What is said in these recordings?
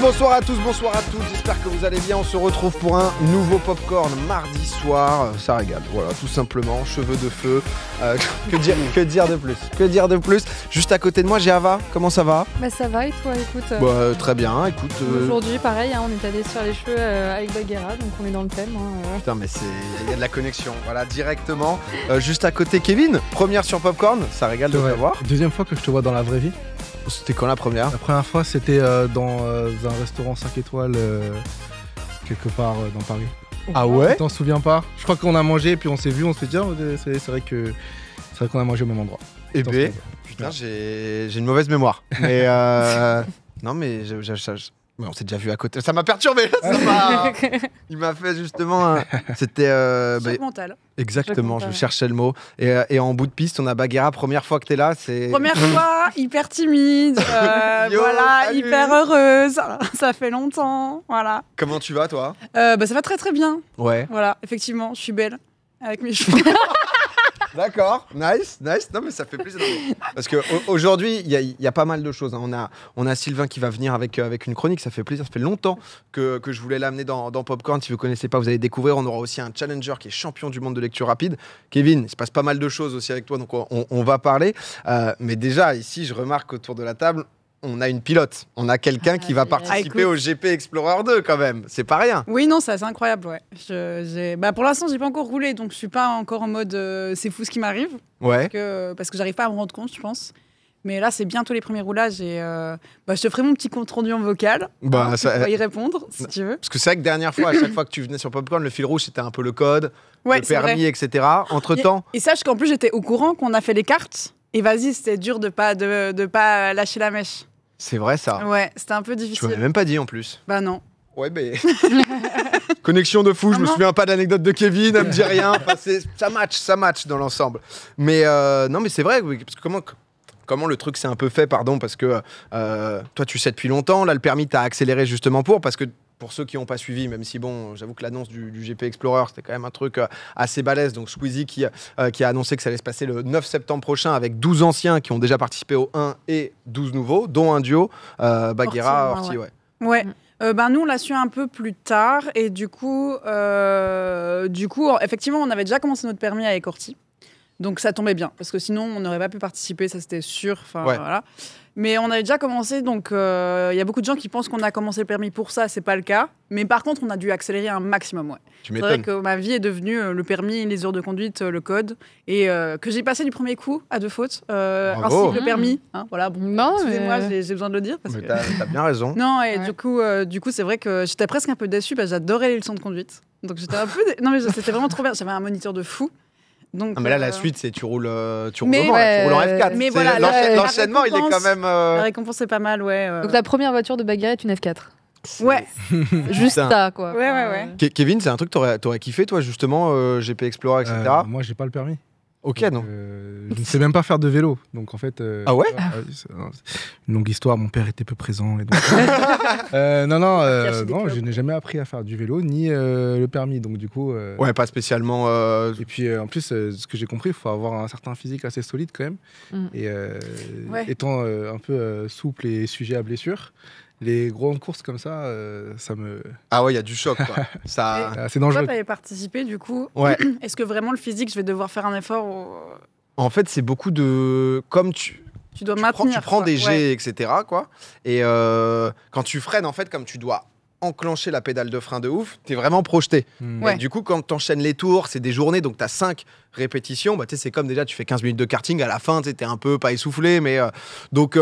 bonsoir à tous, bonsoir à toutes. J'espère que vous allez bien. On se retrouve pour un nouveau popcorn mardi soir. Euh, ça régale, voilà, tout simplement. Cheveux de feu. Euh, que, dire, que dire de plus Que dire de plus Juste à côté de moi, j'ai Ava. Comment ça va Bah ça va et toi, écoute. Euh, bah, très bien, écoute. Aujourd'hui, pareil, hein, on est allé sur les cheveux avec Baguera, donc on est dans le thème. Hein, Putain, mais c'est, il y a de la connexion. Voilà, directement. juste à côté, Kevin. Première sur popcorn, ça régale de te voir. Deuxième fois que je te vois dans la vraie vie. C'était quand la première La première fois, c'était euh, dans euh, un restaurant 5 étoiles, euh, quelque part dans Paris. Ah ouais t'en souviens pas Je crois qu'on a mangé, et puis on s'est vu, on s'est dit, dire, ah, c'est vrai que c'est vrai qu'on a mangé au même endroit. Et eh puis, ben, putain, j'ai une mauvaise mémoire. Mais non, mais j'ai mais on s'est déjà vu à côté. Ça m'a perturbé. Il m'a fait justement. C'était. Euh, bah, mental. exactement, je cherchais le mot. Euh, et, en bout de piste, on a Bagheera. Première fois que t'es là, c'est. Première fois, hyper timide, euh, voilà, hyper heureuse. Ça fait longtemps, voilà. Comment tu vas, toi bah, ça va très très bien, Ouais. voilà. Effectivement, je suis belle avec mes cheveux. D'accord, nice, nice. Non, mais ça fait plaisir. Parce qu'aujourd'hui, il y, a pas mal de choses. Hein. On a, on a Sylvain qui va venir avec, euh, avec une chronique. Ça fait plaisir. Ça fait longtemps que, je voulais l'amener dans, Popcorn. Si vous ne connaissez pas, vous allez découvrir. On aura aussi un challenger qui est champion du monde de lecture rapide. Kevin, il se passe pas mal de choses aussi avec toi. Donc, on, va parler. Euh, mais déjà, ici, je remarque autour de la table, on a une pilote, on a quelqu'un qui va ah, participer ah, au GP Explorer 2 quand même. C'est pas rien. Oui, non, ça c'est incroyable, ouais. Bah, pour l'instant, j'ai pas encore roulé, donc je suis pas encore en mode euh, c'est fou ce qui m'arrive. Ouais. Parce que, j'arrive pas à me rendre compte, je pense. Mais là, c'est bientôt les premiers roulages et euh, bah, je te ferai mon petit compte rendu en vocal. Bah, y euh, répondre si tu veux. Parce que c'est vrai que dernière fois, à chaque fois que tu venais sur Popcorn, le fil rouge c'était un peu le code, le permis, etc. Entre temps. Et, sache qu'en plus, j'étais au courant qu'on a fait les cartes. Et vas-y, c'était dur de pas de, de pas lâcher la mèche. C'est vrai ça. Ouais, c'était un peu difficile. Tu m'avais même pas dit en plus. Bah non. Ouais, bah... Connexion de fou, je me ah, souviens pas de l'anecdote de Kevin, elle me dit rien. Enfin, ça match, ça match dans l'ensemble. Mais euh, non, mais c'est vrai, parce que comment, comment le truc s'est un peu fait, pardon, parce que euh, euh, toi tu sais depuis longtemps, là le permis t'a accéléré justement pour, parce que pour ceux qui n'ont pas suivi, même si bon, j'avoue que l'annonce du, GP Explorer, c'était quand même un truc euh, assez balèze. Donc Squeezie qui, euh, qui a annoncé que ça allait se passer le 9 septembre prochain avec 12 anciens qui ont déjà participé au 1 et 12 nouveaux, dont un duo, euh, Baguera, Orti, ouais. ouais. Mm. Euh, ben nous on l'a su un peu plus tard et du coup, du coup, effectivement, on avait déjà commencé notre permis avec Orti, donc ça tombait bien parce que sinon on n'aurait pas pu participer, ça c'était sûr. Enfin voilà. Mais on avait déjà commencé, donc euh, il y a beaucoup de gens qui pensent qu'on a commencé le permis pour ça, c'est pas le cas. Mais par contre, on a dû accélérer un maximum, ouais. C'est vrai que ma vie est devenue euh, le permis, les heures de conduite, euh, le code, et que j'ai passé du premier coup à deux fautes, ainsi que le mmh. permis. Hein, voilà, non, excusez-moi, j'ai besoin de le dire. mais t'as bien raison. Non, et du coup, du coup, c'est vrai que j'étais presque un peu déçue, parce que j'adorais les leçons de conduite. Donc j'étais un peu. Non, mais c'était vraiment trop bien. J'avais un moniteur de fou. Donc, mais là, la euh, suite, c'est tu roules, euh, tu roules, mais, au tu roules en F4. Mais voilà, l'enchaînement, il est quand même. Euh, la récompense est pas mal, ouais. Donc la première voiture de bagarre est une F4. Ouais. Juste ça, quoi. Ouais, ouais, ouais. Kevin, c'est un truc que t'aurais, kiffé, toi, justement, GP Explorer, etc. moi, j'ai pas le permis. Ok, donc, non. Euh, je ne sais même pas faire de vélo. Donc en fait. Euh, ah ouais euh, Une longue histoire, mon père était peu présent. non, non, non je n'ai jamais appris à faire du vélo ni le permis. Donc du coup. ouais, pas spécialement. Et puis en plus, ce que j'ai compris, il faut avoir un certain physique assez solide quand même. Mm. Et étant un peu souple et sujet à blessure les grandes courses comme ça, euh, ça me. Ah ouais, il y a du choc. ça... c'est dangereux. Toi, avais participé du coup. Est-ce que vraiment le physique, je vais devoir faire un effort euh, En fait, c'est beaucoup de. Comme tu. dois Prends, tu prends des jets, etc. Quoi. Et euh, quand tu freines, en fait, comme tu dois enclencher la pédale de frein de ouf, es vraiment projeté. Hmm. Du coup, quand t'enchaînes les tours, c'est des journées, donc t'as 5 répétitions. Bah, c'est comme déjà, tu fais 15 minutes de karting, à la fin, t'es un peu pas essoufflé, mais. donc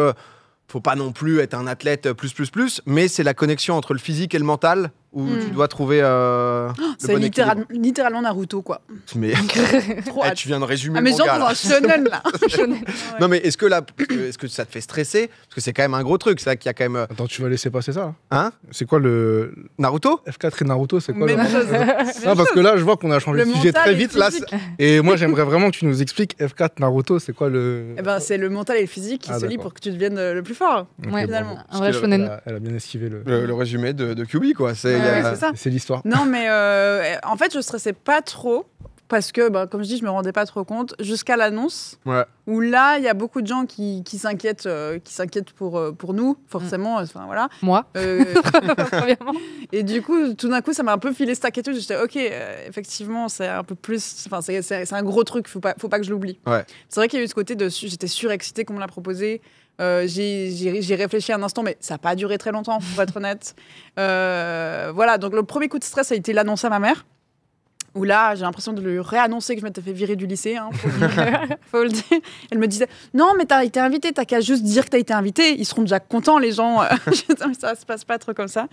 faut pas non plus être un athlète plus plus plus, mais c'est la connexion entre le physique et le mental où tu hmm. dois trouver. Euh, oh, c'est littéralement Naruto, quoi. Mais eh, tu viens de résumer. Ah, mais genre, Shonen, là. Non, mais est-ce que, là, est-ce que ça te fait stresser Parce que c'est quand même un gros truc, ça, qu'il y a quand même. Euh, Attends, tu vas laisser passer ça Hein C'est quoi le. Naruto F4 et Naruto, c'est quoi le. Non, parce que là, je vois qu'on a changé de sujet très vite. Là, et moi, j'aimerais vraiment que tu nous expliques F4 Naruto, c'est quoi le. Eh ben, c'est le mental et le physique qui ah, se lient pour que tu deviennes euh, le plus fort, okay, finalement. en vrai, shonen. Elle, a bien esquivé le. résumé de, de quoi. C'est. Euh, c'est l'histoire. Non, mais euh, en fait, je stressais pas trop parce que, bah, comme je dis, je me rendais pas trop compte jusqu'à l'annonce. Ouais. Où là, il y a beaucoup de gens qui, qui s'inquiètent, euh, qui s'inquiètent pour pour nous, forcément. Mm. Enfin voilà. Moi. Euh, et du coup, tout d'un coup, ça m'a un peu filé stack et tout J'étais, ok, effectivement, c'est un peu plus. Enfin, c'est un gros truc. Faut pas, faut pas que je l'oublie. C'est vrai qu'il y a eu ce côté de, j'étais surexcitée qu'on me l'a proposé. Euh, j'ai réfléchi un instant, mais ça n'a pas duré très longtemps, pour être honnête. Euh, voilà, donc le premier coup de stress a été l'annonce à ma mère où là, j'ai l'impression de lui réannoncer que je m'étais fait virer du lycée. Hein, faut le dire. Elle me disait Non, mais t'as été invité, t'as qu'à juste dire que t'as été invité. Ils seront déjà contents, les gens. ça se passe pas trop comme ça.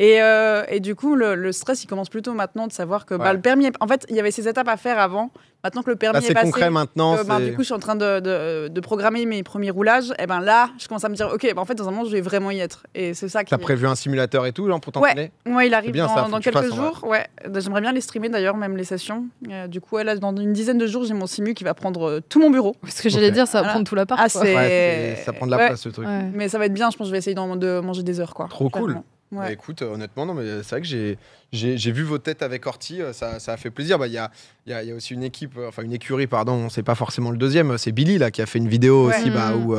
Euh, et, du coup, le, stress, il commence plutôt maintenant de savoir que bah, le permis. En fait, il y avait ces étapes à faire avant. Maintenant que le permis bah, est, passé, concret maintenant, ben, du coup, je suis en train de, de, programmer mes premiers roulages. Et eh ben là, je commence à me dire, ok, ben, en fait, dans un moment, je vais vraiment y être. Et c'est ça qui. T'as prévu un simulateur et tout, genre, pour t'entraîner ouais. il arrive dans, dans quelques jours. Ouais, ben, j'aimerais bien les streamer d'ailleurs, même les sessions. Euh, du coup, là, dans une dizaine de jours, j'ai mon simu qui va prendre euh, tout mon bureau. Parce que j'allais dire, ça va prendre tout l'appart. Ah, c'est ça prend de la place, ce truc. Mais ça va être bien. Je pense que je vais essayer de manger des heures, quoi. Trop cool. Bah, écoute, euh, honnêtement, non, mais euh, c'est vrai que j'ai vu vos têtes avec Orti, euh, ça, ça a fait plaisir. Bah, il y, a, y, y, a, aussi une équipe, enfin une écurie, pardon, c'est pas forcément le deuxième, c'est Billy là qui a fait une vidéo aussi. Bah, mm. où,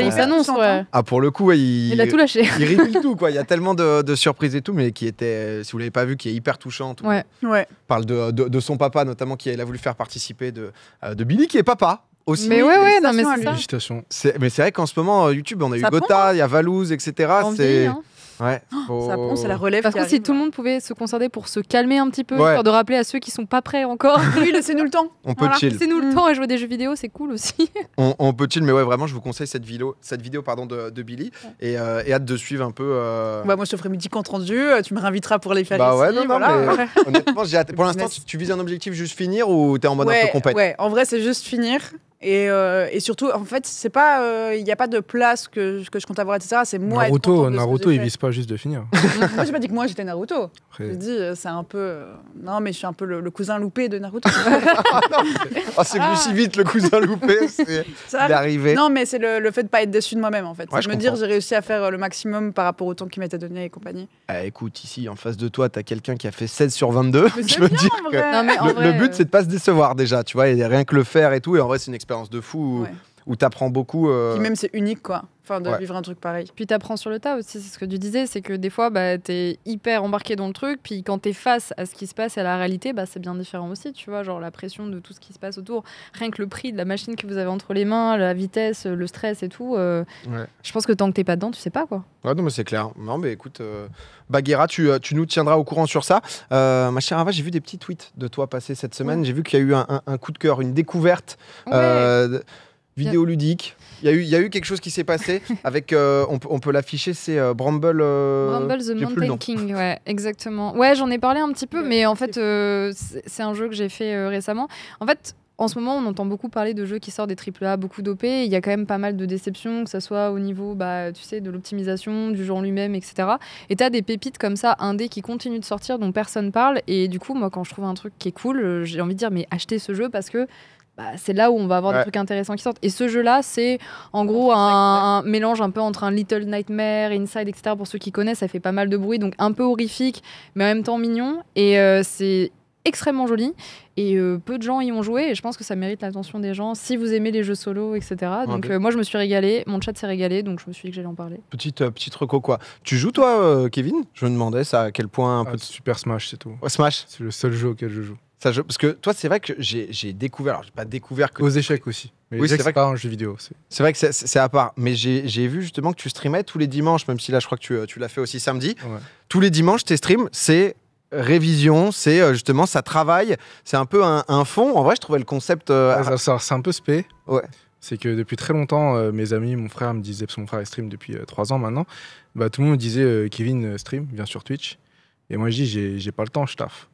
il s'annonce, Ah, pour le coup, il, a tout lâché. Il tout, quoi. Il y a tellement de, surprises et tout, mais qui était, si vous l'avez pas vu, qui est hyper touchante. Ouais. ouais. Parle de, de, son papa, notamment, qui a voulu faire participer de, de Billy, qui est papa, aussi. Mais ouais, ouais, non, mais c'est Mais c'est vrai qu'en ce moment, YouTube, on a eu Gota, hein. il y a Valouz, etc. C'est. Hein. Ouais. Oh, prend, ça, la relève. Parce que si tout le monde pouvait se concerter pour se calmer un petit peu, de rappeler à ceux qui sont pas prêts encore. oui, laissez-nous le temps. On peut Laissez-nous le mm. temps et jouer des jeux vidéo, c'est cool aussi. On, peut chill, mais ouais, vraiment, je vous conseille cette vidéo, cette vidéo pardon, de, Billy euh, et, hâte de suivre un peu. Euh, bah, moi, je te ferai midi compte rendu, euh, tu me réinviteras pour les faire. Bah ouais, non, honnêtement, Pour l'instant, tu, tu, vises un objectif juste finir ou t'es en mode un peu compète Ouais, en vrai, c'est juste finir. Euh, et, surtout, en fait, c'est pas, euh, il n'y a pas de place que, que je compte avoir, etc. C'est moi. Naruto, Naruto, il vise pas juste de finir. moi, n'ai pas dit que moi j'étais Naruto. je J'ai dit, euh, c'est un peu, non, mais je suis un peu le, cousin loupé de Naruto. Ah, ah, c'est ah. si vite le cousin loupé, c'est d'arriver. Non, mais c'est le, fait de pas être déçu de moi-même, en fait. je me dire, j'ai réussi à faire le maximum par rapport au temps qui m'était donné et compagnie. Ah, écoute, ici, en face de toi, tu as quelqu'un qui a fait 16 sur 22. je veux dire, le, but, c'est de pas se décevoir déjà, tu vois, a rien que le faire et tout. Et en vrai, c'est une expérience de fou où tu apprends beaucoup. Euh, même, c'est unique, quoi. Enfin, de vivre un truc pareil. Puis tu apprends sur le tas aussi, c'est ce que tu disais, c'est que des fois, bah, es hyper embarqué dans le truc, puis quand tu es face à ce qui se passe et à la réalité, bah, c'est bien différent aussi, tu vois, genre la pression de tout ce qui se passe autour, rien que le prix de la machine que vous avez entre les mains, la vitesse, le stress et tout, euh, ouais. je pense que tant que t'es pas dedans, tu sais pas quoi. Ouais, non, mais c'est clair. Non, mais écoute, euh, Baguera, tu, tu, nous tiendras au courant sur ça. ma chère Ava, j'ai vu des petits tweets de toi passer cette semaine, mmh. j'ai vu qu'il y a eu un, coup de cœur, une découverte vidéoludique. Il y, a eu, il y a eu quelque chose qui s'est passé avec, euh, on, peut l'afficher, c'est euh, Bramble. Euh, Bramble the Mountain King, ouais, exactement. Ouais, j'en ai parlé un petit peu, mais en fait, c'est un jeu que j'ai fait récemment. En fait, en ce moment, on entend beaucoup parler de jeux qui sortent des AAA, beaucoup d'OP. Il y a quand même pas mal de déceptions, que ce soit au niveau bah, tu sais, de l'optimisation, du jeu lui-même, etc. Et tu des pépites comme ça, indé, qui continuent de sortir, dont personne parle. Et du coup, moi, quand je trouve un truc qui est cool, j'ai envie de dire, mais achetez ce jeu parce que bah, c'est là où on va avoir des trucs intéressants qui sortent. Et ce jeu-là, c'est en gros un, mélange un peu entre un Little Nightmare, Inside, etc. Pour ceux qui connaissent, ça fait pas mal de bruit, donc un peu horrifique, mais en même temps mignon. Et euh, c'est extrêmement joli et euh, peu de gens y ont joué et je pense que ça mérite l'attention des gens si vous aimez les jeux solo etc donc euh, moi je me suis régalé mon chat s'est régalé donc je me suis dit que j'allais en parler petite petite quoi tu joues toi Kevin je me demandais ça à quel point un ah, peu de... Super Smash c'est tout Smash c'est le seul jeu auquel je joue parce que toi, c'est vrai que j'ai découvert, alors j'ai pas découvert que. Aux échecs aussi. oui, c'est vrai. Que... pas un jeu vidéo. C'est vrai que c'est à part. Mais j'ai vu justement que tu streamais tous les dimanches, même si là, je crois que tu, euh, l'as fait aussi samedi. Tous les dimanches, tes streams, c'est révision, c'est euh, justement ça travaille, c'est un peu un, fond. En vrai, je trouvais le concept. Euh, c'est un peu spé. C'est que depuis très longtemps, mes amis, mon frère me disait, parce que mon frère est stream depuis trois 3 ans maintenant, bah, tout le monde me disait Kevin stream, viens sur Twitch. Et moi, je dis, j'ai pas le temps, je taffe.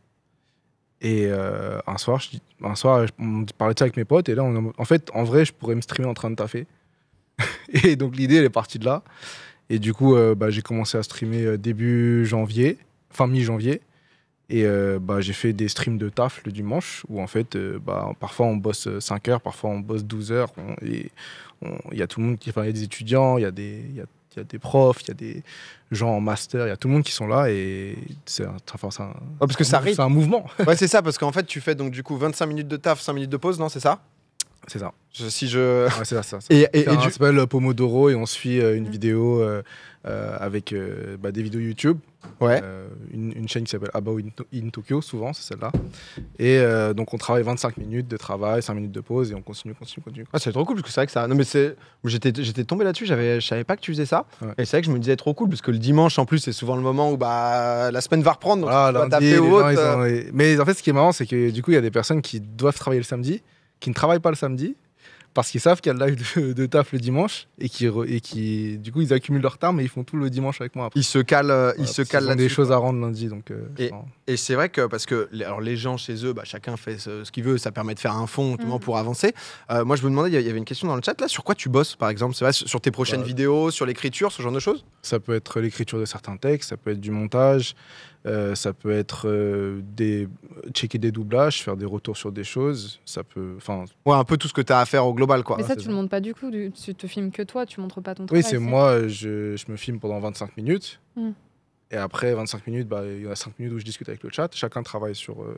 Et euh, un soir, je, un soir, on parlait de ça avec mes potes. Et là, en fait, en vrai, je pourrais me streamer en train de taffer. et donc, l'idée, elle est partie de là. Et du coup, euh, bah, j'ai commencé à streamer euh, début janvier, fin mi-janvier. Et bah, j'ai fait des streams de taf le dimanche, où en fait, bah, parfois on bosse 5 heures, parfois on bosse 12 heures. et Il y a tout le monde qui. il y a des étudiants, il y, a des, il y a des profs, il y a des gens en master, il y a tout le monde qui sont là et c'est un, c'est un mouvement. ouais, c'est ça, parce qu'en fait, tu fais donc du coup 25 minutes de taf, 5 minutes de pause, non, c'est ça C'est ça. si je. Ouais, c'est ça, ça, Et, euh, Pomodoro et on suit euh, une mmh. vidéo. Euh, euh, avec euh, bah, des vidéos YouTube. Ouais. Euh, une, chaîne qui s'appelle About in, Tokyo, souvent, c'est celle-là. Et donc, on travaille 25 minutes de travail, 5 minutes de pause et on continue, continue, continue. Ah, c'est trop cool parce que c'est vrai que ça. Non, mais c'est. J'étais, j'étais tombé là-dessus, j'avais, je savais pas que tu faisais ça. Et c'est vrai que je me disais trop cool parce que le dimanche, en plus, c'est souvent le moment où bah, la semaine va reprendre. Donc ah, lundi, ou autre. Mais en fait, ce qui est marrant, c'est que du coup, il y a des personnes qui doivent travailler le samedi, qui ne travaillent pas le samedi parce qu'ils savent qu'il y a le live de, taf le dimanche et qui et qui du coup ils accumulent leur retard mais ils font tout le dimanche avec moi Ils se calent, là euh, ils se calent. Ils ont des choses à rendre lundi donc. Euh, et, et c'est vrai que parce que alors les gens chez eux, bah, chacun fait ce, qu'il veut, ça permet de faire un fond mhm. pour avancer. Euh, moi je me demandais, il y avait une question dans le chat là, sur quoi tu bosses par exemple, sur tes prochaines bah, vidéos, sur l'écriture, ce genre de choses. Ça peut être l'écriture de certains textes, ça peut être du montage, euh, ça peut être euh, des, checker des doublages, faire des retours sur des choses. Ça peut, enfin, ouais, un peu tout ce que tu as à faire au global, quoi. Mais ça, tu ne le montres pas du coup. Tu te filmes que toi, tu montres pas ton travail. Oui, c'est moi. Euh, je, je, me filme pendant 25 minutes. Hmm. Et après 25 minutes, bah, il y en a 5 minutes où je discute avec le chat. Chacun travaille sur. Euh,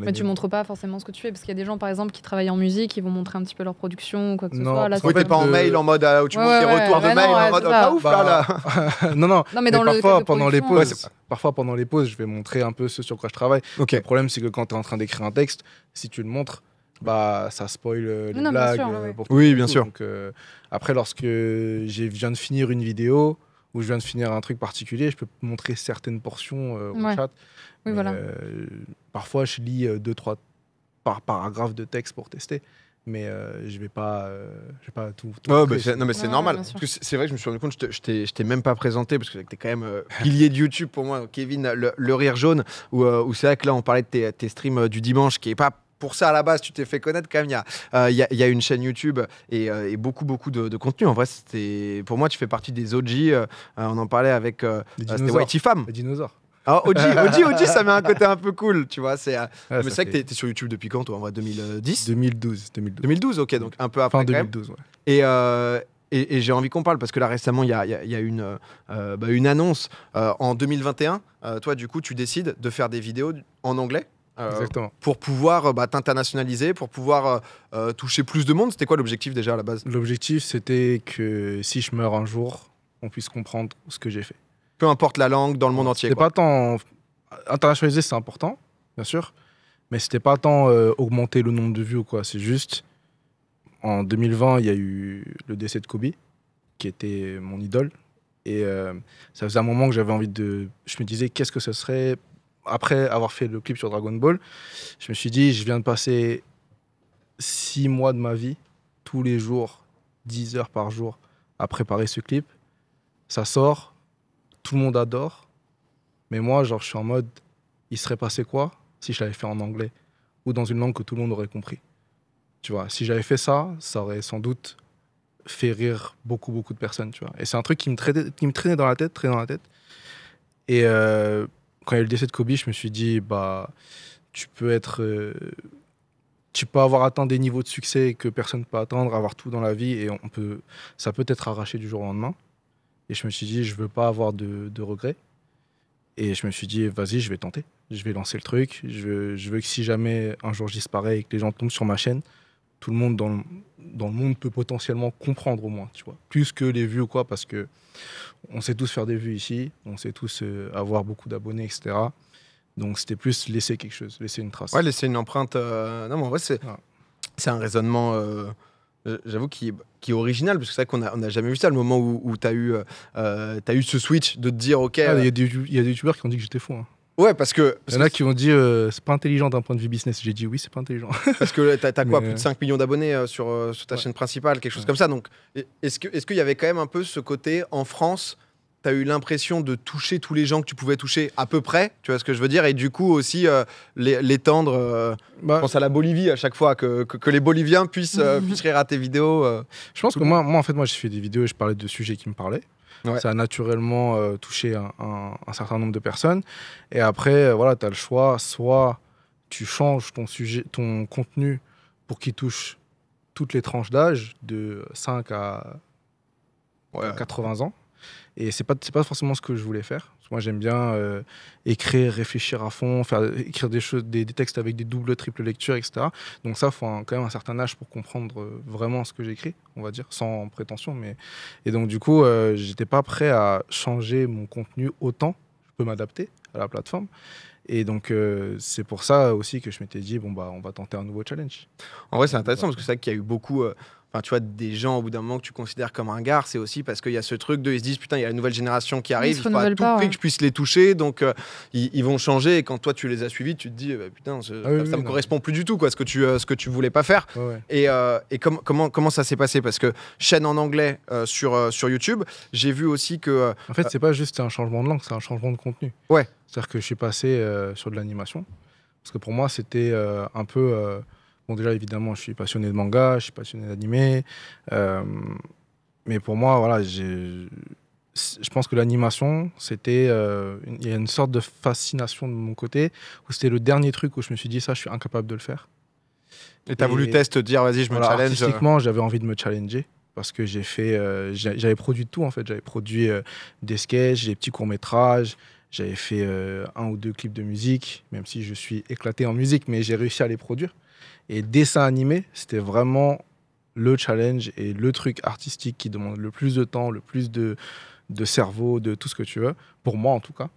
mais tu montres pas forcément ce que tu fais, parce qu'il y a des gens, par exemple, qui travaillent en musique, ils vont montrer un petit peu leur production ou quoi que non, ce soit. Là, pas en mail en mode euh, où tu montres retours de mail en mode oh, pas ouf là, bah, non, non. non mais, parfois, pendant les pauses, parfois pendant les pauses, je vais montrer un peu ce sur quoi je travaille. Le problème, c'est que quand tu es en train d'écrire un texte, si tu le montres, bah ça spoil euh, les blagues. oui, bien sûr. après, lorsque je viens de finir une vidéo où je viens de finir un truc particulier, je peux montrer certaines portions euh, au chat. Oui, voilà. Euh, parfois, je lis euh, deux, trois par paragraphes de texte pour tester. Mais je vais pas, vais pas tout. Bah, non, mais c'est normal. c'est vrai que je me suis rendu compte, je t'ai, t'ai même pas présenté parce que t'es quand même pilier de YouTube pour moi, Kevin, le, rire jaune. Où, c'est vrai que là, on parlait de tes streams du dimanche, qui est pas pour ça à la base tu t'es fait connaître quand même. Il y, a euh, une chaîne YouTube et, euh, beaucoup, beaucoup de, contenu. En vrai, c'était pour moi, tu fais partie des OG. Euh, on en parlait avec c'était Whitey Les dinosaures. Alors ah, OG, ça met un côté un peu cool, tu vois. C'est, mais c'est vrai que tu sur YouTube depuis quand, toi, en vrai 2010 2012, 2012. ok, donc un peu après. 2012, Et, j'ai envie qu'on parle parce que là récemment il y a, eu une, bah, une annonce en 2021. toi du coup tu décides de faire des vidéos en anglais euh, pour pouvoir euh, bah, t'internationaliser, pour pouvoir euh, toucher plus de monde. C'était quoi l'objectif déjà à la base L'objectif, c'était que si je meurs un jour, on puisse comprendre ce que j'ai fait. Peu importe la langue, dans le monde entier. C'était pas tant internationaliser, c'est important, bien sûr, mais c'était pas tant augmenter le nombre de vues ou quoi. C'est juste en 2020, il y a eu le décès de Kobe, qui était mon idole, et ça faisait un moment que j'avais envie de. Je me disais, qu'est-ce que ce serait après avoir fait le clip sur Dragon Ball, je me suis dit, je viens de passer six mois de ma vie, tous les jours, 10 heures par jour, à préparer ce clip. Ça sort, tout le monde adore. Mais moi, genre, je suis en mode, il serait passé quoi si je l'avais fait en anglais ou dans une langue que tout le monde aurait compris Tu vois, si j'avais fait ça, ça aurait sans doute fait rire beaucoup, beaucoup de personnes, tu vois. Et c'est un truc qui me, traînait, dans la tête, traînait dans la tête. Et. Euh, quand il y a eu le décès de Kobe, je me suis dit, bah, tu peux être. Euh, tu peux avoir atteint des niveaux de succès que personne ne peut atteindre, avoir tout dans la vie et on peut, ça peut être arraché du jour au lendemain. Et je me suis dit, je veux pas avoir de, regrets. Et je me suis dit, vas-y, je vais tenter. Je vais lancer le truc. Je je veux que si jamais un jour je disparais et que les gens tombent sur ma chaîne, tout le monde dans le, dans le monde peut potentiellement comprendre au moins, tu vois. Plus que les vues ou quoi, parce que on sait tous faire des vues ici, on sait tous euh, avoir beaucoup d'abonnés, etc. Donc c'était plus laisser quelque chose, laisser une trace. Ouais, laisser une empreinte. Euh, non, mais en vrai, c'est ah. un raisonnement. Euh, j'avoue, qui, qui est original, parce que c'est vrai qu'on n'a on a jamais vu ça, le moment où, où tu as, euh, as, eu ce switch de te dire, OK. Ah, il y a des, des youtubeurs qui ont dit que j'étais fou. Hein. Ouais, parce que. Il y en a qui ont dit euh, c'est pas intelligent d'un point de vue business. J'ai dit oui, c'est pas intelligent. parce que t'as as quoi Plus de 5 euh, millions d'abonnés euh, sur, sur, ta chaîne principale, quelque chose comme ça. Donc, est-ce qu'il est y avait quand même un peu ce côté en France tu as eu l'impression de toucher tous les gens que tu pouvais toucher à peu près, tu vois ce que je veux dire, et du coup aussi l'étendre. Bah je pense à la Bolivie à chaque fois, que, que, les Boliviens puissent, puissent rire à tes vidéos. je pense que moi, moi, en fait, moi, je fais des vidéos et je parlais de sujets qui me parlaient. Ça a naturellement euh, touché un, certain nombre de personnes. Et après, euh, voilà, tu as le choix. Soit tu changes ton, sujet, ton contenu pour qu'il touche toutes les tranches d'âge, de 5 à 80 ans. Et c'est pas, pas forcément ce que je voulais faire. Moi, j'aime bien euh, écrire, réfléchir à fond, faire, écrire des, choses, des, textes avec des doubles, triples lectures, etc. Donc ça, il faut quand même un certain âge pour comprendre euh, vraiment ce que j'écris, on va dire, sans prétention. Mais... Et donc, du coup, je euh, j'étais pas prêt à changer mon contenu autant. Je peux m'adapter à la plateforme. Et donc, c'est pour ça aussi que je m'étais dit, bon, bah, on va tenter un nouveau challenge. En vrai, c'est intéressant parce que c'est ça qu'il y a eu beaucoup, tu vois, des gens au bout d'un moment que tu considères comme un gars, c'est aussi parce qu'il y a ce truc de, ils se disent putain, il y a la nouvelle génération qui arrive, il faut à tout prix que je puisse les toucher, donc euh, ils, vont changer. Et quand toi tu les as suivis, tu te dis eh ben, putain, ah ça, ne me correspond plus du tout quoi, ce que tu ne euh, ce que tu voulais pas faire. Et, euh, et comment comment ça s'est passé Parce que chaîne en anglais sur sur YouTube, j'ai vu aussi que en fait c'est pas juste un changement de langue, c'est un changement de contenu. Ouais. C'est-à-dire que je suis passé sur de l'animation parce que pour moi c'était un peu Bon, déjà, évidemment, je suis passionné de manga, je suis passionné d'anime. Euh, mais pour moi, voilà, je pense que l'animation, c'était. Euh, il y a une sorte de fascination de mon côté, où c'était le dernier truc où je me suis dit, ça, je suis incapable de le faire. Et as voulu test, dire, vas-y, je me challenge Artistiquement, j'avais envie de me challenger parce que j'ai fait, euh, j'avais produit tout en fait. J'avais produit des sketchs, des petits courts métrages. J'avais fait un ou deux clips de musique, même si je suis éclaté en musique, mais j'ai réussi à les produire. Et dessin animé, c'était vraiment le challenge et le truc artistique qui demande le plus de temps, le plus de, de cerveau, de tout ce que tu veux, pour moi en tout cas.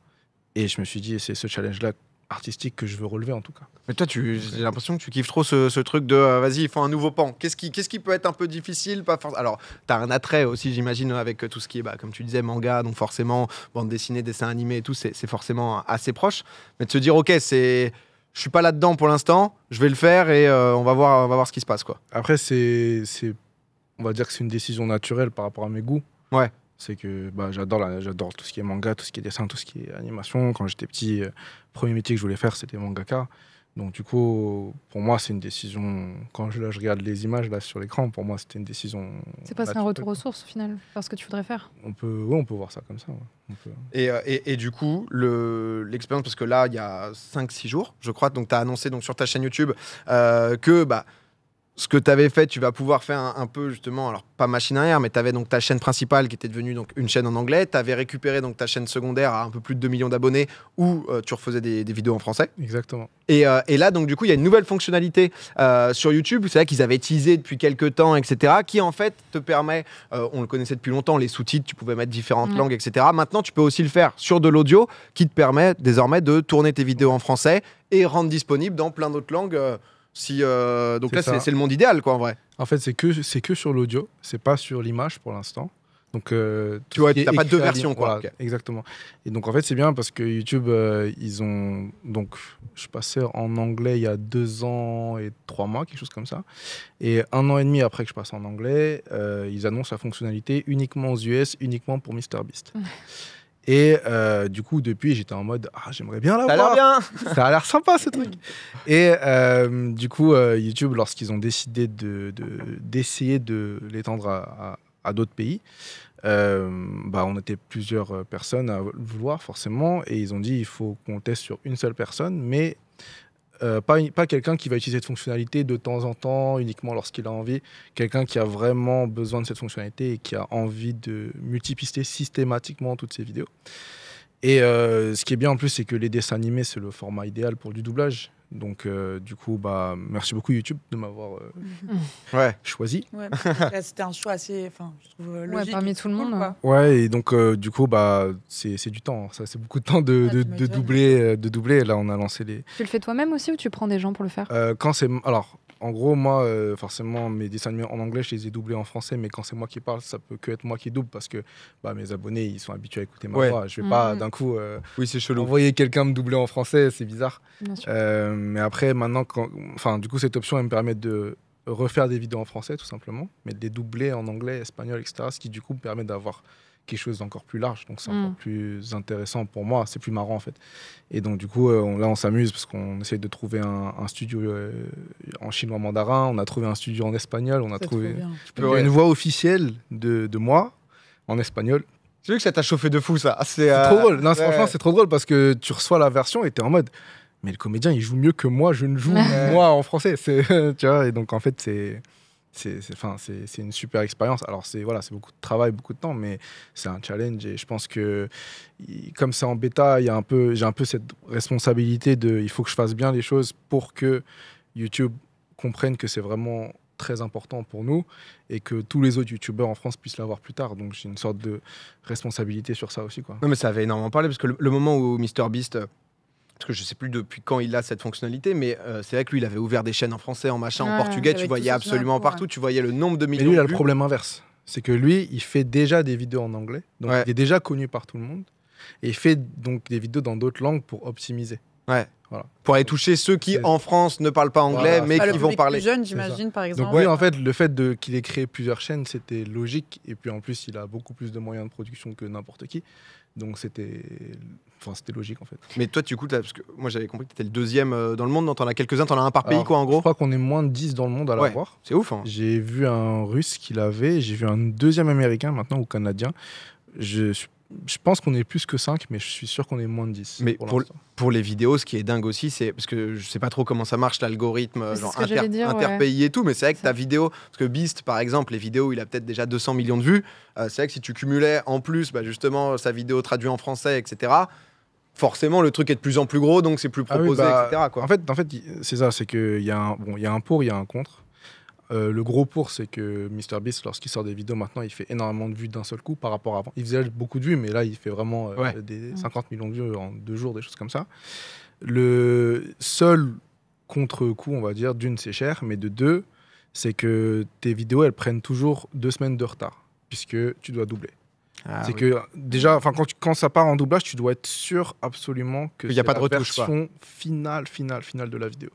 Et je me suis dit, c'est ce challenge-là artistique que je veux relever en tout cas. Mais toi, j'ai euh, l'impression que tu kiffes trop ce, truc de euh, vas-y, il faut un nouveau pan. Qu'est-ce qui, qu'est-ce qui peut être un peu difficile pas Alors, tu as un attrait aussi, j'imagine, avec tout ce qui est, bah, comme tu disais, manga, donc forcément, bande dessinée, dessin animé et tout, c'est, forcément assez proche. Mais de se dire, ok, c'est, je suis pas là-dedans pour l'instant, je vais le faire et euh, on, va voir, on va voir ce qui se passe. Quoi. Après, c'est, c'est, on va dire que c'est une décision naturelle par rapport à mes goûts. Ouais. C'est que bah, j'adore, j'adore tout ce qui est manga, tout ce qui est dessin, tout ce qui est animation. Quand j'étais petit, le euh, premier métier que je voulais faire, c'était mangaka. Donc du coup, pour moi, c'est une décision. Quand je, regarde les images là sur l'écran, pour moi, c'était une décision. C'est pas un retour aux sources au final, parce que tu voudrais faire. On peut, oui, on peut voir ça comme ça. Euh, et, du coup, l'expérience, parce que là, il y a 5-6 jours, je crois, donc tu as annoncé donc, sur ta chaîne YouTube euh, que bah, ce que tu avais fait, tu vas pouvoir faire un, peu justement, alors pas machine arrière, mais tu avais donc ta chaîne principale qui était devenue donc une chaîne en anglais, tu avais récupéré donc ta chaîne secondaire à un peu plus de 2 millions d'abonnés où euh, tu refaisais des, vidéos en français. Exactement. Euh, et, là, donc du coup, il y a une nouvelle fonctionnalité euh, sur YouTube, c'est vrai qu'ils avaient teasé depuis quelques temps, etc., qui en fait te permet, on le connaissait depuis longtemps, les sous-titres, tu pouvais mettre différentes langues, etc. Maintenant, tu peux aussi le faire sur de l'audio qui te permet désormais de tourner tes vidéos en français et rendre disponible dans plein d'autres langues. Euh, donc là, c'est le monde idéal, quoi, en vrai. En fait, c'est que, que sur l'audio, c'est pas sur l'image pour l'instant. Donc, euh, tu vois, t'as pas deux versions, quoi. Exactement. Et donc, en fait, c'est bien parce que YouTube, euh, ils ont. Donc, je passais en anglais il y a deux ans et trois mois, quelque chose comme ça. Et un an et demi après que je passe en anglais, ils annoncent la fonctionnalité uniquement aux US, uniquement pour MrBeast. Et euh, du coup, depuis, j'étais en mode ah, j'aimerais bien l'avoir. Ça a bien. Ça a l'air sympa ce truc. Et euh, du coup, euh, YouTube, lorsqu'ils ont décidé d'essayer de, l'étendre à, d'autres pays, bah, on était plusieurs personnes à vouloir forcément, et ils ont dit il faut qu'on teste sur une seule personne, mais euh, pas, pas quelqu'un qui va utiliser cette fonctionnalité de temps en temps, uniquement lorsqu'il a envie, quelqu'un qui a vraiment besoin de cette fonctionnalité et qui a envie de multiplier systématiquement toutes ses vidéos. Et euh, ce qui est bien en plus, c'est que les dessins animés, c'est le format idéal pour du doublage. Donc, euh, du coup, bah, merci beaucoup YouTube de m'avoir euh, choisi. c'était un choix assez, enfin, je trouve logique. parmi tout le monde. Hein. Ouais, et donc, du coup, bah, c'est du temps. Hein. Ça, c'est beaucoup de temps de, de, doubler, de doubler. Là, on a lancé les. Tu le fais toi-même aussi ou tu prends des gens pour le faire Quand c'est, alors, en gros, moi, euh, forcément, mes dessins animés en anglais, je les ai doublés en français, mais quand c'est moi qui parle, ça peut que être moi qui double parce que bah, mes abonnés, ils sont habitués à écouter ma voix. Je vais pas mmh. d'un coup euh, oui, c'est envoyer quelqu'un me doubler en français, c'est bizarre. Euh, mais après, maintenant, quand... enfin, du coup, cette option, elle me permet de refaire des vidéos en français, tout simplement, mais de les doubler en anglais, espagnol, etc. Ce qui, du coup, me permet d'avoir quelque chose d'encore plus large. Donc c'est mm. encore plus intéressant pour moi, c'est plus marrant en fait. Et donc du coup, euh, on, là on s'amuse parce qu'on essaie de trouver un, studio euh, en chinois mandarin, on a trouvé un studio en espagnol, on a trouvé une voix officielle de, moi en espagnol. Tu vrai que ça t'a chauffé de fou ça. Ah, c'est trop euh, drôle, non, franchement c'est trop drôle parce que tu reçois la version et t'es en mode... Mais le comédien, il joue mieux que moi, je ne joue moi en français, tu vois. Et donc en fait, c'est c'est une super expérience. Alors, c'est voilà, beaucoup de travail, beaucoup de temps, mais c'est un challenge. Et je pense que, comme c'est en bêta, j'ai un peu cette responsabilité de il faut que je fasse bien les choses pour que YouTube comprenne que c'est vraiment très important pour nous et que tous les autres youtubeurs en France puissent l'avoir plus tard. Donc j'ai une sorte de responsabilité sur ça aussi. Quoi. Non mais ça avait énormément parlé parce que le, le moment où MrBeast parce que je ne sais plus depuis quand il a cette fonctionnalité, mais euh, c'est vrai que lui, il avait ouvert des chaînes en français, en machin, en ah, portugais, tu voyais absolument partout, tu voyais le nombre de millions. Mais lui, il a le problème inverse. C'est que lui, il fait déjà des vidéos en anglais, donc il est déjà connu par tout le monde, et il fait donc des vidéos dans d'autres langues pour optimiser. Ouais. Voilà. Pour aller toucher ceux qui, en France, ne parlent pas anglais, mais qui vont parler. jeunes, j'imagine, par exemple. Donc, oui, en fait, le fait qu'il ait créé plusieurs chaînes, c'était logique. Et puis, en plus, il a beaucoup plus de moyens de production que n'importe qui. Donc c'était enfin, logique en fait. Mais toi, tu coûtes, parce que moi j'avais compris que tu étais le deuxième euh, dans le monde, t'en as quelques-uns, t'en as un par pays quoi en gros Je crois qu'on est moins de 10 dans le monde à l'avoir. c'est ouf. Hein. J'ai vu un russe qui l'avait, j'ai vu un deuxième américain maintenant ou canadien. Je suis je pense qu'on est plus que 5, mais je suis sûr qu'on est moins de 10. Mais pour, les vidéos, ce qui est dingue aussi, c'est parce que je sais pas trop comment ça marche l'algorithme, interpayé et tout, mais c'est vrai que ta vidéo, parce que Beast, par exemple, les vidéos, il a peut-être déjà 200 millions de vues. Euh, c'est vrai que si tu cumulais en plus, bah, justement, sa vidéo traduite en français, etc., forcément, le truc est de plus en plus gros, donc c'est plus ah proposé, etc. Bah, en fait, c'est ça, c'est qu'il y, y a un pour, il y a un contre. Euh, le gros pour, c'est que MrBeast, lorsqu'il sort des vidéos maintenant, il fait énormément de vues d'un seul coup par rapport à avant. Il faisait beaucoup de vues, mais là, il fait vraiment euh, des 50 millions de vues en deux jours, des choses comme ça. Le seul contre-coup, on va dire, d'une, c'est cher, mais de deux, c'est que tes vidéos, elles prennent toujours deux semaines de retard, puisque tu dois doubler. Ah c'est que déjà, enfin quand, quand ça part en doublage, tu dois être sûr absolument que c'est n'y a pas de la retouche, version final, finale, finale, de la vidéo.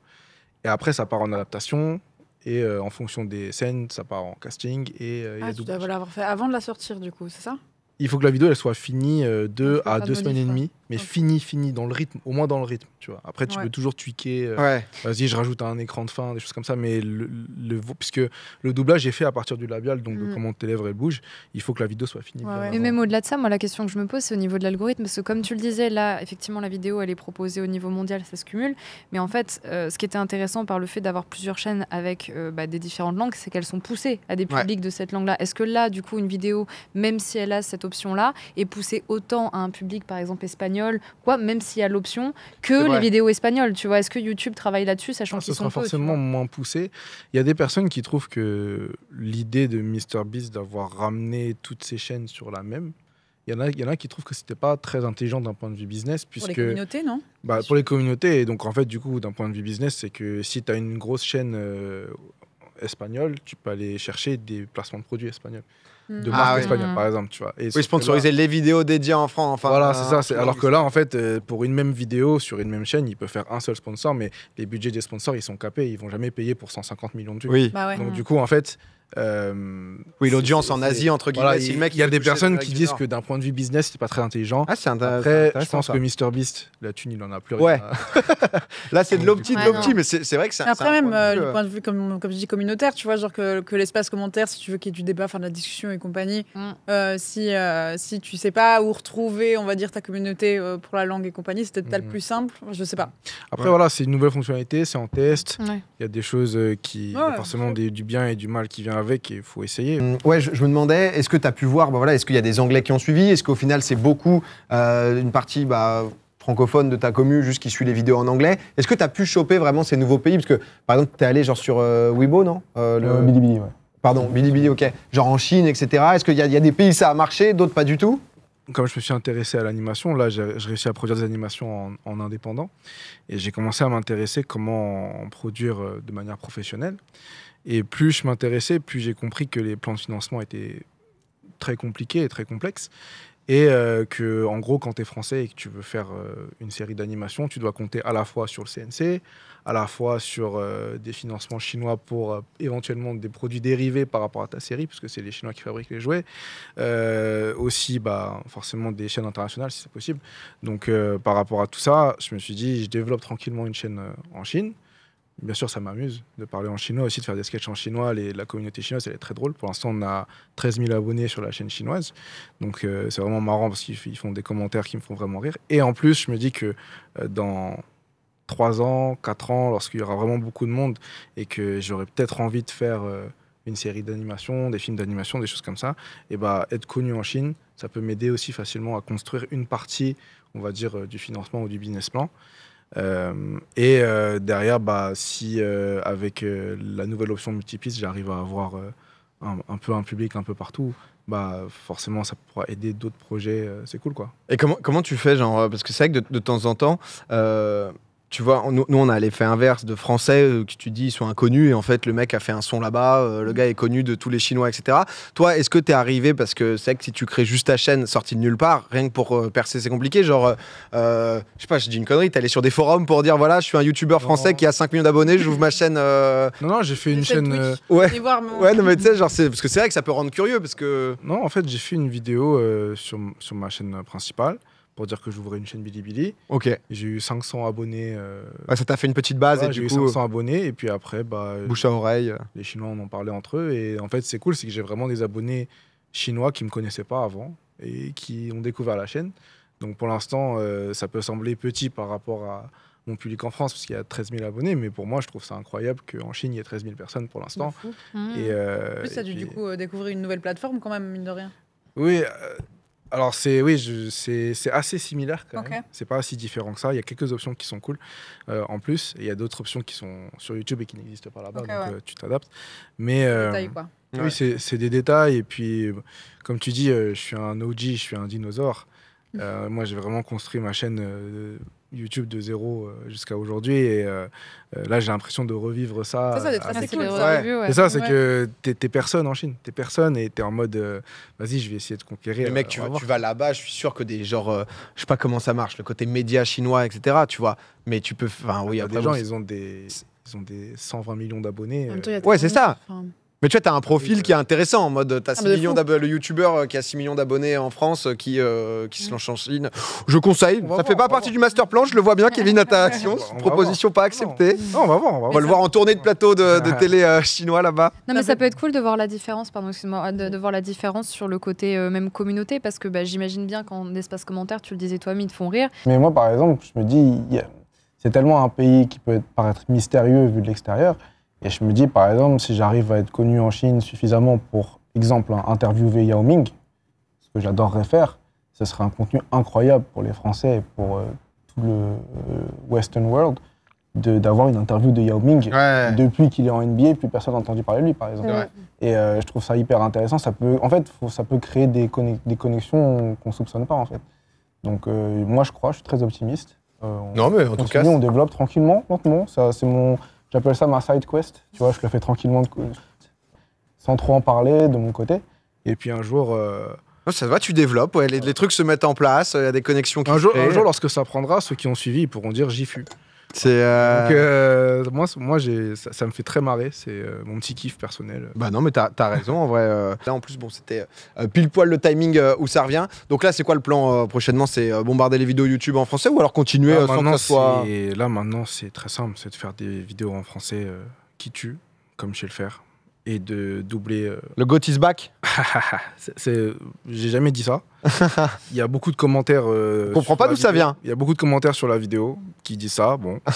Et après, ça part en adaptation, et euh, en fonction des scènes, ça part en casting. Et, euh, ah, a tu dois l'avoir fait avant de la sortir, du coup, c'est ça Il faut que la vidéo elle soit finie euh, deux à deux semaines et demie mais fini, fini, dans le rythme, au moins dans le rythme. Tu vois. Après, tu peux toujours tweaker. Euh, vas-y, je rajoute un écran de fin, des choses comme ça. Mais le, puisque le doublage est fait à partir du labial, donc de mm. comment tes lèvres elles bougent, il faut que la vidéo soit finie. mais et même au-delà de ça, moi, la question que je me pose, c'est au niveau de l'algorithme. Parce que comme tu le disais, là, effectivement, la vidéo, elle est proposée au niveau mondial, ça se cumule. Mais en fait, euh, ce qui était intéressant par le fait d'avoir plusieurs chaînes avec euh, bah, des différentes langues, c'est qu'elles sont poussées à des publics de cette langue-là. Est-ce que là, du coup, une vidéo, même si elle a cette option-là, est poussée autant à un public, par exemple, espagnol, quoi, même s'il y a l'option, que les vidéos espagnoles. Tu vois, est-ce que YouTube travaille là-dessus, sachant ah, qu'ils sont sera forcément moins poussé. Il y a des personnes qui trouvent que l'idée de MrBeast d'avoir ramené toutes ces chaînes sur la même, il y, en a, il y en a qui trouvent que c'était pas très intelligent d'un point de vue business. Puisque, pour les communautés, non bah, Pour les communautés. Et donc, en fait, du coup, d'un point de vue business, c'est que si tu as une grosse chaîne euh, espagnole, tu peux aller chercher des placements de produits espagnols de ah marque espagnole, par exemple, tu vois. Et oui, sponsoriser les vidéos dédiées en France, enfin. Voilà, c'est euh, ça. Alors que là, en fait, euh, pour une même vidéo sur une même chaîne, il peut faire un seul sponsor, mais les budgets des sponsors, ils sont capés, ils vont jamais payer pour 150 millions de vues. Oui. Bah Donc du mm. coup, en fait, euh, oui, l'audience en Asie, entre guillemets. il y a des personnes qui disent que d'un point de vue business, c'est pas très intelligent. Ah, après, je pense que Mister Beast la thune, il en a plus ouais. rien. Là, c'est de l'opti, de l'opti, mais c'est vrai que c'est Après, même du euh, le euh, point de vue, comme, comme je dis, communautaire, tu vois, genre que, que l'espace commentaire, si tu veux qu'il y ait du débat, faire de la discussion et compagnie, mm. si, si tu sais pas où retrouver, on va dire, ta communauté pour la langue et compagnie, c'est peut-être le mm. plus simple, je sais pas. Après, voilà, c'est une nouvelle fonctionnalité, c'est en test. Il y a des choses qui. forcément du bien et du mal qui vient avec faut essayer. Hum, ouais, je, me demandais, est-ce que tu as pu voir, bah voilà, est-ce qu'il y a des Anglais qui ont suivi Est-ce qu'au final, c'est beaucoup euh, une partie bah, francophone de ta commune juste qui suit les vidéos en anglais Est-ce que tu as pu choper vraiment ces nouveaux pays Parce que, par exemple, tu es allé genre sur euh, Weibo, non euh, le... Bilibili, ouais. Pardon, Bilibili, ok. Genre en Chine, etc. Est-ce qu'il y, a des pays ça a marché, d'autres pas du tout comme je me suis intéressé à l'animation, là, j'ai réussi à produire des animations en, indépendant. Et j'ai commencé à m'intéresser comment en produire de manière professionnelle. Et plus je m'intéressais, plus j'ai compris que les plans de financement étaient très compliqués et très complexes. Et euh, que, en gros, quand tu es français et que tu veux faire euh, une série d'animation, tu dois compter à la fois sur le CNC, à la fois sur euh, des financements chinois pour euh, éventuellement des produits dérivés par rapport à ta série, parce que c'est les Chinois qui fabriquent les jouets. aussi, bah, forcément, des chaînes internationales, si c'est possible. Donc, par rapport à tout ça, je me suis dit, je développe tranquillement une chaîne en Chine. Bien sûr, ça m'amuse de parler en chinois aussi, de faire des sketchs en chinois. la communauté chinoise, elle est très drôle. Pour l'instant, on a 13 000 abonnés sur la chaîne chinoise. Donc, euh, c'est vraiment marrant parce qu'ils font des commentaires qui me font vraiment rire. Et en plus, je me dis que euh, dans 3 ans, 4 ans, lorsqu'il y aura vraiment beaucoup de monde et que j'aurai peut-être envie de faire euh, une série d'animation, des films d'animation, des choses comme ça, et eh bah, être connu en Chine, ça peut m'aider aussi facilement à construire une partie, on va dire, du financement ou du business plan. Euh, et euh, derrière, bah, si euh, avec la nouvelle option multipiste, j'arrive à avoir un, peu un public un peu partout, bah forcément ça pourra aider d'autres projets, c'est cool quoi. Et comment, comment tu fais genre parce que c'est vrai que de, de temps en temps euh, tu vois, nous, on a l'effet inverse de français euh, qui, tu dis ils sont inconnus et en fait le mec a fait un son là-bas, euh, le mm. gars est connu de tous les Chinois, etc. Toi, est-ce que t'es arrivé parce que c'est que si tu crées juste ta chaîne sortie de nulle part, rien que pour euh, percer, c'est compliqué. Genre, je sais pas, je dis une connerie, t'es allé sur des forums pour dire voilà, je suis un youtubeur français qui a 5 millions d'abonnés, j'ouvre ma chaîne. Non, non, j'ai fait une chaîne. Ouais. non, mais tu sais, genre, parce que c'est vrai que ça peut rendre curieux parce que. Non, en fait, j'ai fait une vidéo sur, sur ma chaîne principale pour dire que j'ouvrais une chaîne Bilibili. Ok. J'ai eu 500 abonnés. Euh, ah, ça t'a fait une petite base et J'ai eu 500 abonnés et puis après, bah, euh, bouche à oreille. Les Chinois en ont parlé entre eux et en fait c'est cool, c'est que j'ai vraiment des abonnés chinois qui me connaissaient pas avant et qui ont découvert la chaîne. Donc pour l'instant, euh, ça peut sembler petit par rapport à mon public en France, parce qu'il y a 13 000 abonnés, mais pour moi, je trouve ça incroyable qu'en Chine, il y ait 13 000 personnes pour l'instant. Mmh. Et, en plus, ça a dû du coup découvrir une nouvelle plateforme quand même, mine de rien. Oui, alors, c'est oui, c'est assez similaire C'est pas si différent que ça. Il y a quelques options qui sont cool euh, en plus. Il y a d'autres options qui sont sur YouTube et qui n'existent pas là-bas. donc, euh, tu t'adaptes. Mais. Euh, oui, c'est des détails. Et puis, comme tu dis, je suis un OG, je suis un dinosaure. Mhm. moi, j'ai vraiment construit ma chaîne YouTube de zéro euh, jusqu'à aujourd'hui. Et euh, euh, là, j'ai l'impression de revivre ça. C'est ça, c'est que t'es personne en Chine. T'es personne et t'es en mode, vas-y, je vais essayer de conquérir. Mais mec, tu, vas, là-bas, je suis sûr que des genres, je sais pas comment ça marche, le côté média chinois, etc. Tu vois, mais tu peux. Enfin, oui, il ah, y a des gens, ils ont des, ils ont des 120 millions d'abonnés. Ouais, c'est ça. Mais tu vois, t'as un profil qui est intéressant en mode t'as 6 ah, millions d'abonnés, le youtubeur euh, qui a 6 millions d'abonnés en France euh, qui, euh, qui se mm. lance en Chine. Je conseille, ça fait pas partie du master plan, je le vois bien, Kevin, à ta action. Proposition pas acceptée. Non. on va voir. On va, le voir en tournée de plateau de, télé chinois là-bas. Non, mais ça peut être cool de voir la différence, pardon, excuse-moi, de, voir la différence sur le côté même communauté parce que bah, j'imagine bien qu'en espace commentaire, tu le disais toi, mais ils te font rire. Mais moi, par exemple, je me dis, c'est tellement un pays qui peut paraître mystérieux vu de l'extérieur. Et je me dis, par exemple, si j'arrive à être connu en Chine suffisamment pour, exemple, interviewer Yao Ming, ce que j'adorerais faire, ce serait un contenu incroyable pour les Français et pour euh, tout le euh, Western world d'avoir une interview de Yao Ming depuis qu'il est en NBA, plus personne n'a entendu parler de lui, par exemple. Et euh, je trouve ça hyper intéressant. Ça peut, en fait, ça peut créer des, des connexions qu'on ne soupçonne pas, en fait. Donc, moi, je crois, je suis très optimiste. non, mais en tout cas. On développe tranquillement, lentement. C'est mon J'appelle ça ma side quest. Tu vois, je le fais tranquillement, de... sans trop en parler de mon côté. Et puis un jour. Euh... Ça va, tu développes, ouais, les, trucs se mettent en place, euh, il y a des connexions qui un jour, Un jour, lorsque ça prendra, ceux qui ont suivi ils pourront dire j'y fus. Euh, euh, c'est moi, moi ça, ça, me fait très marrer. C'est euh, mon petit kiff personnel. Bah non, mais t'as as raison en vrai. Là, en plus, bon, c'était pile poil le timing où ça revient. Donc là, c'est quoi le plan prochainement C'est bombarder les vidéos YouTube en français ou alors continuer sans que ça soit. Là, maintenant, c'est très simple. C'est de faire des vidéos en français qui tuent, comme chez le faire et de doubler. Euh, le goat is back J'ai jamais dit ça. Il y a beaucoup de commentaires. euh, comprends pas d'où ça vient. Il y a beaucoup de commentaires sur la vidéo qui dit ça. Bon.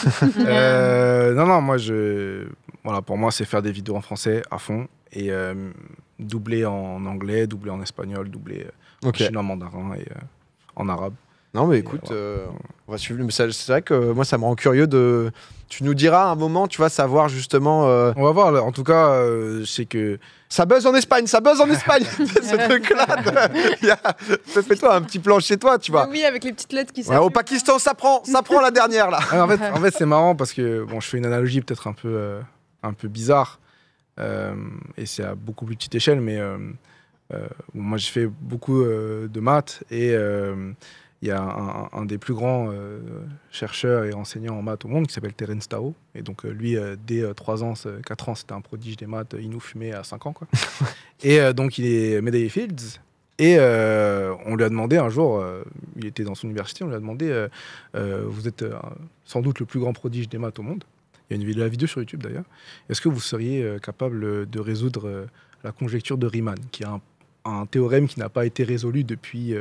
Euh, non, non, moi, je, voilà, pour moi, c'est faire des vidéos en français à fond et euh, doubler en anglais, doubler en espagnol, doubler en chinois, mandarin et en arabe. Non, mais écoute, on va suivre. le message. C'est vrai que moi, ça me rend curieux de, tu nous diras à un moment, tu vas savoir justement. Euh, On va voir, en tout cas, euh, c'est que. Ça buzz en Espagne, ça buzz en Espagne Ce truc-là Fais-toi un petit plan chez toi, tu vois. Oui, avec les petites lettres qui ouais, Au Pakistan, ça prend, ça prend la dernière, là En fait, en fait c'est marrant parce que bon, je fais une analogie peut-être un, peu, euh, un peu bizarre, et c'est à beaucoup plus petite échelle, mais moi j'ai fait beaucoup de maths et il y a un, des plus grands euh, chercheurs et enseignants en maths au monde qui s'appelle Terence Tao. Et donc, euh, lui, euh, dès 3 ans, 4 ans, c'était un prodige des maths Il nous fumait à 5 ans. Quoi. et donc, il est médaillé Fields. Et on lui a demandé un jour, il était dans son université, on lui a demandé Vous êtes sans doute le plus grand prodige des maths au monde. Il y a une vidéo, sur YouTube d'ailleurs. Est-ce que vous seriez capable de résoudre la conjecture de Riemann, qui est un théorème qui n'a pas été résolu depuis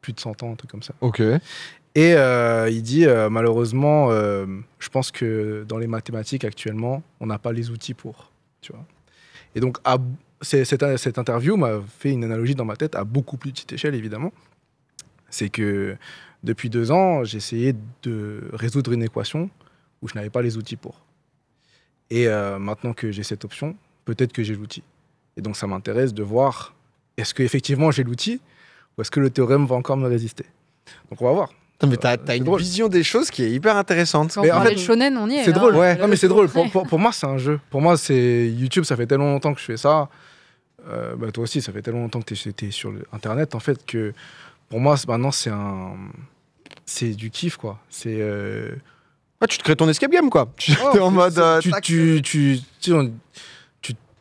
plus de 100 ans, un truc comme ça. Ok. Et euh, il dit, euh, malheureusement, euh, je pense que dans les mathématiques actuellement, on n'a pas les outils pour. Tu vois. Et donc, cette, cette, interview m'a fait une analogie dans ma tête à beaucoup plus petite échelle, évidemment. C'est que depuis deux ans, j'ai essayé de résoudre une équation où je n'avais pas les outils pour. Et maintenant que j'ai cette option, peut-être que j'ai l'outil. Et donc, ça m'intéresse de voir est-ce qu'effectivement j'ai l'outil ou est-ce que le théorème va encore me résister Donc on va voir. Non, mais t'as, euh, une vision des choses qui est hyper intéressante. mais en fait, shonen, on y est. C'est hein. drôle. Ouais. mais c'est drôle. Pour, pour, moi, c'est un jeu. Pour moi, c'est YouTube. Ça fait tellement longtemps que je fais ça. Euh, bah, toi aussi, ça fait tellement longtemps que tu es sur Internet, en fait, que pour moi, maintenant, c'est un. C'est du kiff, quoi. C'est. Euh, ah, tu te crées ton escape game, quoi. tu oh, es en mode. tu, tu, tu, tu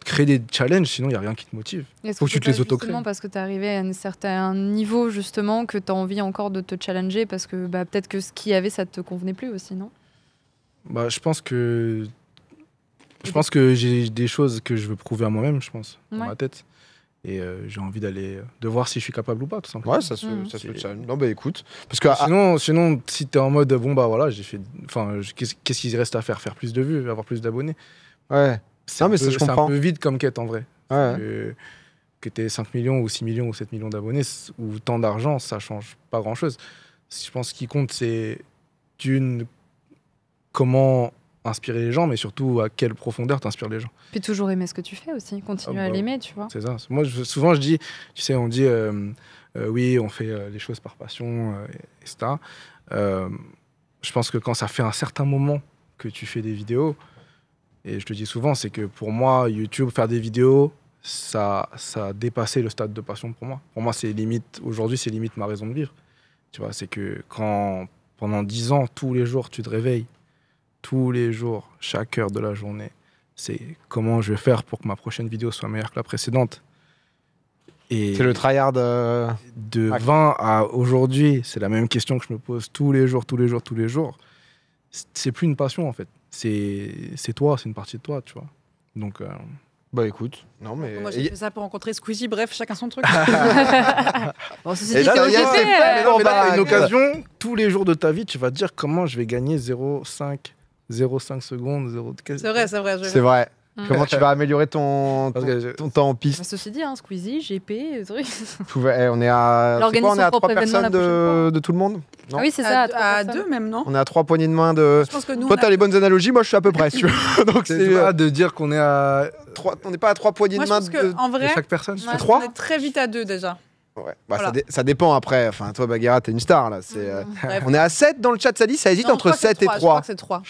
Créer des challenges, sinon il n'y a rien qui te motive. Faut que, tu te les auto Justement parce que tu es arrivé à un certain niveau, justement, que tu as envie encore de te challenger, parce que bah, peut-être que ce qu'il y avait, ça te convenait plus aussi, non bah, Je pense que. Je pense que j'ai des choses que je veux prouver à moi-même, je pense, dans ma tête. Et euh, j'ai envie d'aller. de voir si je suis capable ou pas, tout simplement. Ouais, ça se, mm. ça se challenge. Non, bah écoute. Parce que, ah, sinon, sinon, si es en mode, bon, bah voilà, j'ai fait. Enfin, qu'est-ce qu'il reste à faire Faire plus de vues, avoir plus d'abonnés. Ouais. C'est un, peu vide comme quête en vrai. Que, que tu 5 millions ou 6 millions ou 7 millions d'abonnés ou tant d'argent, ça change pas grand chose. Je pense qu'il compte, c'est d'une, comment inspirer les gens, mais surtout à quelle profondeur t'inspires les gens. Puis toujours aimer ce que tu fais aussi, continuer ah, à bah l'aimer, tu vois. C'est ça. Moi, souvent, je dis, tu sais, on dit, euh, euh, oui, on fait euh, les choses par passion, etc. je pense que quand ça fait un certain moment que tu fais des vidéos, et je te dis souvent, c'est que pour moi, YouTube, faire des vidéos, ça, ça a dépassé le stade de passion pour moi. Pour moi, c'est limite, aujourd'hui, c'est limite ma raison de vivre. Tu vois, c'est que quand pendant 10 ans, tous les jours, tu te réveilles, tous les jours, chaque heure de la journée, c'est comment je vais faire pour que ma prochaine vidéo soit meilleure que la précédente. c'est le tryhard euh, de 20 à aujourd'hui, c'est la même question que je me pose tous les jours, tous les jours, tous les jours. C'est plus une passion en fait c'est toi, c'est une partie de toi, tu vois. Donc. Euh, bah écoute, non mais. Moi j'ai fait ça pour rencontrer Squeezie, bref, chacun son truc. bon, c'est dit, c'est ça. fait, fait, non, une occasion, tous les jours de ta vie, tu vas te dire comment je vais gagner 0,5 0,5 secondes, 0... C'est vrai, c'est vrai. C'est vrai. Mm. Comment tu vas améliorer ton, temps en piste bah, Ceci dit, hein, Squeezie, GP, euh, truc. Eh, on est à, trois personnes de, tout le monde Ah Oui, c'est ça. à, deux même, non On est à trois poignées de main de. Toi, t'as les bonnes analogies, moi je suis à peu près. Donc c'est euh, de dire qu'on est à trois- on n'est pas à trois poignées de main de. chaque personne. c'est trois on est très vite à deux déjà. Ouais. Bah, ça, dépend après. Enfin, toi, Bagheera, t'es une star là. C'est, euh, mm. On est à 7 dans le chat, ça dit, ça hésite entre sept 7 et 3. Je crois que c'est trois.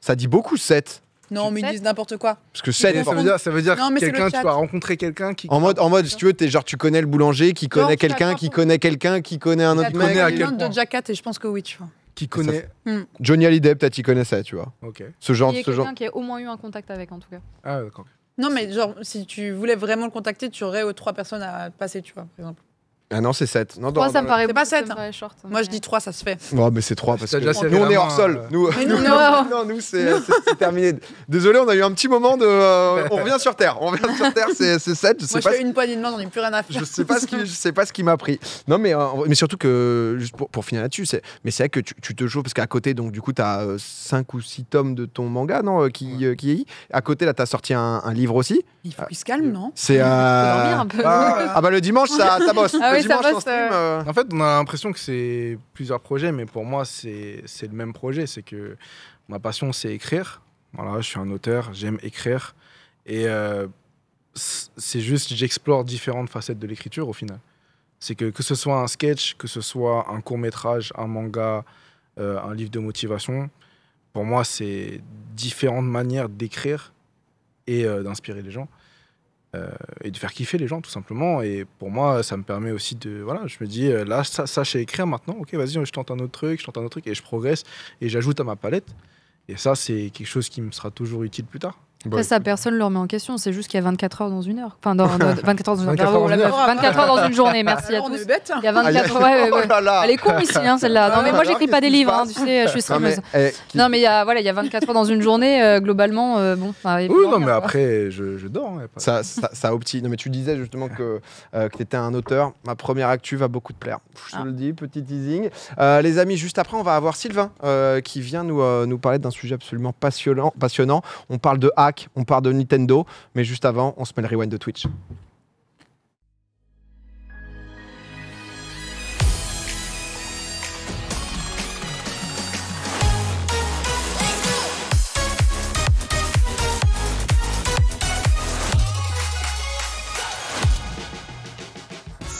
Ça dit beaucoup 7. Non, mais ils disent n'importe quoi. Parce que ça, ça veut dire, ça veut dire quelqu'un, tu vas rencontrer quelqu'un qui. En mode, en mode, si tu veux, es genre, tu connais le boulanger qui connaît quelqu'un, qui connaît quelqu'un, qui connaît un autre mec. quelqu'un. de Jackat et je pense que oui, tu vois. Qui connaît. Hmm. Johnny Hallyday, peut-être, il ça, tu vois. Ok. Ce genre de. quelqu'un qui a au moins eu un contact avec, en tout cas. Ah, d'accord. Non, mais genre, si tu voulais vraiment le contacter, tu aurais trois personnes à passer, tu vois, par exemple. Ah non, c'est 7. Non, 3, ça me paraît pas 7. Hein. short. Hein, Moi, je dis 3, ça se fait. Non, mais c'est 3 parce que nous, on est hors sol. Nous, non. nous, c'est terminé. Désolé, on a eu un petit moment de. Euh, on revient sur Terre. On revient sur Terre, c'est 7. Je sais Moi, je une poignée de main, on n'a plus rien à faire. je sais pas ce qui je sais pas ce qui m'a pris non mais euh, mais surtout que juste pour, finir là-dessus c'est mais c'est vrai que tu, tu te joues parce qu'à côté donc du coup tu as 5 ou 6 tomes de ton manga non euh, qui euh, qui est à côté là tu as sorti un, un livre aussi Il faut qu'il se calme, non c'est faut dormir un peu. Ah, ah, bah le dimanche ça, bosse ah euh. En fait, on a l'impression que c'est plusieurs projets, mais pour moi, c'est le même projet. C'est que ma passion, c'est écrire. Voilà, je suis un auteur, j'aime écrire. Et euh, c'est juste, j'explore différentes facettes de l'écriture au final. C'est que que ce soit un sketch, que ce soit un court métrage, un manga, euh, un livre de motivation, pour moi, c'est différentes manières d'écrire et d'inspirer les gens. Euh, et de faire kiffer les gens tout simplement. Et pour moi, ça me permet aussi de. Voilà, je me dis, euh, là, ça, ça je écrire maintenant, ok, vas-y, je tente un autre truc, je tente un autre truc, et je progresse, et j'ajoute à ma palette. Et ça, c'est quelque chose qui me sera toujours utile plus tard. Après, ça, personne ne le remet en question. C'est juste qu'il y a 24 heures dans une heure. Enfin, dans, 24 heures dans une heure. 24, heures, dans une journée, ah, merci à tous. Hein. Il y a 24 ah, heures. Oh ouais, ouais, Elle est con ici, hein, celle-là. Ah, non, mais moi, j'écris pas des livres, hein, tu sais, je suis streameuse. Eh, non, mais, il y a, voilà, il y a 24 heures dans une journée, euh, globalement. Euh, bon, oui, non, mais après, je, je dors. pas... Ça, ça, ça opti... Non, mais tu disais justement que, euh, que tu étais un auteur. Ma première actu va beaucoup te plaire. Je te le dis, petit teasing. les amis, juste après, on va avoir Sylvain qui vient nous, nous parler d'un sujet absolument passionnant. passionnant. On parle de hack on part de Nintendo, mais juste avant, on se met le rewind de Twitch.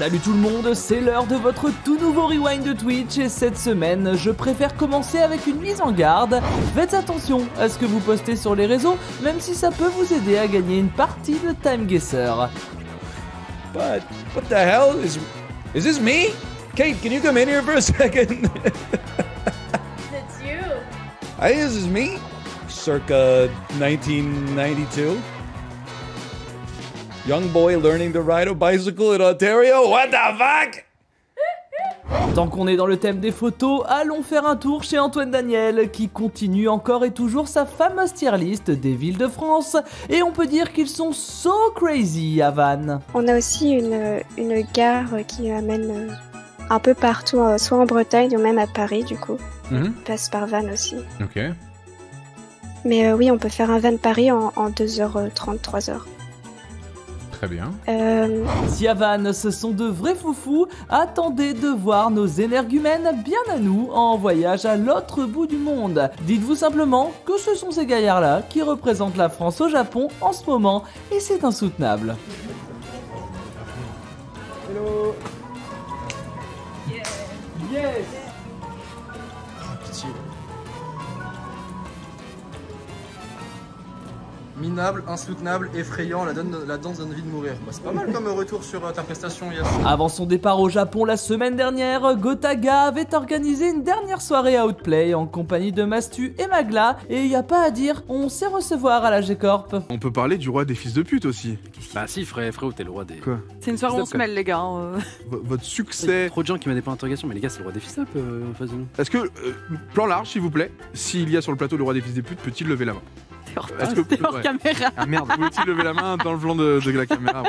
Salut tout le monde, c'est l'heure de votre tout nouveau rewind de Twitch et cette semaine, je préfère commencer avec une mise en garde. Faites attention à ce que vous postez sur les réseaux, même si ça peut vous aider à gagner une partie de Time Guesser. But what the hell is this me? Kate, can you come in here for a second? It's you. I this me. Circa 1992. Young boy learning to ride a bicycle in Ontario? What the fuck? Tant qu'on est dans le thème des photos, allons faire un tour chez Antoine Daniel qui continue encore et toujours sa fameuse tier list des villes de France et on peut dire qu'ils sont so crazy à Vannes. On a aussi une, une gare qui amène euh, un peu partout, euh, soit en Bretagne ou même à Paris du coup. Mhm. On passe par Vannes aussi. Ok. Mais euh, oui, on peut faire un van Paris en, en 2h30, 3h. Très bien. Euh... Avan, ce sont de vrais foufous. Attendez de voir nos énergumènes bien à nous en voyage à l'autre bout du monde. Dites-vous simplement que ce sont ces gaillards-là qui représentent la France au Japon en ce moment et c'est insoutenable. Yes. Minable, insoutenable, effrayant, la, donne, la danse donne envie de mourir. Bah, c'est pas mal comme retour sur euh, ta prestation hier. Avant son départ au Japon la semaine dernière, Gotaga avait organisé une dernière soirée à Outplay en compagnie de Mastu et Magla. Et y a pas à dire, on sait recevoir à la G-Corp. On peut parler du roi des fils de pute aussi. Bah si, frère, frérot, t'es le roi des. Quoi C'est une soirée où on se mêle, les gars. Hein. votre succès. Trop de gens qui m'ont des points d'interrogation, mais les gars, c'est le roi des fils de pute euh, Est-ce que, euh, plan large, s'il vous plaît, s'il y a sur le plateau le roi des fils de pute, peut-il lever la main parce Est-ce que- hors caméra. Ah merde. Pouvait-il lever la main dans le blanc de, de la caméra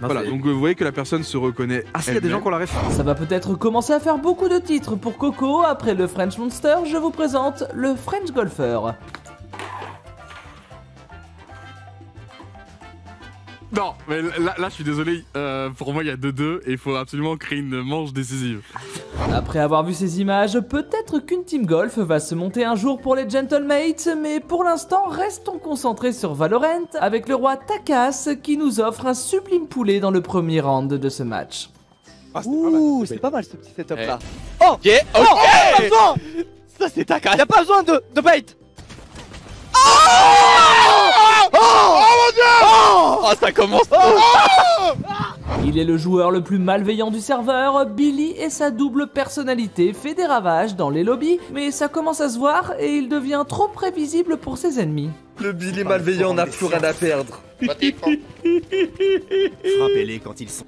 Voilà, donc vous voyez que la personne se reconnaît. Ah, s'il y a des gens qui ont la référence. Ça va peut-être commencer à faire beaucoup de titres pour Coco. Après le French Monster, je vous présente le French Golfer. Non, mais là, je suis désolé. Euh, pour moi, il y a 2-2 et il faut absolument créer une manche décisive. Après avoir vu ces images, peut-être qu'une team golf va se monter un jour pour les Gentlemates, mais pour l'instant, restons concentrés sur Valorant avec le roi Takas qui nous offre un sublime poulet dans le premier round de ce match. Ah, Ouh, c'est pas mal ce petit setup là. Eh. Oh, oh, oh Ça c'est Takas Y'a pas besoin de, de bait oh Oh, oh mon dieu oh, ah, ça commence oh Il est le joueur le plus malveillant du serveur, Billy et sa double personnalité fait des ravages dans les lobbies, mais ça commence à se voir et il devient trop prévisible pour ses ennemis. Le Billy malveillant n'a plus rien à perdre. Frappez-les quand ils sont...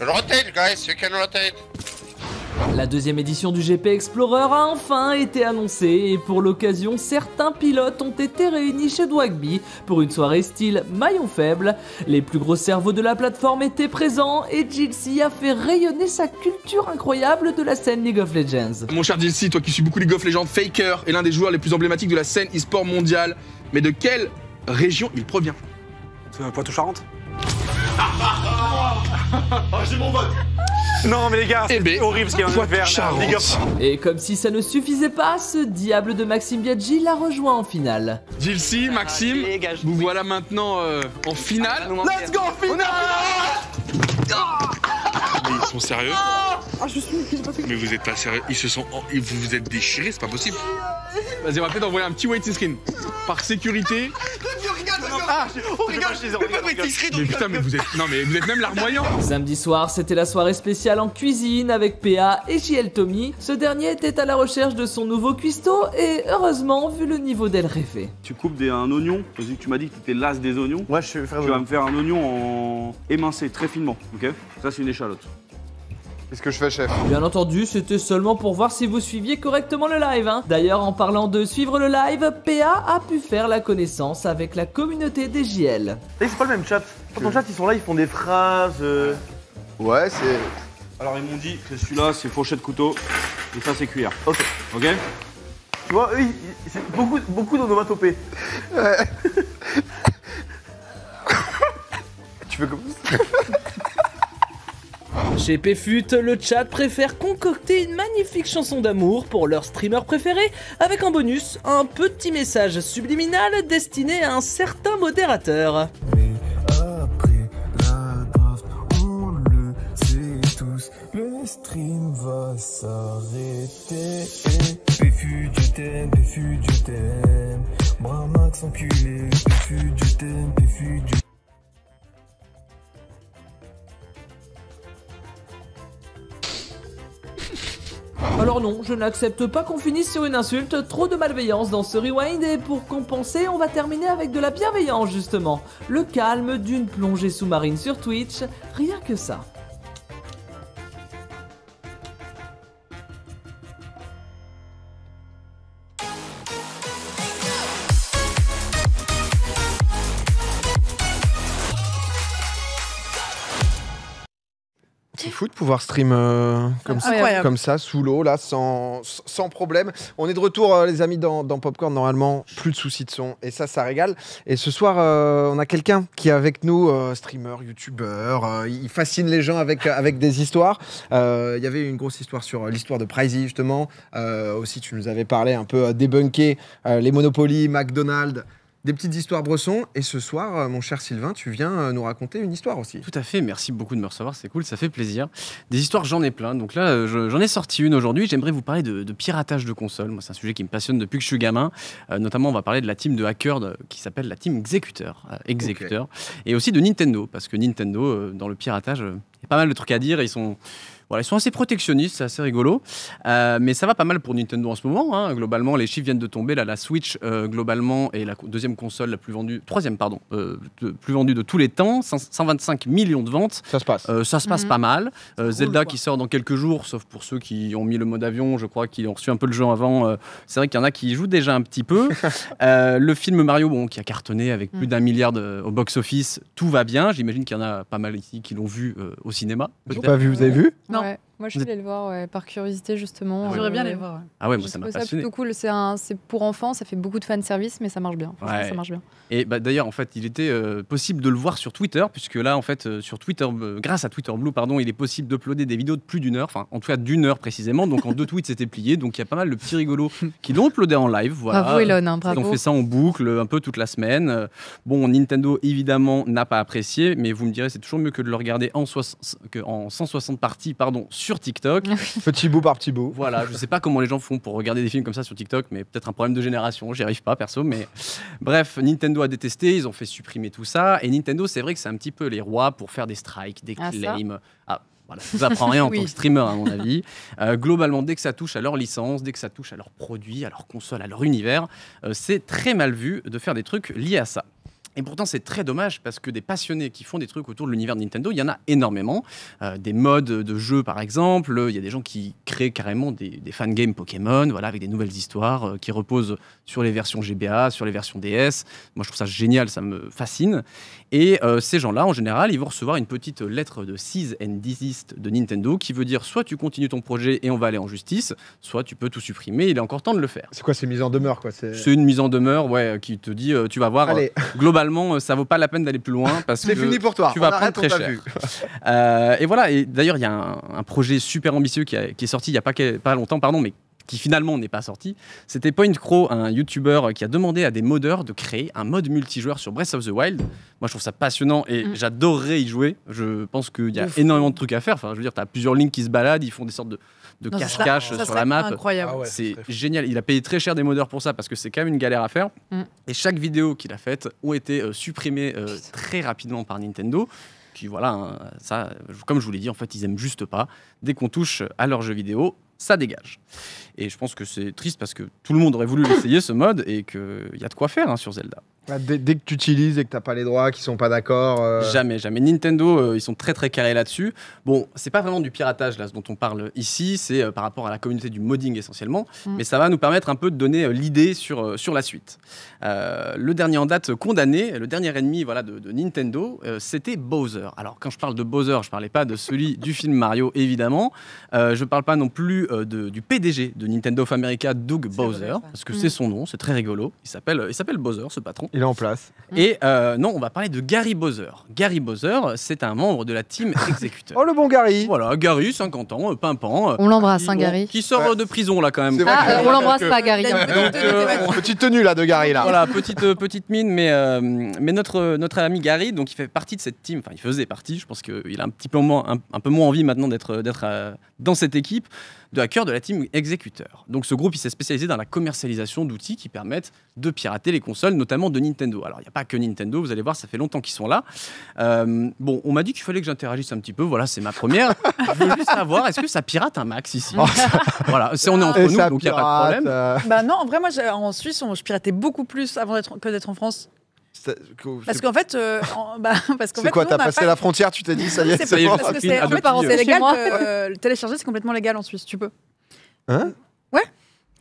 rotate guys, you can rotate la deuxième édition du GP Explorer a enfin été annoncée et pour l'occasion, certains pilotes ont été réunis chez Dwagby pour une soirée style maillon faible. Les plus gros cerveaux de la plateforme étaient présents et Jilsi a fait rayonner sa culture incroyable de la scène League of Legends. Mon cher Jilsi, toi qui suis beaucoup League of Legends, Faker est l'un des joueurs les plus emblématiques de la scène e-sport mondiale. Mais de quelle région il provient euh, poitou charente ah ah ah, ah, ah, ah, j'ai mon vote non, mais les gars, eh ben, c'est horrible ce qu'il y a en faire. Et comme si ça ne suffisait pas, ce diable de Maxime Biaggi l'a rejoint en finale. Gilsi, Maxime, ah, vous voilà maintenant euh, en finale. Ah, Let's go en finale mais ils sont sérieux ah, Mais vous êtes pas sérieux, ils se sont... Vous vous êtes déchirés, c'est pas possible. Vas-y, on va peut-être envoyer un petit waiting screen. Par sécurité, ah, je les ai Mais putain, mais euh, vous êtes. Non, mais vous êtes même larmoyant. Samedi soir, c'était la soirée spéciale en cuisine avec PA et JL Tommy. Ce dernier était à la recherche de son nouveau cuistot et heureusement, vu le niveau d'elle rêvait. Tu coupes un oignon. Parce que tu m'as dit que t'étais l'as des oignons. Ouais, je suis frère. Tu vas me faire un oignon en émincé très finement, ok Ça, c'est une échalote. Qu'est-ce que je fais, chef Bien entendu, c'était seulement pour voir si vous suiviez correctement le live. Hein. D'ailleurs, en parlant de suivre le live, PA a pu faire la connaissance avec la communauté des JL. C'est pas le même chat. Quand ton chat, ils sont là, ils font des phrases. Euh. Ouais, c'est. Alors ils m'ont dit que celui-là c'est fourchette couteau et ça c'est cuillère. Ok. Ok Tu vois, oui, c'est beaucoup, beaucoup d'onomatopées. Tu veux comme chez Péfut, le chat préfère concocter une magnifique chanson d'amour pour leur streamer préféré, avec un bonus un petit message subliminal destiné à un certain modérateur. stream va s'arrêter. Alors non, je n'accepte pas qu'on finisse sur une insulte, trop de malveillance dans ce rewind et pour compenser, on va terminer avec de la bienveillance justement. Le calme d'une plongée sous-marine sur Twitch, rien que ça. de pouvoir stream euh, comme, ah, ça, comme ça, sous l'eau, là, sans, problème. On est de retour, euh, les amis, dans, Popcorn. Normalement, plus de soucis de son. Et ça, ça régale. Et ce soir, euh, on a quelqu'un qui est avec nous, streamer, youtubeur. il fascine les gens avec, avec des histoires. Il y avait une grosse histoire sur l'histoire de Pricey, justement. aussi, tu nous avais parlé un peu débunker les Monopoly, McDonald's des petites histoires Bresson. Et ce soir, euh, mon cher Sylvain, tu viens euh, nous raconter une histoire aussi. Tout à fait, merci beaucoup de me recevoir, c'est cool, ça fait plaisir. Des histoires, j'en ai plein. Donc là, euh, j'en ai sorti une aujourd'hui. J'aimerais vous parler de, piratage de consoles. Moi, c'est un sujet qui me passionne depuis que je suis gamin. notamment, on va parler de la team de hackers qui s'appelle la team Exécuteur. exécuteur. Et aussi de Nintendo, parce que Nintendo, dans le piratage, il y a pas mal de trucs à dire. Ils sont voilà, ils sont assez protectionnistes, c'est assez rigolo. Euh, mais ça va pas mal pour Nintendo en ce moment. Hein. Globalement, les chiffres viennent de tomber. Là, la Switch, euh, globalement, est la deuxième console la plus vendue, troisième, pardon, euh, plus vendue de tous les temps. 125 millions de ventes. Ça se passe. ça se passe mhm. pas mal. Zelda qui sort dans quelques jours, sauf pour ceux qui ont mis le mode avion, je crois, qui ont reçu un peu le jeu avant. c'est vrai qu'il y en a qui jouent déjà un petit peu. le film Mario, bon, qui a cartonné avec plus mm. d'un milliard au box-office, tout va bien. J'imagine qu'il y en a pas mal ici qui l'ont vu au cinéma. Vous pas vu, vous avez vu non. right. Moi, je suis le voir par curiosité, justement. Ah, j'aimerais euh, bien les voir. Ah ouais, moi, ça m'a passionné. C'est cool. C'est pour enfants, ça fait beaucoup de fanservice, service, mais ça marche bien. ça marche bien. Et bah, d'ailleurs, en fait, il était euh, possible de le voir sur Twitter, puisque là, en fait, euh, sur Twitter, grâce à Twitter Blue, pardon, il est possible d'uploader des vidéos de plus d'une heure, enfin, en tout cas d'une heure précisément. Donc, en deux tweets, c'était plié. Donc, il y a pas mal de petits rigolos qui l'ont uploadé en live. Voilà. Bravo, Elon, hein, bravo. Ils ont fait ça en boucle, un peu toute la semaine. Bon, Nintendo, évidemment, n'a pas apprécié, mais vous me direz, c'est toujours mieux que de le regarder en, en 160 parties, pardon, sur sur TikTok. petit bout par petit bout. Voilà, je sais pas comment les gens font pour regarder des films comme ça sur TikTok, mais peut-être un problème de génération, j'y arrive pas perso. Mais bref, Nintendo a détesté, ils ont fait supprimer tout ça. Et Nintendo, c'est vrai que c'est un petit peu les rois pour faire des strikes, des ah, claims. Ah, voilà, ça apprend rien en tant que streamer, à mon avis. Euh, globalement, dès que ça touche à leur licence, dès que ça touche à leurs produits, à leur console, à leur univers, euh, c'est très mal vu de faire des trucs liés à ça. Et pourtant, c'est très dommage parce que des passionnés qui font des trucs autour de l'univers de Nintendo, il y en a énormément. Euh, des modes de jeux, par exemple. Il y a des gens qui créent carrément des, des fan games Pokémon, voilà, avec des nouvelles histoires euh, qui reposent sur les versions GBA, sur les versions DS. Moi, je trouve ça génial, ça me fascine. Et euh, ces gens-là, en général, ils vont recevoir une petite lettre de cease and desist de Nintendo qui veut dire soit tu continues ton projet et on va aller en justice, soit tu peux tout supprimer. Il est encore temps de le faire. C'est quoi, ces mises en demeure, quoi C'est une mise en demeure, ouais, qui te dit tu vas voir globalement Finalement, euh, ça vaut pas la peine d'aller plus loin parce que fini pour toi. tu vas prendre très cher. Euh, et voilà. Et d'ailleurs, il y a un, projet super ambitieux qui, est sorti il y a pas, pas longtemps, pardon, mais qui finalement n'est pas sorti, c'était Point Crow, un YouTuber qui a demandé à des modeurs de créer un mode multijoueur sur Breath of the Wild. Moi, je trouve ça passionnant et mm. j'adorerais y jouer. Je pense qu'il y a énormément de trucs à faire. Enfin, je veux dire, tu as plusieurs lignes qui se baladent, ils font des sortes de de cache-cache sur la map. Incroyable. Ah c'est génial. Il a payé très cher des modeurs pour ça parce que c'est quand même une galère à faire. Mm. Et chaque vidéo qu'il a faite ont été euh, supprimée euh, très rapidement par Nintendo. Puis voilà, hein, ça, comme je vous l'ai dit, en fait, ils aiment juste pas. Dès qu'on touche à leurs jeux vidéo, ça dégage. Et je pense que c'est triste parce que tout le monde aurait voulu l'essayer ce mode et qu'il y a de quoi faire hein, sur Zelda. Dès, que tu utilises et que tu n'as pas les droits, qu'ils sont pas d'accord. Euh. Jamais, jamais. Nintendo, euh, ils sont très très carrés là-dessus. Bon, c'est pas vraiment du piratage là, ce dont on parle ici, c'est euh, par rapport à la communauté du modding essentiellement, mm. mais ça va nous permettre un peu de donner l'idée sur, sur la suite. le dernier en date condamné, le dernier ennemi voilà, de, Nintendo, c'était Bowser. Alors quand je parle de Bowser, je parlais pas de celui du film Mario évidemment, je parle pas non plus de, du PDG de Nintendo of America, Doug Bowser, parce que mm. c'est son nom, c'est très rigolo. Il s'appelle Bowser, ce patron. Et en place. Et euh, non, on va parler de Gary Bowser. Gary Bowser, c'est un membre de la team exécuteur. oh, le bon Gary Voilà, Gary, 50 ans, euh, pimpant. Euh, on l'embrasse, hein, Gary. Qui sort de prison, là, quand même. Ah, on l'embrasse pas, Gary. Petite tenue, là, de Gary, là. Voilà, petite, petite mine, mais, mais notre, notre ami Gary, donc, il fait partie de cette team. Enfin, il faisait partie. Je pense qu'il a un petit peu un, un peu moins envie maintenant d'être dans cette équipe de hackers de la team exécuteur. Donc ce groupe, il s'est spécialisé dans la commercialisation d'outils qui permettent de pirater les consoles, notamment de Nintendo. Alors il n'y a pas que Nintendo, vous allez voir, ça fait longtemps qu'ils sont là. Euh, bon, on m'a dit qu'il fallait que j'interagisse un petit peu, voilà, c'est ma première. Je veux juste savoir, est-ce que ça pirate un max ici oh. Voilà, c'est, on est entre nous, donc il n'y a pas de problème. Bah non, en vrai, moi, en Suisse, on, je piratais beaucoup plus avant que d'être en France. Parce qu'en fait, euh, bah, parce qu'en fait, quoi T'as passé la frontière, tu t'es dit, ça y est, c'est bon. parce que c'est- en fait, euh, légal. Euh, le télécharger, c'est complètement légal en Suisse. Tu peux. Hein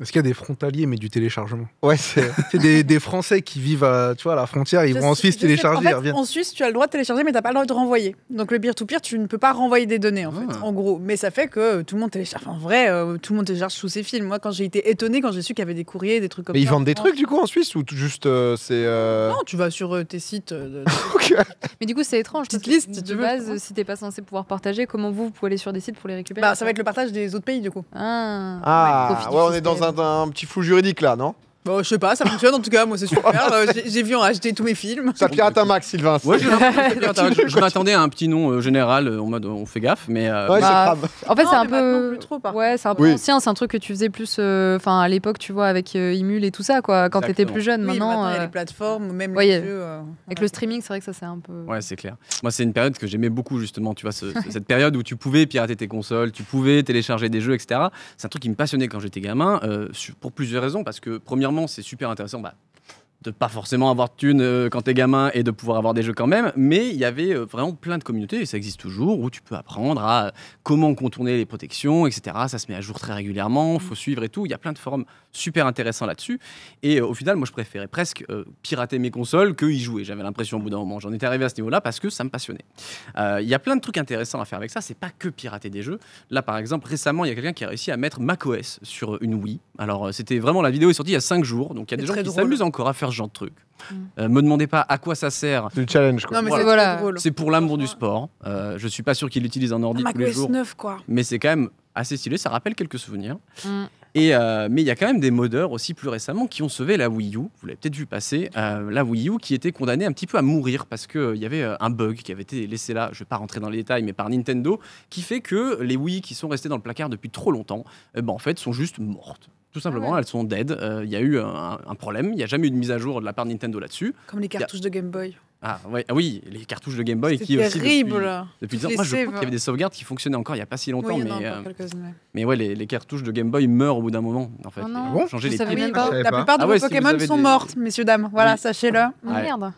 est-ce qu'il y a des frontaliers, mais du téléchargement Ouais, c'est des, Français qui vivent à, tu vois, la frontière, ils vont en Suisse télécharger. En, Suisse, tu as le droit de télécharger, mais tu n'as pas le droit de renvoyer. Donc le peer-to-peer, tu ne peux pas renvoyer des données, en, fait, ah. en gros. Mais ça fait que euh, tout le monde télécharge. en vrai, euh, tout le monde télécharge sous ses films. Moi, quand j'ai été étonné quand j'ai su qu'il y avait des courriers, des trucs comme ça. Mais ils vendent des trucs, du coup, en Suisse Ou juste euh, c'est. Non, tu vas sur tes sites. Mais du coup, c'est étrange. Petite liste, de base, si tu n'es pas censé pouvoir partager, comment vous, pouvez aller sur des sites pour les récupérer bah, Ça va être le partage des autres pays, du coup. Ah, ah on est dans un un, petit fou juridique là, non je sais pas, ça fonctionne en tout cas, moi c'est super. j'ai- vu en acheter tous mes films. Ça pirate un max, Sylvain. je, m'attendais à un petit nom euh, général, euh, en mode on fait gaffe, mais euh, Ouais, c'est bah, En fait, c'est un peu. ouais, c'est un peu ancien. C'est un truc que tu faisais plus, à l'époque, tu vois, avec Emule Imul et tout ça, quoi, quand t'étais plus jeune. maintenant, les plateformes, même les jeux. avec le streaming, c'est vrai que ça, c'est un peu. Ouais, c'est clair. Moi, c'est une période que j'aimais beaucoup, justement. Tu vois, cette période où tu pouvais pirater tes consoles, tu pouvais télécharger des jeux, etc. C'est un truc qui me passionnait quand j'étais gamin, pour plusieurs raisons. Parce que, premièrement, c'est super intéressant. Bah, de pas forcément avoir de thunes euh, quand t'es gamin et de pouvoir avoir des jeux quand même, mais il y avait euh, vraiment plein de communautés, et ça existe toujours, où tu peux apprendre à comment contourner les protections, etc. Ça se met à jour très régulièrement, faut mmh. suivre et tout. Il y a plein de forums super intéressant là-dessus. Et euh, au final, moi, je préférais presque euh, pirater mes consoles que y jouer. J'avais l'impression au bout d'un moment, j'en étais arrivé à ce niveau-là parce que ça me passionnait. Euh, il y a plein de trucs intéressants à faire avec ça. C'est pas que pirater des jeux. Là, par exemple, récemment, il y a quelqu'un qui a réussi à mettre macOS sur une Wii. Alors, c'était vraiment la vidéo est sortie il y a 5 jours, donc il y a des gens qui s'amusent encore à faire ce genre de trucs, hmm. me demandez pas à quoi ça sert. C'est le challenge. Quoi. Non, mais c'est pour l'amour du sport. Euh, je suis pas sûr qu'il l'utilise en ordi tous les jours. 9, quoi. Mais c'est quand même assez stylé. Ça rappelle quelques souvenirs. Hmm. Euh, mais il y a quand même des modeurs aussi plus récemment qui ont sauvé la Wii U. Vous l'avez peut-être vu passer. Euh, la Wii U qui était condamnée un petit peu à mourir parce qu'il euh, y avait un bug qui avait été laissé là, je ne vais pas rentrer dans les détails, mais par Nintendo, qui fait que les Wii qui sont restées dans le placard depuis trop longtemps, eh ben, en fait, sont juste mortes. Tout simplement, ah elles sont dead. Il y a eu un, problème. Il n'y a jamais eu de mise à jour de la part de Nintendo là-dessus. Comme les cartouches de Game Boy. Ah, ah oui, les cartouches de Game Boy qui terrible. depuis, depuis ans, moi je crois qu'il y avait des sauvegardes qui fonctionnaient encore il y a pas si longtemps, mais, euh, mais ouais, les, cartouches de Game Boy meurent au bout d'un moment en fait. Oh non, La plupart de ah vos Pokémon sont mortes, messieurs dames. Voilà, sachez-le. Ah Merde.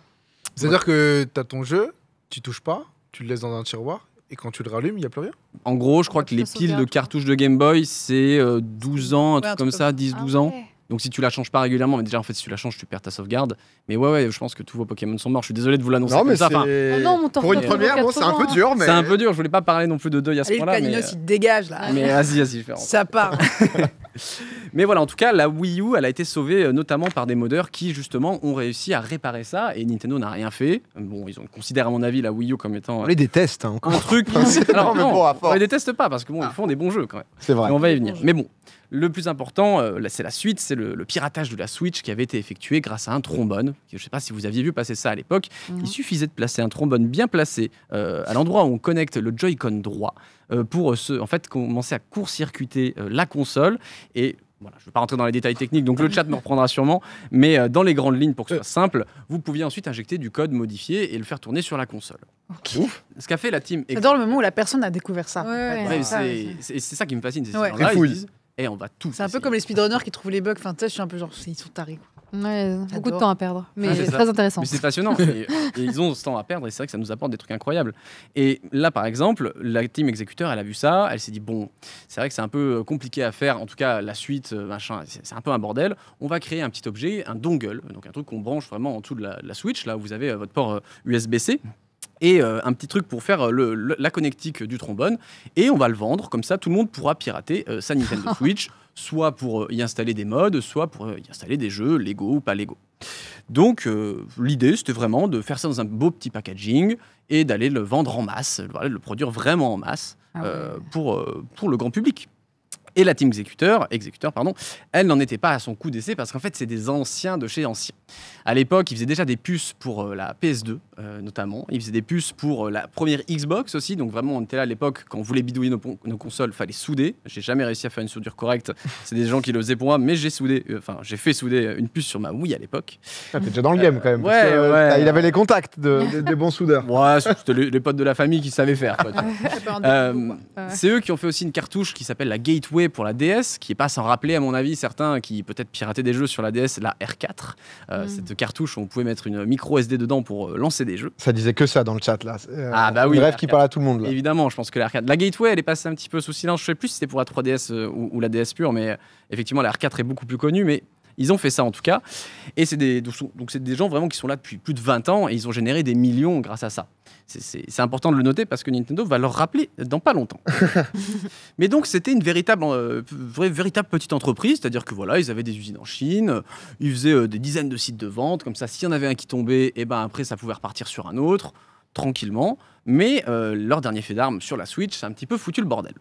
C'est-à-dire que tu as ton jeu, tu touches pas, tu le laisses dans un tiroir et quand tu le rallumes, il n'y a plus rien En gros, je crois que les piles de cartouches de Game Boy, c'est 12 euh, ans, un truc comme ça, 10-12 ans. Donc si tu la changes pas régulièrement, mais déjà en fait si tu la changes, tu perds ta sauvegarde. Mais ouais ouais, je pense que tous vos Pokémon sont morts. Je suis désolé de vous l'annoncer non, mais ça. Oh pour une première, bon, c'est un peu dur, mais c'est un peu dur. Je voulais pas parler non plus de deuil à ce ah, point-là. Mais il dégage là. Mais vas-y, vas-y, Ça part. mais voilà, en tout cas, la Wii U, elle a été sauvée euh, notamment par des modeurs qui justement ont réussi à réparer ça et Nintendo n'a rien fait. Euh, bon, ils ont considéré à mon avis la Wii U comme étant. On euh, les déteste, hein, un truc. Alors, non, mais bon, les déteste pas parce que bon, ils font des bons jeux quand même. C'est vrai. Mais on va y venir. Mais bon, le plus important, euh, c'est la suite, c'est le, piratage de la Switch qui avait été effectué grâce à un trombone. Je ne sais pas si vous aviez vu passer ça à l'époque. Il mhm. suffisait de placer un trombone bien placé euh, à l'endroit où on connecte le Joy-Con droit euh, pour en fait, commencer à court-circuiter la console et voilà, je ne vais pas rentrer dans les détails techniques, donc le chat me reprendra sûrement, mais dans les grandes lignes, pour que ce soit simple, vous pouviez ensuite injecter du code modifié et le faire tourner sur la console. Ce qu'a fait la team. J'adore le moment où la personne a découvert ça. c'est ça, qui me fascine. C'est ouais. Eh, on va tout. C'est un peu comme les speedrunners qui trouvent les bugs. Enfin, je suis un peu genre, ils sont tarés. Ouais, beaucoup de temps à perdre, mais ah, c'est très intéressant. c'est passionnant. ils ont ce temps à perdre, et c'est vrai que ça nous apporte des trucs incroyables. Et là, par exemple, la team exécuteur, elle a vu ça, elle s'est dit bon, c'est vrai que c'est un peu euh, compliqué à faire. En tout cas, la suite, euh, machin, c'est un peu un bordel. On va créer un petit objet, un dongle, donc un truc qu'on branche vraiment en dessous de la Switch, là où vous avez euh, votre port USB-C et euh, un petit truc pour faire euh, la connectique du trombone. Et on va le vendre, comme ça tout le monde pourra pirater euh, sa Nintendo Switch, soit pour y installer des modes, soit pour y installer des jeux Lego ou pas Lego. Donc l'idée, c'était vraiment de faire ça dans un beau petit packaging et d'aller le vendre en masse, le produire vraiment en masse ah pour, pour le grand public. Et la team exécuteur, exécuteur pardon, elle n'en était pas à son coup d'essai parce qu'en fait, c'est des anciens de chez anciens. À l'époque, ils faisaient déjà des puces pour euh, la PS2 euh, notamment. Ils faisaient des puces pour euh, la première Xbox aussi. Donc vraiment, on était là à l'époque quand on voulait bidouiller nos, consoles consoles, fallait souder. J'ai jamais réussi à faire une soudure correcte. C'est des gens qui le faisaient pour moi, mais j'ai soudé, enfin j'ai fait souder une puce sur ma mouille à l'époque. Ah, t'étais déjà dans le game quand même. ouais, il avait les contacts de, des, bons soudeurs. Ouais, c'était les, les, potes de la famille qui savaient faire. c'est eux qui ont fait aussi une cartouche qui s'appelle la Gateway pour la DS, qui est pas sans rappeler, à mon avis, certains qui peut-être pirataient des jeux sur la DS, la R4. Euh, hmm. Cette cartouche, où on pouvait mettre une micro SD dedans pour euh, lancer des jeux. Ça disait que ça dans le chat, là. Euh, ah, bah oui. Bref, qui parle à tout le monde, là. Évidemment, je pense que la R4. La Gateway, elle est passée un petit peu sous silence. Je sais plus si c'était pour la 3DS ou, ou, la DS pure, mais effectivement, la R4 est beaucoup plus connue. Mais ils ont fait ça en tout cas. Et c'est des, donc c'est des gens vraiment qui sont là depuis plus de 20 ans et ils ont généré des millions grâce à ça. C'est important de le noter parce que Nintendo va leur rappeler dans pas longtemps. Mais donc c'était une véritable, euh, vraie, véritable petite entreprise, c'est-à-dire que voilà, ils avaient des usines en Chine, ils faisaient euh, des dizaines de sites de vente, comme ça s'il y en avait un qui tombait, et eh ben après ça pouvait repartir sur un autre tranquillement. Mais euh, leur dernier fait d'armes sur la Switch, a un petit peu foutu le bordel.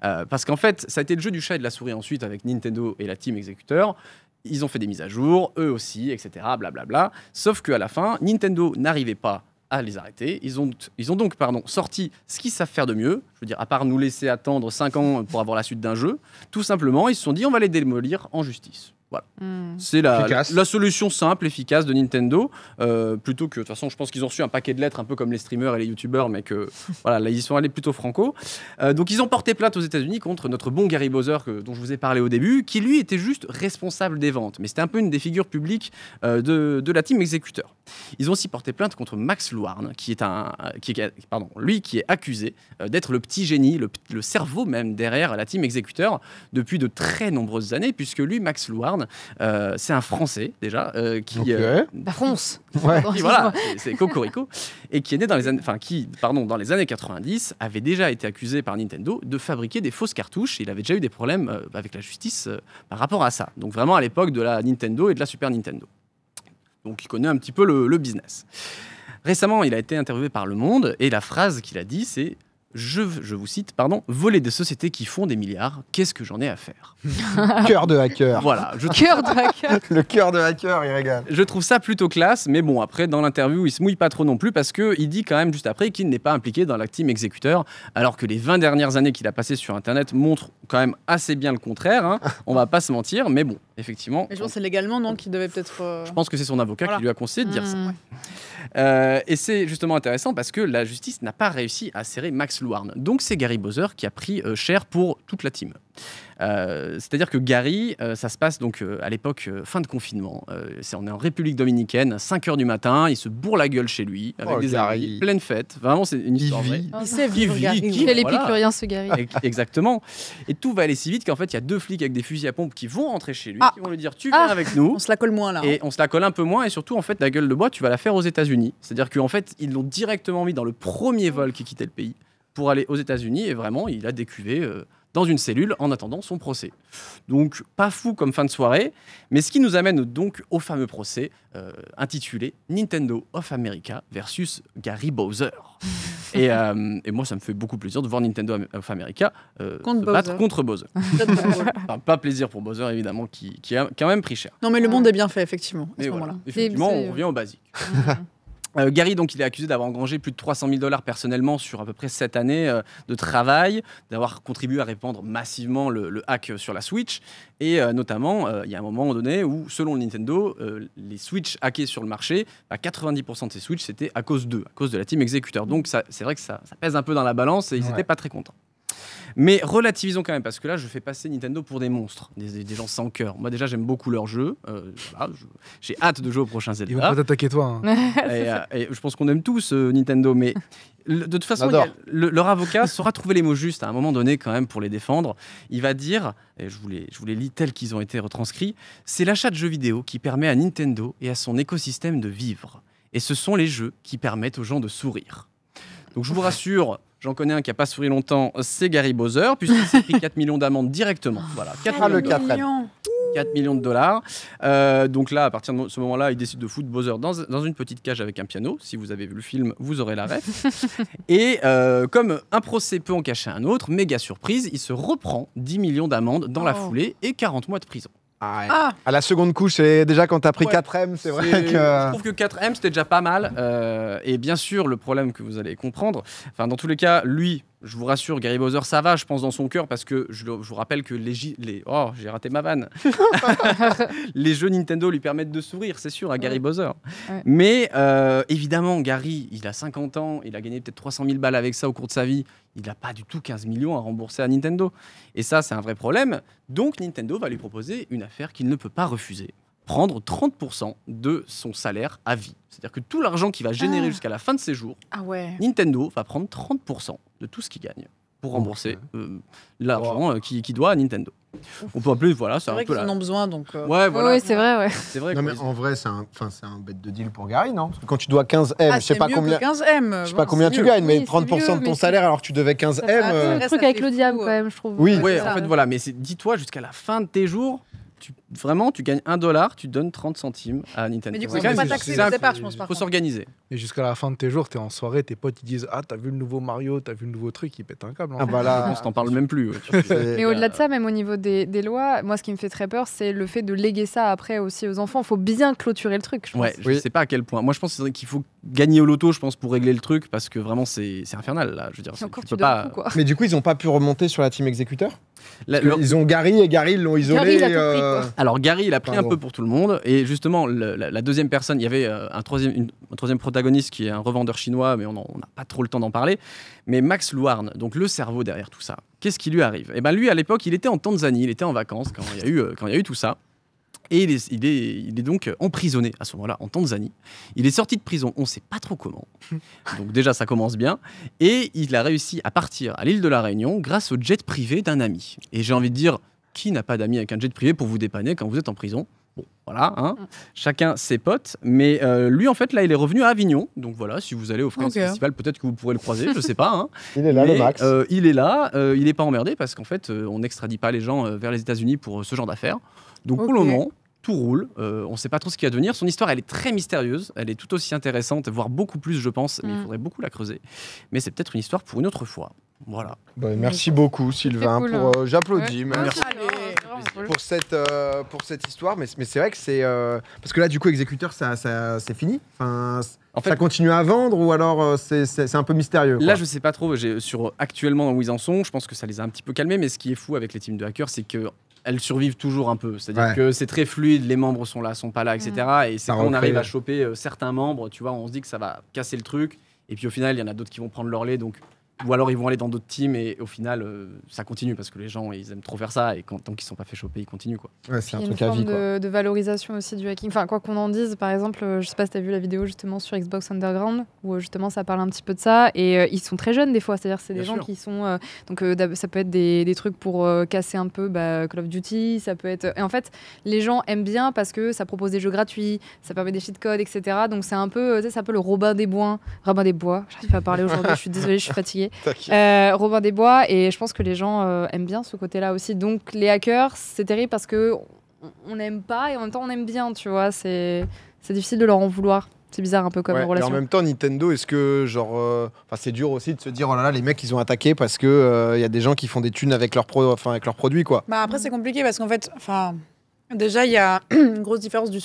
parce qu'en fait, ça a été le jeu du chat et de la souris ensuite avec Nintendo et la team exécuteur ils ont fait des mises à jour, eux aussi, etc. Blablabla. Bla bla. Sauf qu'à la fin, Nintendo n'arrivait pas à les arrêter. Ils ont, ils ont donc pardon, sorti ce qu'ils savent faire de mieux, je veux dire, à part nous laisser attendre 5 ans pour avoir la suite d'un jeu, tout simplement, ils se sont dit on va les démolir en justice. Hmm. C'est la, la, solution simple, efficace de Nintendo. Euh, plutôt que, de toute façon, je pense qu'ils ont reçu un paquet de lettres, un peu comme les streamers et les youtubeurs, mais que voilà, là, ils sont allés plutôt franco. Euh, donc, ils ont porté plainte aux États-Unis contre notre bon Gary Bowser, que, dont je vous ai parlé au début, qui lui était juste responsable des ventes. Mais c'était un peu une des figures publiques euh, de, de, la team exécuteur. Ils ont aussi porté plainte contre Max Louarn, qui est un. Qui est, pardon, lui qui est accusé d'être le petit génie, le, le cerveau même derrière la team exécuteur depuis de très nombreuses années, puisque lui, Max Louarn, euh, c'est un Français déjà euh, qui. Okay. Euh, bah, France. voilà, c'est Cocorico et qui est né dans les années, enfin qui, pardon, dans les années 90 avait déjà été accusé par Nintendo de fabriquer des fausses cartouches. il avait déjà eu des problèmes avec la justice par rapport à ça. Donc vraiment à l'époque de la Nintendo et de la Super Nintendo. Donc il connaît un petit peu le business. Récemment, il a été interviewé par Le Monde et la phrase qu'il a dit, c'est je, vous cite, pardon, voler des sociétés qui font des milliards, qu'est-ce que j'en ai à faire Cœur de hacker. Voilà. Je de hacker. Le cœur de hacker, il régale. Je trouve ça plutôt classe, mais bon, après, dans l'interview, il se mouille pas trop non plus parce qu'il dit quand même juste après qu'il n'est pas impliqué dans la team exécuteur, alors que les 20 dernières années qu'il a passées sur Internet montrent quand même assez bien le contraire. Hein. On va pas se mentir, mais bon, Effectivement. Mais je pense que c'est légalement, non, qui devait peut-être. Euh, je pense que c'est son avocat qui lui a conseillé de dire ça. Mmh. Euh, et c'est justement intéressant parce que la justice n'a pas réussi à serrer Max Louarn. Donc c'est Gary Bowser qui a pris euh, cher pour toute la team. Euh, c'est-à-dire que Gary, euh, ça se passe donc euh, à l'époque fin de confinement. on est en République dominicaine, 5 h du matin, il se bourre la gueule chez lui, avec oh, des Gary. pleine fête. Vraiment, c'est une histoire. Vraie. Il sait il ce Gary. Exactement. Et tout va aller si vite qu'en fait, il y a deux flics avec des fusils à pompe qui vont rentrer chez lui, ah. qui vont lui dire Tu ah. viens avec nous. On se la colle moins là. Et hein. on se la colle un peu moins, et surtout, en fait, la gueule de bois, tu vas la faire aux États-Unis. C'est-à-dire qu'en fait, ils l'ont directement mis dans le premier vol qui quittait le pays pour aller aux États-Unis, et vraiment, il a décuvé dans une cellule en attendant son procès. Donc pas fou comme fin de soirée, mais ce qui nous amène donc au fameux procès euh, intitulé Nintendo of America versus Gary Bowser. Euh, et, moi, ça me fait beaucoup plaisir de voir Nintendo of America euh, se battre contre Bowser. pas plaisir pour Bowser, évidemment, qui, a quand même pris cher. Non, mais le monde est bien fait, effectivement. À ce Effectivement, on revient au basique. Euh, Gary, donc, il est accusé d'avoir engrangé plus de 300 000 dollars personnellement sur à peu près 7 années euh, de travail, d'avoir contribué à répandre massivement le, hack euh, sur la Switch. Et notamment, il y a un moment donné où, selon Nintendo, les Switch hackés sur le marché, à bah, 90% de ces Switch, c'était à cause d'eux, à cause de la team exécuteur. Donc, c'est vrai que ça, pèse un peu dans la balance et ils n'étaient pas très contents. Mais relativisons quand même, parce que là, je fais passer Nintendo pour des monstres, des, gens sans cœur. Moi, déjà, j'aime beaucoup leurs jeux, euh, j'ai hâte de jouer aux prochains Zelda. Ils vont pas toi. Hein. Euh, je pense qu'on aime tous euh, Nintendo, mais de toute façon, leur avocat saura trouver les mots justes à un moment donné quand même pour les défendre. Il va dire, et je vous je vous les lis tels qu'ils ont été retranscrits, c'est l'achat de jeux vidéo qui permet à Nintendo et à son écosystème de vivre. Et ce sont les jeux qui permettent aux gens de sourire. Donc je vous rassure, j'en connais un qui n'a pas souri longtemps, c'est Gary Bowser, puisqu'il s'est pris 4 millions d'amendes directement. Ah, voilà, 4 millions. de dollars. Euh, donc là, à partir de ce moment-là, il décide de foutre Bowser dans, une petite cage avec un piano. Si vous avez vu le film, vous aurez l'arrêt. et euh, comme un procès peut en cacher un autre, méga surprise, il se reprend 10 millions d'amendes dans la oh. foulée et 40 mois de prison. Ah. À la seconde couche, c'est déjà quand t'as pris 4M, c'est vrai que. Je trouve que 4M, c'était déjà pas mal. Euh, et bien sûr, le problème que vous allez comprendre, enfin, dans tous les cas, lui, je vous rassure, Gary Bowser, ça va, je pense, dans son cœur, parce que je, vous rappelle que les, les... Oh, j'ai raté ma vanne. les jeux Nintendo lui permettent de sourire, c'est sûr, à Gary Bowser. Mais euh, évidemment, Gary, il a 50 ans, il a gagné peut-être 300 000 balles avec ça au cours de sa vie. Il n'a pas du tout 15 millions à rembourser à Nintendo. Et ça, c'est un vrai problème. Donc, Nintendo va lui proposer une affaire qu'il ne peut pas refuser prendre 30% de son salaire à vie. C'est-à-dire que tout l'argent qu'il va générer ah. jusqu'à la fin de ses jours, ah Nintendo va prendre 30% de tout ce qu'il gagne pour rembourser euh, l'argent qu'il euh, qui, qui, doit à Nintendo. On peut plus voilà, c'est un peu en ont besoin, donc. Euh, ouais, Oui, c'est vrai, ouais. C'est vrai. en vrai, c'est un, un bête de deal pour Gary, non quand tu dois 15 ah, M, je sais pas combien. 15 M. Je sais pas combien tu gagnes, mais 30% de ton salaire alors que tu devais 15 M. C'est un truc avec le diable, quand même, je trouve. Oui, en fait, voilà, mais dis-toi, jusqu'à la fin de tes jours, vraiment, tu gagnes 1 dollar, tu donnes 30 centimes à Nintendo. Mais du coup, ils pas au départ, je pense. Il faut s'organiser. Et jusqu'à la fin de tes jours, tu es en soirée, tes potes ils disent Ah, t'as vu le nouveau Mario, t'as vu le nouveau truc, il pète un câble. Ah, bah là, on t'en parle même plus. mais au-delà de ça, même au niveau des, lois, moi, ce qui me fait très peur, c'est le fait de léguer ça après aussi aux enfants. Il faut bien clôturer le truc. Je pense. Ouais, je sais pas à quel point. Moi, je pense qu'il faut gagner au loto, je pense, pour régler le truc, parce que vraiment, c'est infernal, là. Je veux dire, mais du coup, ils ont pas pu remonter sur la team exécuteur ils ont Gary et Gary l'ont isolé. Euh, Alors Gary, il a pris un peu pour tout le monde. Et justement, la, deuxième personne, il y avait euh, un troisième, protagoniste qui est un revendeur chinois, mais on n'a pas trop le temps d'en parler. Mais Max Louarn, donc le cerveau derrière tout ça, qu'est-ce qui lui arrive Et eh ben lui, à l'époque, il était en Tanzanie, il était en vacances quand il y a eu euh, tout ça. Et il est, donc emprisonné à ce moment-là en Tanzanie. Il est sorti de prison, on ne sait pas trop comment. Donc déjà, ça commence bien. Et il a réussi à partir à l'île de la Réunion grâce au jet privé d'un ami. Et j'ai envie de dire, qui n'a pas d'amis avec un jet privé pour vous dépanner quand vous êtes en prison Bon, voilà, hein. mm. chacun ses potes. Mais euh, lui, en fait, là, il est revenu à Avignon. Donc voilà, si vous allez au France Festival, peut-être que vous pourrez le croiser, je ne sais pas. Hein. Il est là, le Max. Euh, il est là, euh, il n'est pas emmerdé parce qu'en fait, on n'extradite pas les gens vers les États-Unis pour ce genre d'affaires. Donc pour le moment, tout roule. Euh, on ne sait pas trop ce qui va devenir. Son histoire, elle est très mystérieuse. Elle est tout aussi intéressante, voire beaucoup plus, je pense. Mais il mm. faudrait beaucoup la creuser. Mais c'est peut-être une histoire pour une autre fois. Voilà. Bah, merci beaucoup, Sylvain. Euh, hein. J'applaudis. Merci. Ah, pour cette, euh, pour cette histoire. Mais, c'est vrai que c'est. parce que là, du coup, Exécuteur, ça, c'est fini. Enfin, ça continue à vendre ou alors c'est un peu mystérieux Là, je sais pas trop. Sur actuellement dans ils je pense que ça les a un petit peu calmés. Mais ce qui est fou avec les teams de hackers, c'est que elles survivent toujours un peu. C'est-à-dire que c'est très fluide, les membres sont là, sont pas là, etc. Mm. Et c'est quand on arrive à choper euh, certains membres, tu vois, on se dit que ça va casser le truc. Et puis au final, il y en a d'autres qui vont prendre leur lait, donc ou alors ils vont aller dans d'autres teams et au final euh, ça continue parce que les gens ils aiment trop faire ça et tant qu'ils sont pas fait choper ils continuent quoi. c'est un truc une forme vie, de, de, valorisation aussi du hacking. Enfin quoi qu'on en dise, par exemple, euh, je sais pas si as vu la vidéo justement sur Xbox Underground où euh, justement ça parle un petit peu de ça et ils sont très jeunes des fois, c'est-à-dire c'est des gens qui sont donc ça peut être des, des trucs pour casser un peu bah, Call of Duty, ça peut être et en fait les gens aiment bien parce que ça propose des jeux gratuits, ça permet des cheat codes etc. Donc c'est un peu c'est un peu le Robin des Bois, Robin des Bois. J'arrive pas à parler aujourd'hui, je suis désolée, je suis fatiguée euh, Robin des Bois. Et je pense que les gens euh, aiment bien ce côté-là aussi. Donc les hackers, c'est terrible parce que on n'aime pas et en même temps on aime bien, tu vois. C'est difficile de leur en vouloir. C'est bizarre un peu comme relation. Et en même temps, Nintendo, est-ce que genre, euh, enfin, c'est dur aussi de se dire oh là là, les mecs ils ont attaqué parce que il euh, y a des gens qui font des thunes avec leurs produits quoi. Bah après c'est compliqué parce qu'en fait, enfin. Déjà, il y a une grosse différence du,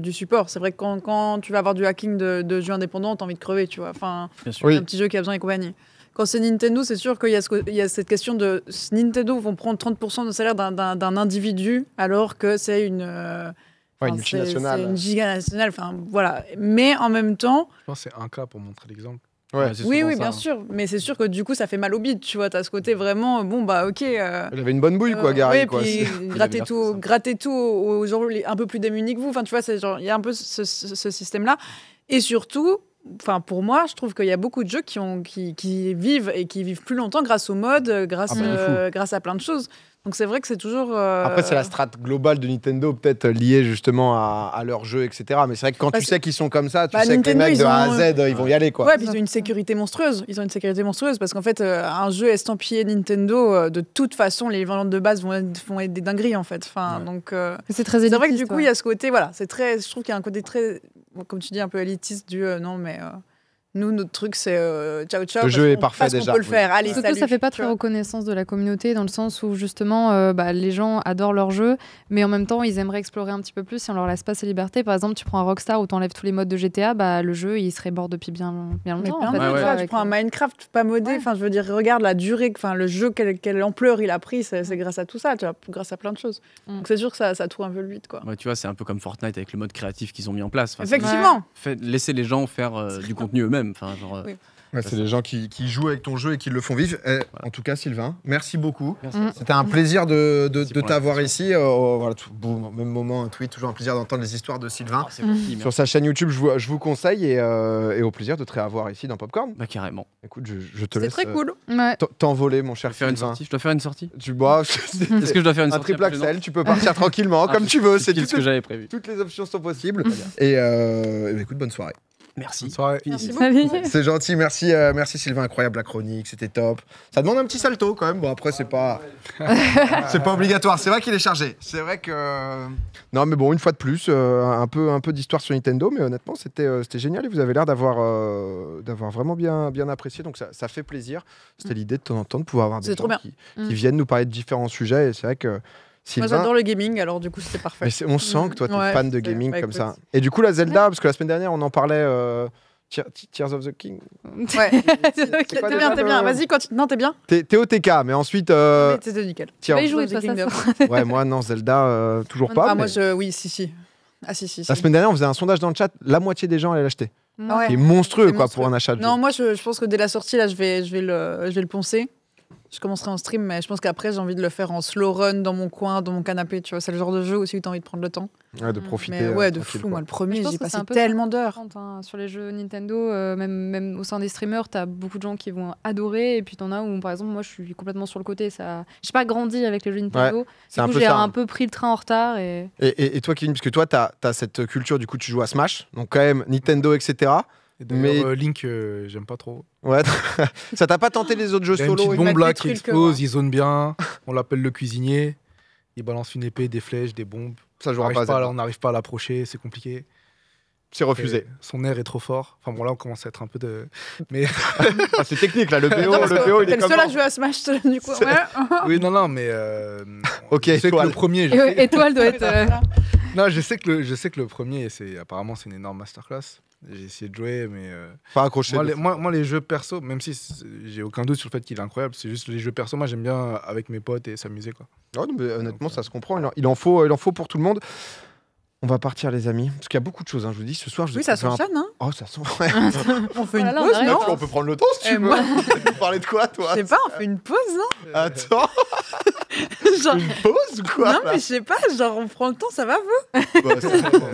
du, support. C'est vrai que quand, tu vas avoir du hacking de, jeux indépendants, t'as envie de crever, tu vois. Enfin, un petit jeu qui a besoin et compagnie quand c'est Nintendo, c'est sûr qu'il y, a cette question de Nintendo vont prendre 30% de salaire d'un individu alors que c'est une, euh, une multinationale. Une giganationale. Enfin, voilà. Mais en même temps. Je pense que c'est un cas pour montrer l'exemple. oui, oui, bien hein. sûr. Mais c'est sûr que du coup, ça fait mal au bide, tu vois. as ce côté vraiment, bon, bah, ok. Euh, il avait une bonne bouille, quoi, euh, Gary. Euh, puis gratter tout, gratter tout aux gens un peu plus démunis que vous. Enfin, tu vois, il y a un peu ce, ce système-là. Et surtout, Enfin, pour moi, je trouve qu'il y a beaucoup de jeux qui, ont, qui, vivent et qui vivent plus longtemps grâce au mode, euh, grâce, ah, bah, euh, grâce à plein de choses. Donc c'est vrai que c'est toujours. Euh, Après, c'est la strate globale de Nintendo, peut-être liée justement à, leurs jeux, etc. Mais c'est vrai que quand bah, tu sais qu'ils sont comme ça, tu bah, sais que les mecs de A à Z, ils vont y aller. Quoi. Ouais, ils ont une sécurité monstrueuse. Ils ont une sécurité monstrueuse parce qu'en fait, un jeu estampillé Nintendo, de toute façon, les ventes de base vont être, des dingueries en fait. Enfin, donc. C'est très C'est vrai que du coup, il y a ce côté, voilà, c'est très. Je trouve qu'il y a un côté très comme tu dis, un peu élitiste du euh, non, mais euh, nous, notre truc, c'est euh, ciao ciao. Le jeu est parfait déjà. On peut le faire. Allez, Surtout, ça fait pas trop reconnaissance de la communauté dans le sens où justement, euh, bah, les gens adorent leur jeu, mais en même temps, ils aimeraient explorer un petit peu plus si on leur laisse pas ces libertés. Par exemple, tu prends un Rockstar où tu enlèves tous les modes de GTA, bah le jeu, il serait mort depuis bien, bien longtemps. tu prends un euh, Minecraft pas modé. Enfin, je veux dire, regarde la durée, enfin le jeu, quelle, ampleur il a pris, c'est grâce à tout ça, tu vois, grâce à plein de choses. Mm. Donc c'est sûr que ça, ça tourne un peu le vide, quoi. tu vois, c'est un peu comme Fortnite avec le mode créatif qu'ils ont mis en place. Effectivement. Fait, laisser les gens faire du contenu Enfin, genre, euh, c'est des gens qui, jouent avec ton jeu et qui le font vivre. En tout cas, Sylvain, merci beaucoup. Mm. C'était un plaisir de, t'avoir ici. Euh, au voilà, même moment, un tweet, toujours un plaisir d'entendre les histoires de Sylvain. Ah, Sur sa chaîne YouTube, je vous, je vous conseille euh, et, au plaisir de te réavoir ici dans Popcorn. Bah, carrément. Écoute, je, te laisse. C'est très cool. T'envoler, mon cher je faire Je dois faire une sortie. Tu bois. Est-ce que je dois faire une sortie Un triple axel, tu peux partir tranquillement, ah, comme tu veux. C'est tout ce que j'avais prévu. Toutes les options sont possibles. et ben, écoute, bonne soirée. Merci. c'est gentil, merci, euh, merci Sylvain, incroyable la chronique, c'était top. Ça demande un petit salto quand même. Bon après c'est pas, c'est pas obligatoire. C'est vrai qu'il est chargé. C'est vrai que. Non mais bon, une fois de plus, euh, un peu, un peu d'histoire sur Nintendo, mais honnêtement c'était, euh, c'était génial et vous avez l'air d'avoir, d'avoir vraiment bien, bien apprécié. Donc ça, fait plaisir. C'était mm. l'idée de temps en temps de pouvoir avoir des gens mm. qui, viennent nous parler de différents sujets et c'est vrai que moi, j'adore le gaming, alors du coup, c'était parfait. on sent que toi, t'es es mmh. fan de gaming comme ça. Et du coup, la Zelda, parce que la semaine dernière, on en parlait. Euh, Tears of the King. Ouais. t'es bien, t'es bien. Vas-y, quand Non, t'es bien. T'es au mais ensuite. Euh... nickel. Tears of the Kingdom. ouais, moi, non, Zelda, euh, toujours pas. Ah, moi, je... oui, si, si. Ah, si, si. La semaine dernière, on faisait un sondage dans le chat. La moitié des gens allaient l'acheter. C'est monstrueux, quoi, pour un achat de Non, moi, je, pense que dès la sortie, là, je vais, je vais, le, je vais le poncer. Je commencerai en stream, mais je pense qu'après, j'ai envie de le faire en slow run dans mon coin, dans mon canapé. Tu vois, c'est le genre de jeu aussi où tu as envie de prendre le temps. Ouais, de mm. profiter. ouais, de euh, flou. Moi, le premier, j'ai passé tellement d'heures. sur les jeux Nintendo, euh, même, même au sein des streamers, tu as beaucoup de gens qui vont adorer. Et puis tu en as où, par exemple, moi, je suis complètement sur le côté. Ça... J'ai pas grandi avec les jeux Nintendo. du coup, j'ai un, hein. peu pris le train en retard. Et, et, toi, Kevin, parce que toi, tu as cette culture, du coup, tu joues à Smash. Donc, quand même, Nintendo, etc. Mais euh, Link, euh, j'aime pas trop. Ouais, ça t'a pas tenté les autres jeux solo Il y a bombe là qui explose, il zone bien, on l'appelle le cuisinier, il balance une épée, des flèches, des bombes. Ça jouera pas, On n'arrive pas à l'approcher, c'est compliqué. C'est refusé. Euh, son air est trop fort. Enfin bon, là, on commence à être un peu de. Mais. Ah, c'est technique, là. Le PO, le PO il est. le seul à jouer à Smash, du coup. oui, non, non, mais. Ok, étoile. le premier. Étoile doit être. non, je sais que je sais que le premier, apparemment, c'est une énorme masterclass. J'ai essayé de jouer, mais. Euh, accroché. Moi les, moi, les jeux perso, même si j'ai aucun doute sur le fait qu'il est incroyable, c'est juste les jeux perso, moi, j'aime bien avec mes potes et s'amuser, quoi. honnêtement, ça euh, se comprend. il en, faut, euh, il en faut pour tout le monde. On va partir, les amis, parce qu'il y a beaucoup de choses. Hein, je vous dis, ce soir, je Oui, ça sonne Hein oh, ça sent. on fait une ah pause, non On peut prendre le temps si tu eh, veux. Moi... tu parler de quoi, toi Je sais pas, on fait une pause, non euh, Attends. Une pause ou quoi Non, mais je sais pas, genre, on prend le temps, ça va, vous bah,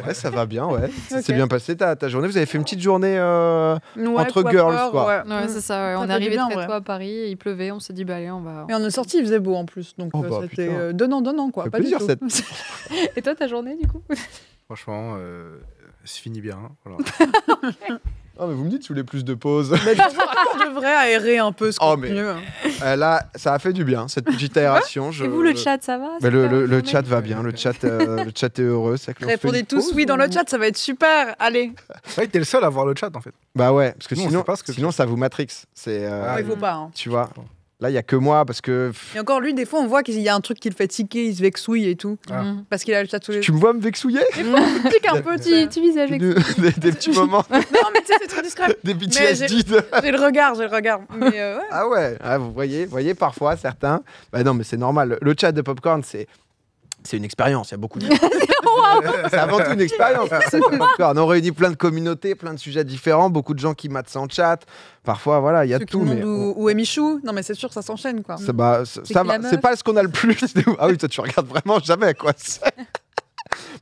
ouais, ça va bien, ouais. C'est bien passé ta, journée. Vous avez fait une petite journée euh, entre girls, quoi. Ouais, ouais c'est ça. On est arrivé très tôt à Paris, il pleuvait, on s'est dit, bah allez, on va. Et on est sorti, il faisait beau en plus. Donc, oh, euh, bah, c'était donnant-donnant, quoi. Pas du Et toi, ta journée, du coup Franchement, euh, c'est fini bien. Hein, ah, mais vous me dites, si vous voulez plus de pauses. Mais je devrais aérer un peu ce Oh, mais- hein. euh, là, ça a fait du bien, cette petite aération. Et vous, le chat, ça va Mais le, le- chat va bien, le chat, euh, le chat est heureux. Répondez tous oui dans le hein. chat, ça va être super. Allez, Ouais, t'es le seul à voir le chat en fait. Bah ouais, parce que sinon, sinon ça vous matrix. C'est, euh, Ah, il faut pas. tu vois. Là, il n'y a que moi parce que. Et encore, lui, des fois, on voit qu'il y a un truc qui le fait tiquer, il se vexouille et tout. Ah. Mm. Parce qu'il a le chat les Tu me vois me vexouiller un petit, petit visage des, des, petits moments. non, mais tu sais, c'est trop discret. Des J'ai le regard, j'ai le regard. Euh, ah ouais, ah, vous voyez, voyez parfois certains. Bah non, mais c'est normal. Le chat de Popcorn, c'est c'est une expérience, il y a beaucoup de C'est avant tout une expérience. on a réuni plein de communautés, plein de sujets différents, beaucoup de gens qui matent sans chat. Parfois, voilà, il y a tout. Mais ou Ou Emichou, non mais c'est sûr, ça s'enchaîne quoi. C'est bah, pas ce qu'on a le plus. ah oui, toi tu regardes vraiment jamais quoi.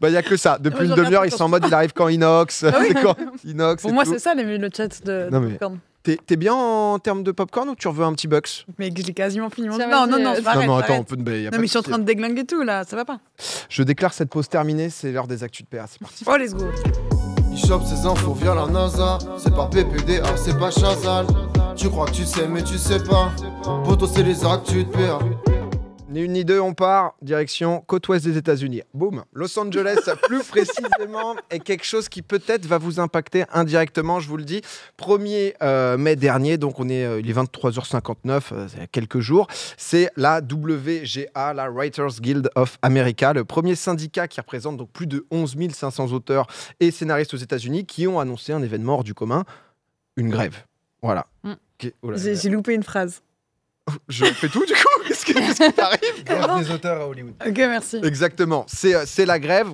Bah, il n'y a que ça. Ah Depuis une demi-heure, ils sont en mode il arrive quand Inox. Ah quand inox Pour moi, c'est ça les, le chat de. Non, T'es bien en termes de popcorn ou tu veux un petit box Mais j'ai quasiment fini mon. Non, non, non, non, non, attends, on peut. Y non, mais je suis en train de déglinguer tout là, ça va pas. Je déclare cette pause terminée, c'est l'heure des actus de PA, c'est parti. Oh, let's go Il chope ses infos via la NASA, c'est pas PPDA, c'est pas Chazal. Tu crois que tu sais, mais tu sais pas. Pour toi, c'est les actus de PA ni une ni deux, on part direction côte ouest des États-Unis. Boum, Los Angeles plus précisément, est quelque chose qui peut-être va vous impacter indirectement, je vous le dis. 1er euh, mai dernier, donc on est, euh, il est 23h59, euh, il y a quelques jours, c'est la WGA, la Writers Guild of America, le premier syndicat qui représente donc plus de 11 500 auteurs et scénaristes aux États-Unis qui ont annoncé un événement hors du commun, une grève. Voilà. Mm. Oh j'ai loupé une phrase. Je fais tout du coup Qu'est-ce qui t'arrive Grève des auteurs à Hollywood. Ok, merci. Exactement. C'est euh, la grève.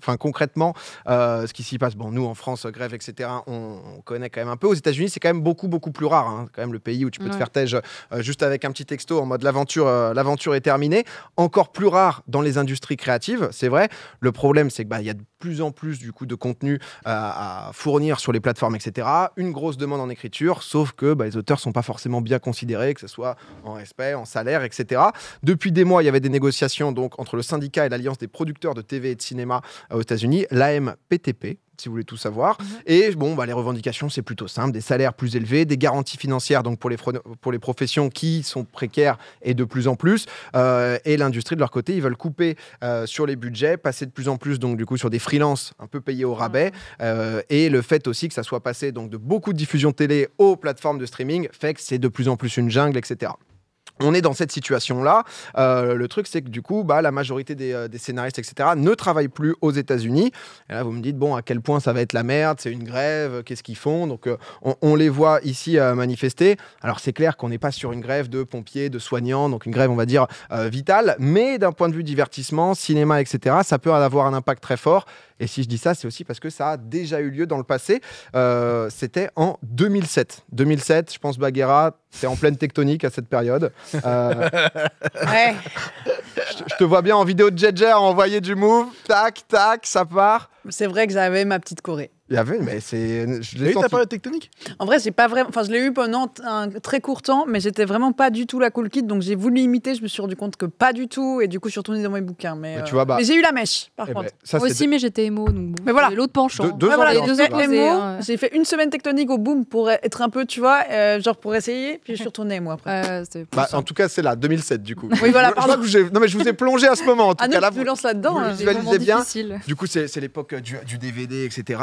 enfin, concrètement, euh, ce qui s'y passe. Bon, nous, en France, grève, etc., on, connaît quand même un peu. Aux États-Unis, c'est quand même beaucoup, beaucoup plus rare. Hein. Quand même, le pays où tu peux te faire tège euh, juste avec un petit texto en mode l'aventure est terminée. Encore plus rare dans les industries créatives, c'est vrai. Le problème, c'est qu'il bah, y a de plus en plus du coup de contenu à fournir sur les plateformes, etc. Une grosse demande en écriture, sauf que bah, les auteurs sont pas forcément bien considérés, que ce soit en respect, en salaire, etc etc. Depuis des mois, il y avait des négociations donc entre le syndicat et l'Alliance des producteurs de TV et de cinéma euh, aux États-Unis, l'AMPTP, si vous voulez tout savoir. Mhm. Et bon, bah, les revendications, c'est plutôt simple des salaires plus élevés, des garanties financières donc pour les, professions qui sont précaires et de plus en plus. Euh, et l'industrie, de leur côté, ils veulent couper euh, sur les budgets, passer de plus en plus donc du coup sur des freelances un peu payés au rabais. Mhm. et le fait aussi que ça soit passé donc de beaucoup de diffusion télé aux plateformes de streaming fait que c'est de plus en plus une jungle, etc on est dans cette situation-là. Euh, le truc, c'est que du coup, bah, la majorité des, euh, scénaristes, etc., ne travaillent plus aux États-Unis. Et là, vous me dites, bon, à quel point ça va être la merde C'est une grève euh, Qu'est-ce qu'ils font Donc, on, les voit ici manifester. Alors, c'est clair qu'on n'est pas sur une grève de pompiers, de soignants, donc une grève, on va dire, vitale. Mais d'un point de vue divertissement, cinéma, etc., ça peut avoir un impact très fort. Et si je dis ça, c'est aussi parce que ça a déjà eu lieu dans le passé. C'était en 2007. 2007, je pense, Baguera c'est en pleine tectonique à cette période. Euh, ouais. je, te vois bien en vidéo de Jedger envoyer du move. Tac, tac, ça part. C'est vrai que j'avais ma petite Corée. Il y avait, mais c'est. J'ai eu ta période tectonique En vrai, c'est pas vraiment. Enfin, je l'ai eu pendant un très court temps, mais j'étais vraiment pas du tout la cool kid, donc j'ai voulu imiter. Je me suis rendu compte que pas du tout, et du coup, je suis retournée dans mes bouquins. Mais, euh, tu vois, bah, j'ai eu la mèche, par eh ben, contre. ça, Moi aussi, mais j'étais émo. Donc Mais voilà. L'autre penchant. deux deux euh, J'ai fait une semaine tectonique au boom pour être un peu, tu vois, euh, genre pour essayer, puis je suis retournée moi, après. Bah, en tout cas, c'est là, 2007, du coup. oui, voilà, pardon. non, mais je vous ai plongé à ce moment. En ah tout cas, là, vous lance là-dedans. Hein. bien. Du coup, c'est l'époque du DVD, etc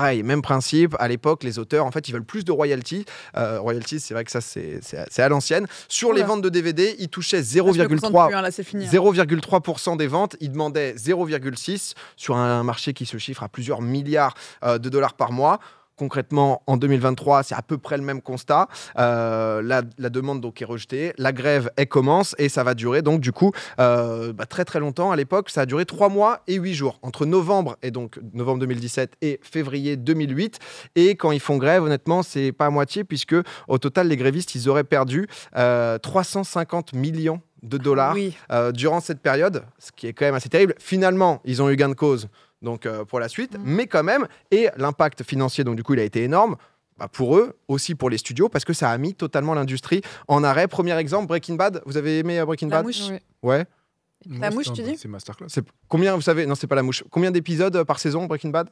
pareil, même principe. À l'époque, les auteurs, en fait, ils veulent plus de royalties. Euh, royalties, c'est vrai que ça, c'est à l'ancienne. Sur les ventes de DVD, ils touchaient 0,3% 0,3% hein. des ventes. Ils demandaient 0,6 sur un marché qui se chiffre à plusieurs milliards euh, de dollars par mois. Concrètement, en 2023, c'est à peu près le même constat. Euh, la, demande donc est rejetée, la grève elle commence et ça va durer donc du coup euh, bah, très très longtemps. À l'époque, ça a duré trois mois et huit jours entre novembre et donc novembre 2017 et février 2008. Et quand ils font grève, honnêtement, c'est pas à moitié puisque au total les grévistes ils auraient perdu 350 euh, millions de dollars durant cette période, ce qui est quand même assez terrible. Finalement, ils ont eu gain de cause donc euh, pour la suite, mm. mais quand même, et l'impact financier, donc du coup, il a été énorme. Bah, pour eux, aussi pour les studios, parce que ça a mis totalement l'industrie en arrêt. Premier exemple, Breaking Bad. Vous avez aimé euh, Breaking la Bad mouche. Ouais. La mouche, tu dis C'est masterclass. Combien, vous savez Non, c'est pas la mouche. Combien d'épisodes euh, par saison, Breaking Bad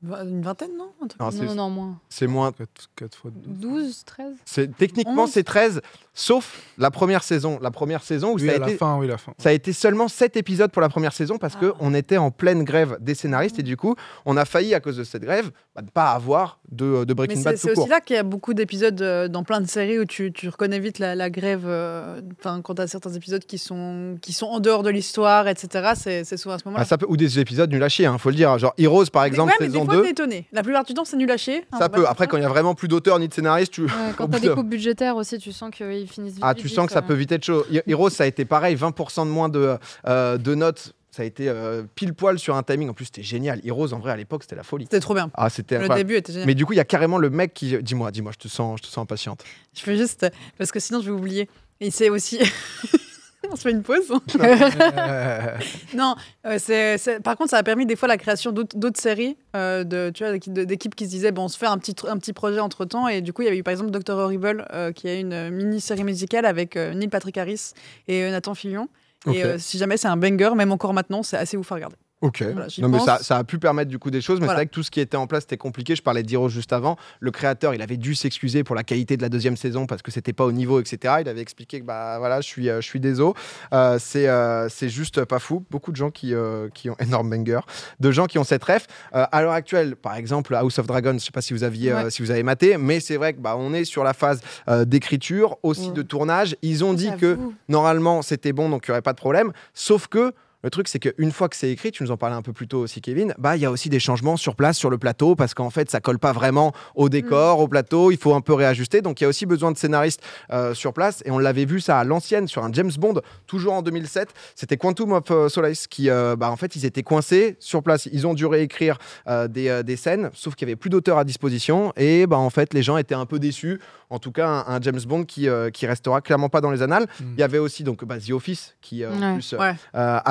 une vingtaine, non non, non, moins. C'est moins. fois 12. 12, 13 Techniquement, c'est 13. Sauf la première saison. La première saison où ça, a été, seulement sept épisodes pour la première saison parce ah. que qu'on était en pleine grève des scénaristes et du coup, on a failli, à cause de cette grève, bah, ne pas avoir de, Breaking Bad tout C'est aussi là qu'il y a beaucoup d'épisodes euh, dans plein de séries où tu, reconnais vite la, grève. Euh, quand tu as certains épisodes qui sont, qui sont en dehors de l'histoire, etc., c'est souvent à ce moment-là. Ah, ou des épisodes nul à chier, hein, faut le dire. Genre Heroes, par exemple, ouais, saison mais des fois, 2. étonné. La plupart du temps, c'est nul à chier. ça bah, peut. Après, quand il n'y a vraiment plus d'auteur ni de scénariste, tu. quand tu as des coupes budgétaires aussi, tu sens qu'ils ah, tu sens que ça euh. peut vite être chaud. Heroes, ça a été pareil, 20% de moins de, euh, de notes ça a été euh, pile poil sur un timing. En plus, c'était génial. Heroes, en vrai, à l'époque, c'était la folie. C'était trop bien. Ah, c'était le début était génial. Mais du coup, il y a carrément le mec qui, dis-moi, dis-moi, je te sens, je te sens impatiente. Je veux juste parce que sinon, je vais oublier. Il sait aussi. On se fait une pause. non, euh, c'est- par contre, ça a permis des fois la création d'autres séries, euh, de, tu vois, d'équipes qui se disaient, bon, on se fait un petit, un petit projet entre temps. Et du coup, il y avait eu par exemple Doctor Horrible, euh, qui a une mini-série musicale avec Neil Patrick Harris et Nathan Fillion. Et si jamais c'est un banger, même encore maintenant, c'est assez ouf à regarder. Ok. non, mais ça, ça, a pu permettre du coup des choses, mais c'est vrai que tout ce qui était en place était compliqué. Je parlais d'Hiro juste avant. Le créateur, il avait dû s'excuser pour la qualité de la deuxième saison parce que c'était pas au niveau, etc. Il avait expliqué que bah voilà, je suis, euh, je suis désolé. Euh, c'est, euh, c'est juste pas fou. Beaucoup de gens qui, euh, qui ont énorme banger, de gens qui ont cette ref. à l'heure actuelle, par exemple, House of Dragons, je sais pas si vous aviez, si vous avez maté, mais c'est vrai que bah on est sur la phase d'écriture, aussi mm. de tournage. Ils ont dit que normalement c'était bon, donc il y aurait pas de problème. Sauf que le truc, c'est qu'une fois que c'est écrit, tu nous en parlais un peu plus tôt aussi, Kevin, bah il y a aussi des changements sur place, sur le plateau, parce qu'en fait, ça colle pas vraiment au mm. décor, au plateau. Il faut un peu réajuster. Donc, il y a aussi besoin de scénaristes euh, sur place. Et on l'avait vu ça à l'ancienne sur un James Bond, toujours en 2007. C'était Quantum of euh, Solace qui, euh, bah, en fait, ils étaient coincés sur place. Ils ont dû réécrire des, scènes, sauf qu'il y avait plus d'auteurs à disposition. Et bah, en fait, les gens étaient un peu déçus. En tout cas, un, James Bond qui, qui restera clairement pas dans les annales. Mm. Il y avait aussi donc bah, The Office qui a plus,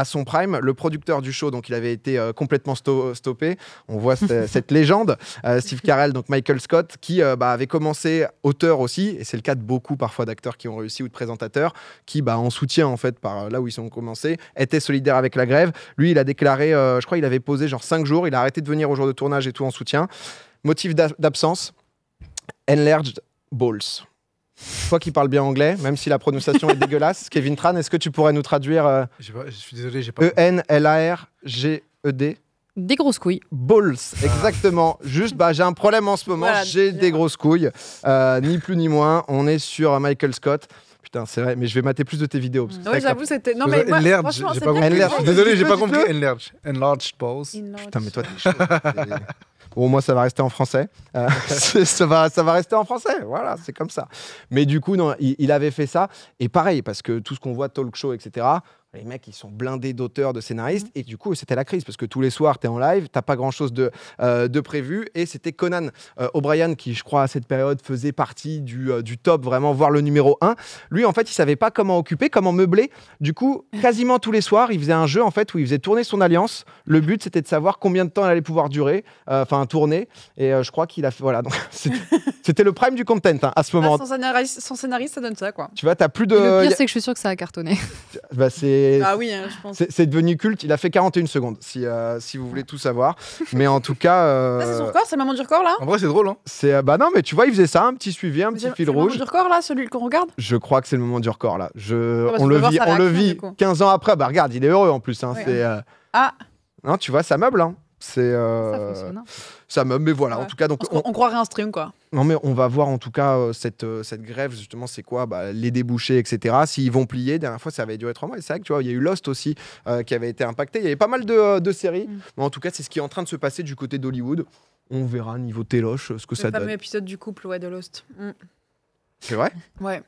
son prime. Le producteur du show, donc il avait été euh, complètement stoppé. On voit cette légende, euh, Steve Carell, donc Michael Scott, qui euh, bah, avait commencé auteur aussi, et c'est le cas de beaucoup parfois d'acteurs qui ont réussi ou de présentateurs, qui bah, en soutien en fait par là où ils ont commencé, étaient solidaires avec la grève. Lui, il a déclaré, je crois, il avait posé genre cinq jours, il a arrêté de venir au jour de tournage et tout en soutien. Motif d'absence, enlarged balls. Toi qui parles bien anglais, même si la prononciation est dégueulasse, Kevin Tran, est-ce que tu pourrais nous traduire euh, Je suis désolé, j'ai pas. E-N-L-A-R-G-E-D des grosses couilles. Balls, ah. exactement. Juste, bah, j'ai un problème en ce moment, j'ai des grosses couilles. Euh, ni plus ni moins, on est sur Michael Scott. Putain, c'est vrai, mais je vais mater plus de tes vidéos. Parce j'avoue, c'était. Non, mais. Moi, j'ai pas compris. Désolé, j'ai pas compris. Enlarged. balls. Putain, mais toi, t'es au moins ça va rester en français. Euh, ça, va, ça va rester en français, voilà, c'est comme ça. Mais du coup, non, il, il, avait fait ça. Et pareil, parce que tout ce qu'on voit, talk show, etc., les mecs, ils sont blindés d'auteurs, de scénaristes. Mhm. Et du coup, c'était la crise parce que tous les soirs, tu es en live, t'as pas grand chose de, euh, de prévu. Et c'était Conan euh, O'Brien qui, je crois, à cette période faisait partie du, euh, du, top, vraiment, voire le numéro 1. Lui, en fait, il savait pas comment occuper, comment meubler. Du coup, quasiment tous les soirs, il faisait un jeu en fait où il faisait tourner son alliance. Le but, c'était de savoir combien de temps elle allait pouvoir durer, enfin, tourner. Et je crois qu'il a fait. Voilà, c'était le prime du content hein, à ce bah, moment. là sans, scénariste, ça donne ça, quoi. Tu vois, t'as plus de. le pire, c'est que je suis sûr que ça a cartonné. Bah, c'est c'est ah oui, hein, C'est devenu culte. Il a fait 41 secondes, si, euh, si vous voulez tout savoir. mais en tout cas. Euh, ah, c'est son record, c'est maman du record là En vrai, c'est drôle. Hein. C'est euh, bah non, mais tu vois, il faisait ça, un petit suivi, un petit fil rouge. C'est le moment du record là, celui qu'on regarde Je crois que c'est le moment du record là. Je... Ah, on le vit, on le vit. 15 ans après, bah regarde, il est heureux en plus. Hein. c'est, Ah. Non, tu vois, ça meuble. C'est. Ça fonctionne ça me. Mais voilà, en tout cas. Donc, on, croirait un stream, quoi. Non, mais on va voir en tout cas euh, cette, euh, cette grève, justement, c'est quoi bah, Les débouchés, etc. S'ils vont plier, dernière fois, ça avait duré trois mois. C'est vrai que tu vois, il y a eu Lost aussi euh, qui avait été impacté. Il y avait pas mal de, de séries. Mm. Mais en tout cas, c'est ce qui est en train de se passer du côté d'Hollywood. On verra niveau Téloche ce que ça donne. Le fameux épisode du couple, ouais, de Lost. Mm. C'est vrai Ouais.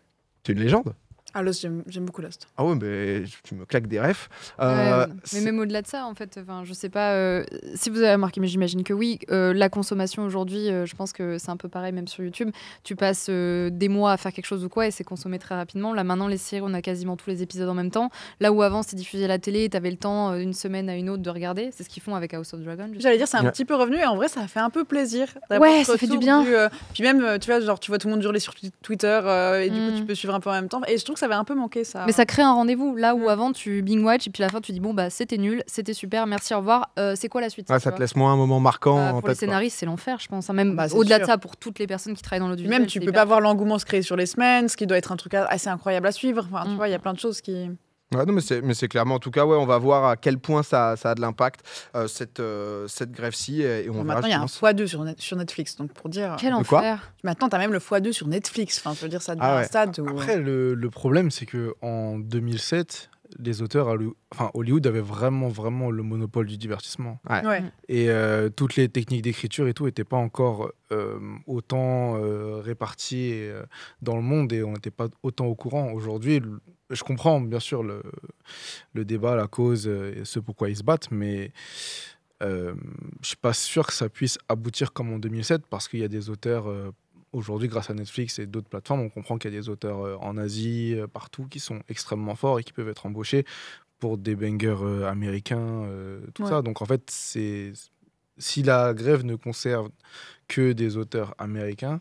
C'est une légende. Ah, Lost, j'aime beaucoup Lost. Ah ouais, mais tu me claques des refs. Euh, mais même au-delà de ça, en fait, je sais pas euh, si vous avez remarqué, mais j'imagine que oui, euh, la consommation aujourd'hui, je pense que c'est un peu pareil, même sur YouTube. Tu passes des mois à faire quelque chose ou quoi et c'est consommé très rapidement. Là, maintenant, les séries, on a quasiment tous les épisodes en même temps. Là où avant, c'était diffusé à la télé et avais le temps une semaine à une autre de regarder. C'est ce qu'ils font avec House of Dragon. J'allais dire, c'est un petit peu revenu et en vrai, ça fait un peu plaisir. Ouais, ça fait du bien. puis même, tu vois, genre, tu vois tout le monde hurler sur Twitter et du coup, mm. tu peux suivre un peu en même temps. Et je trouve ça avait un peu manqué ça. Mais ça crée un rendez-vous. Là où mm. avant, tu bing watch et puis à la fin, tu dis bon, bah c'était nul, c'était super, merci, au revoir. Euh, c'est quoi la suite Ça te laisse moins un moment marquant. Bah, pour en les scénaristes, c'est l'enfer, je pense. Hein. Même bah, au-delà de ça, pour toutes les personnes qui travaillent dans l'audiovisuel. Même tu peux pas voir l'engouement se créer sur les semaines, ce qui doit être un truc assez incroyable à suivre. Enfin, tu mm. vois, il y a plein de choses qui mais c'est, clairement, en tout cas, ouais, on va voir à quel point ça, a de l'impact, euh, cette, euh, cette grève-ci. Et, on maintenant, il y a un x2 sur, sur, Netflix, donc pour dire. Quel enfer Maintenant, tu as même le x2 sur Netflix, enfin, je veux dire, ça devient ah un stade. Après, euh, le, problème, c'est qu'en 2007, les auteurs, enfin, Hollywood avait vraiment, vraiment le monopole du divertissement. Et toutes les techniques d'écriture et tout n'étaient pas encore autant réparties dans le monde et on n'était pas autant au courant. Aujourd'hui, je comprends bien sûr le, débat, la cause, et ce pourquoi ils se battent, mais je euh, je suis pas sûr que ça puisse aboutir comme en 2007 parce qu'il y a des auteurs euh, aujourd'hui, grâce à Netflix et d'autres plateformes, on comprend qu'il y a des auteurs euh, en Asie, partout, qui sont extrêmement forts et qui peuvent être embauchés pour des bangers américains, tout ça. Donc en fait, c'est si la grève ne conserve que des auteurs américains,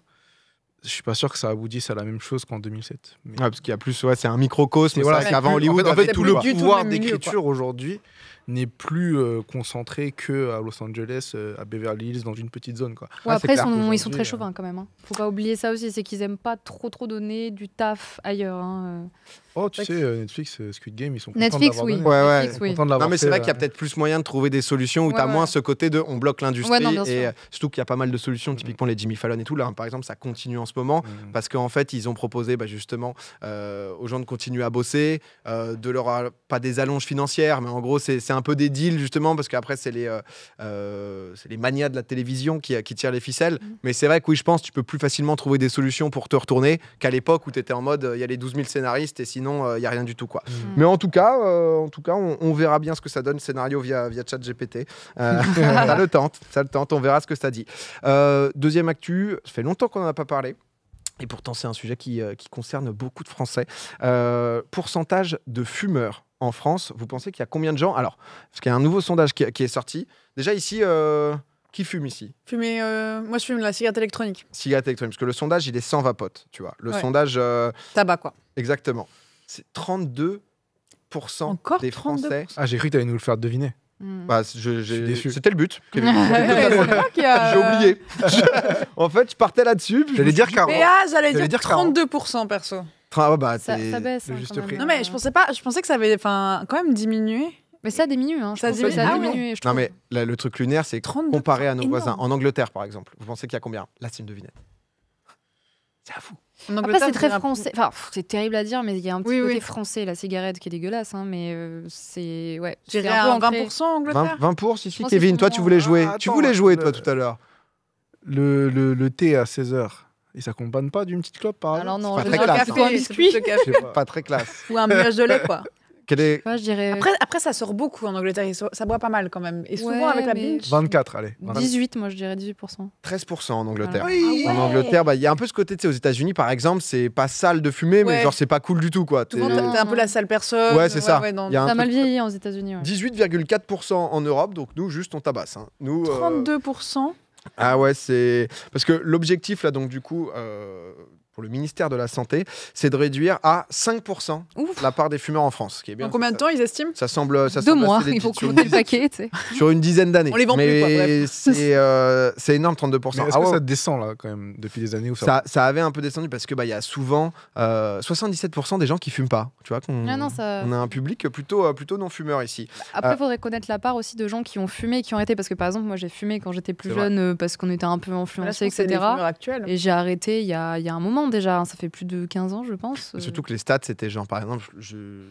je suis pas sûr que ça aboutisse à la même chose qu'en 2007. Mais... parce qu'il y a plus, ouais, c'est un microcosme. Voilà, avant Hollywood, en fait, tout le pouvoir d'écriture aujourd'hui n'est plus euh, concentré que euh, à Los Angeles, euh, à Beverly Hills, dans une petite zone. Quoi. Ah, après, ils sont très chauvins quand même. Hein. Faut pas oublier ça aussi, c'est qu'ils aiment pas trop trop donner du taf ailleurs. Hein, Oh, tu sais, euh, Netflix, euh, Squid Game, ils sont contents Netflix, de oui. Ouais, ouais. non, mais c'est vrai euh, qu'il y a peut-être plus moyen de trouver des solutions où tu as moins ce côté de on bloque l'industrie. et surtout qu'il y a pas mal de solutions, mm-hmm. typiquement les Jimmy Fallon et tout. Là, hein. par exemple, ça continue en ce moment mm-hmm. parce qu'en fait, ils ont proposé bah, justement aux gens de continuer à bosser, de leur. pas des allonges financières, mais en gros, c'est un peu des deals justement parce qu'après, c'est les, les manias de la télévision qui, qui tirent les ficelles. Mm-hmm. Mais c'est vrai que oui, je pense, tu peux plus facilement trouver des solutions pour te retourner qu'à l'époque où tu étais en mode il y a les 12 000 scénaristes et sinon il n'y euh, a rien du tout. quoi. Mm. Mais en tout cas, euh, en tout cas on, verra bien ce que ça donne, scénario via, via chat GPT. Euh, ça le tente, le tente, on verra ce que ça dit. deuxième actu, ça fait longtemps qu'on n'en a pas parlé. Et pourtant, c'est un sujet qui, qui, concerne beaucoup de Français. pourcentage de fumeurs en France, vous pensez qu'il y a combien de gens Alors, parce qu'il y a un nouveau sondage qui, est sorti. Déjà ici, qui fume ici Fumer, Moi, je fume la cigarette électronique. Cigarette électronique, parce que le sondage, il est sans vapote, tu vois. Le sondage... Tabac, quoi. Exactement. C'est 32 des Français. Ah, j'ai cru que tu allais nous le faire deviner. Hmm. Bah, je- suis déçu. C'était le but. J'ai oublié. en fait, je partais là-dessus. J'allais dire 40. Mais ah, j'allais dire, 32% perso. Ah, bah, Ça, baisse. Hein, juste Non mais je pensais pas, je pensais que ça avait quand même diminué. Mais ça diminue. Hein, Ça diminue. Ça a diminué. Ah je Non, mais le truc lunaire, c'est 32, comparé à nos voisins. En Angleterre, par exemple, vous pensez qu'il y a combien Là, c'est une devinette. C'est à vous. Après, c'est très français. Enfin, c'est terrible à dire, mais il y a un petit oui, côté français, la cigarette qui est dégueulasse. Hein, mais euh, c'est. Ouais. J'ai un en 20% Angleterre 20%, 20 pour, si, si, Kevin, toi, tu voulais jouer. Euh, tu voulais jouer, toi, tout à l'heure. Le, le, thé à 16h. Il s'accompagne pas d'une petite clope, par exemple Alors non, pas très classe. Café, hein. biscuit. Pas. pas très classe. Ou un mélange de lait, quoi après, ça sort beaucoup en Angleterre. Ça boit pas mal quand même. Et souvent avec la binge. 24, allez. 18, moi, je dirais 18%. 13% ah en Angleterre. en bah, Angleterre, il y a un peu ce côté, tu sais, aux États-Unis, par exemple, c'est pas sale de fumer, mais genre, c'est pas cool du tout, quoi. T'es un peu la sale personne. Ouais, c'est ça. a mal vieilli hein, aux États-Unis. 18,4% en Europe, donc nous, juste, on tabasse. Hein. Nous, 32%. Euh, ah ouais, c'est. Parce que l'objectif, là, donc, du coup. Euh, pour le ministère de la Santé, c'est de réduire à 5% la part des fumeurs en France. qui est bien, en combien de temps ils estiment Ça semble. Ça Deux mois, il faut compter le paquet. Sur une dizaine d'années. On les vend plus, euh, C'est énorme, 32%. Est-ce ah, que ça descend, là, quand même, depuis des années ça... avait un peu descendu parce qu'il bah, y a souvent 77% euh, des gens qui fument pas. Tu vois, on a un public plutôt, euh, plutôt non-fumeur ici. Après, il faudrait connaître la part aussi de gens qui ont fumé et qui ont arrêté. Parce que, par exemple, moi, j'ai fumé quand j'étais plus jeune parce qu'on était un peu influencé, etc. Et j'ai arrêté il y a, y a un moment déjà, hein. ça fait plus de 15 ans, je pense. Euh. surtout que les stats, c'était genre, par exemple, je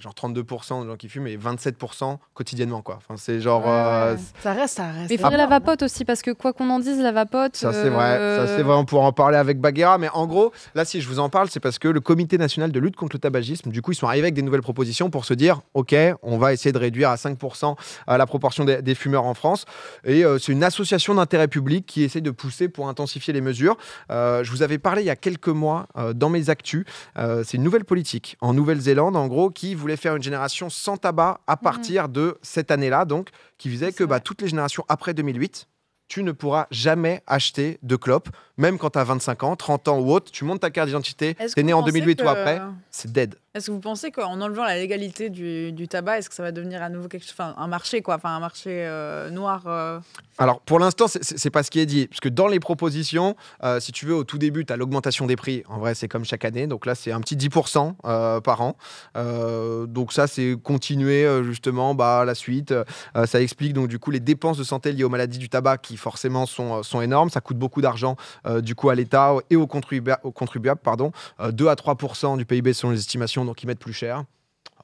genre 32% de gens qui fument et 27% quotidiennement, quoi. Enfin, c'est genre. Euh, ça reste, ça reste. Mais il faudrait la vapote aussi, parce que quoi qu'on en dise, la vapote. Ça, c'est vrai, ça, euh, c'est vrai, on pourra en parler avec Baguera, mais en gros, là, si je vous en parle, c'est parce que le Comité national de lutte contre le tabagisme, du coup, ils sont arrivés avec des nouvelles propositions pour se dire, OK, on va essayer de réduire à 5% euh, la proportion des, fumeurs en France. Et c'est une association d'intérêt public qui essaie de pousser pour intensifier les mesures. je vous avais parlé il y a quelques mois dans mes actus. c'est une nouvelle politique en Nouvelle-Zélande, en gros, qui faire une génération sans tabac à partir mhm. de cette année-là, donc qui visait que bah, toutes les générations après 2008, tu ne pourras jamais acheter de clope, même quand tu as 25 ans, 30 ans ou autre. Tu montes ta carte d'identité, tu es né en 2008 ou après, c'est dead. Est-ce que vous pensez qu'en enlevant la légalité du, du tabac, est-ce que ça va devenir à nouveau quelque chose, enfin, un marché, quoi, enfin, un marché euh, noir euh Alors, pour l'instant, c'est pas ce qui est dit, parce que dans les propositions, euh, si tu veux, au tout début, tu as l'augmentation des prix. En vrai, c'est comme chaque année, donc là, c'est un petit 10% par an. donc ça, c'est continuer justement bah, la suite. ça explique donc du coup les dépenses de santé liées aux maladies du tabac qui forcément sont, sont énormes. Ça coûte beaucoup d'argent du coup à l'État et aux, contribuables, pardon. 2 à 3% du PIB selon les estimations donc ils mettent plus cher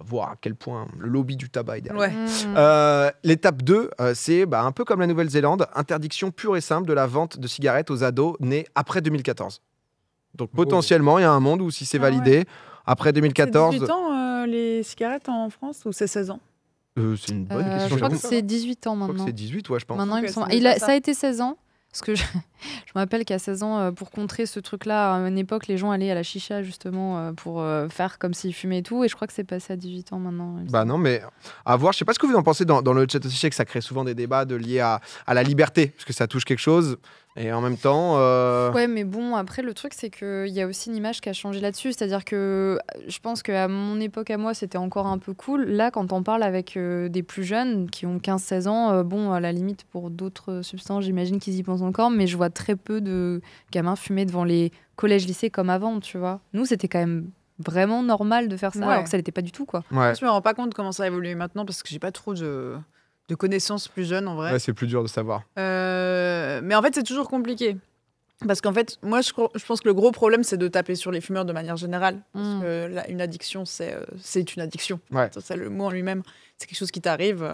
voir à quel point le lobby du tabac est derrière. Mmh. Euh, l'étape 2, euh, c'est bah, un peu comme la Nouvelle-Zélande, interdiction pure et simple de la vente de cigarettes aux ados nés après 2014. Donc oh. potentiellement, il y a un monde où si c'est ah validé, après 2014... C'est 18 ans euh, les cigarettes en France ou c'est 16 ans C'est une bonne question. Je crois que c'est 18 ans maintenant. C'est 18, ouais, je pense. Maintenant, ça a été 16 ans. Parce que je, me rappelle qu'à 16 ans, euh, pour contrer ce truc-là, à une époque, les gens allaient à la chicha justement euh, pour euh, faire comme s'ils fumaient et tout. Et je crois que c'est passé à 18 ans maintenant. Bah non, mais à voir. Je sais pas ce que vous en pensez dans, dans le chat aussi. Je sais que ça crée souvent des débats de liés à, à, la liberté, parce que ça touche quelque chose. Et en même temps. Euh, ouais, mais bon, après, le truc, c'est qu'il y a aussi une image qui a changé là-dessus. C'est-à-dire que je pense qu'à mon époque, à moi, c'était encore un peu cool. Là, quand on parle avec euh, des plus jeunes qui ont 15-16 ans, euh, bon, à la limite, pour d'autres substances, j'imagine qu'ils y pensent encore, mais je vois très peu de gamins fumer devant les collèges-lycées comme avant, tu vois. Nous, c'était quand même vraiment normal de faire ça, alors que ça n'était pas du tout, quoi. Ouais. Je me rends pas compte comment ça a évolué maintenant parce que j'ai pas trop de de connaissances plus jeunes en vrai. c'est plus dur de savoir. Euh, mais en fait, c'est toujours compliqué. Parce qu'en fait, moi, je, pense que le gros problème, c'est de taper sur les fumeurs de manière générale. Mm. une addiction, c'est euh, c'est une addiction. C'est le mot en lui-même. C'est quelque chose qui t'arrive.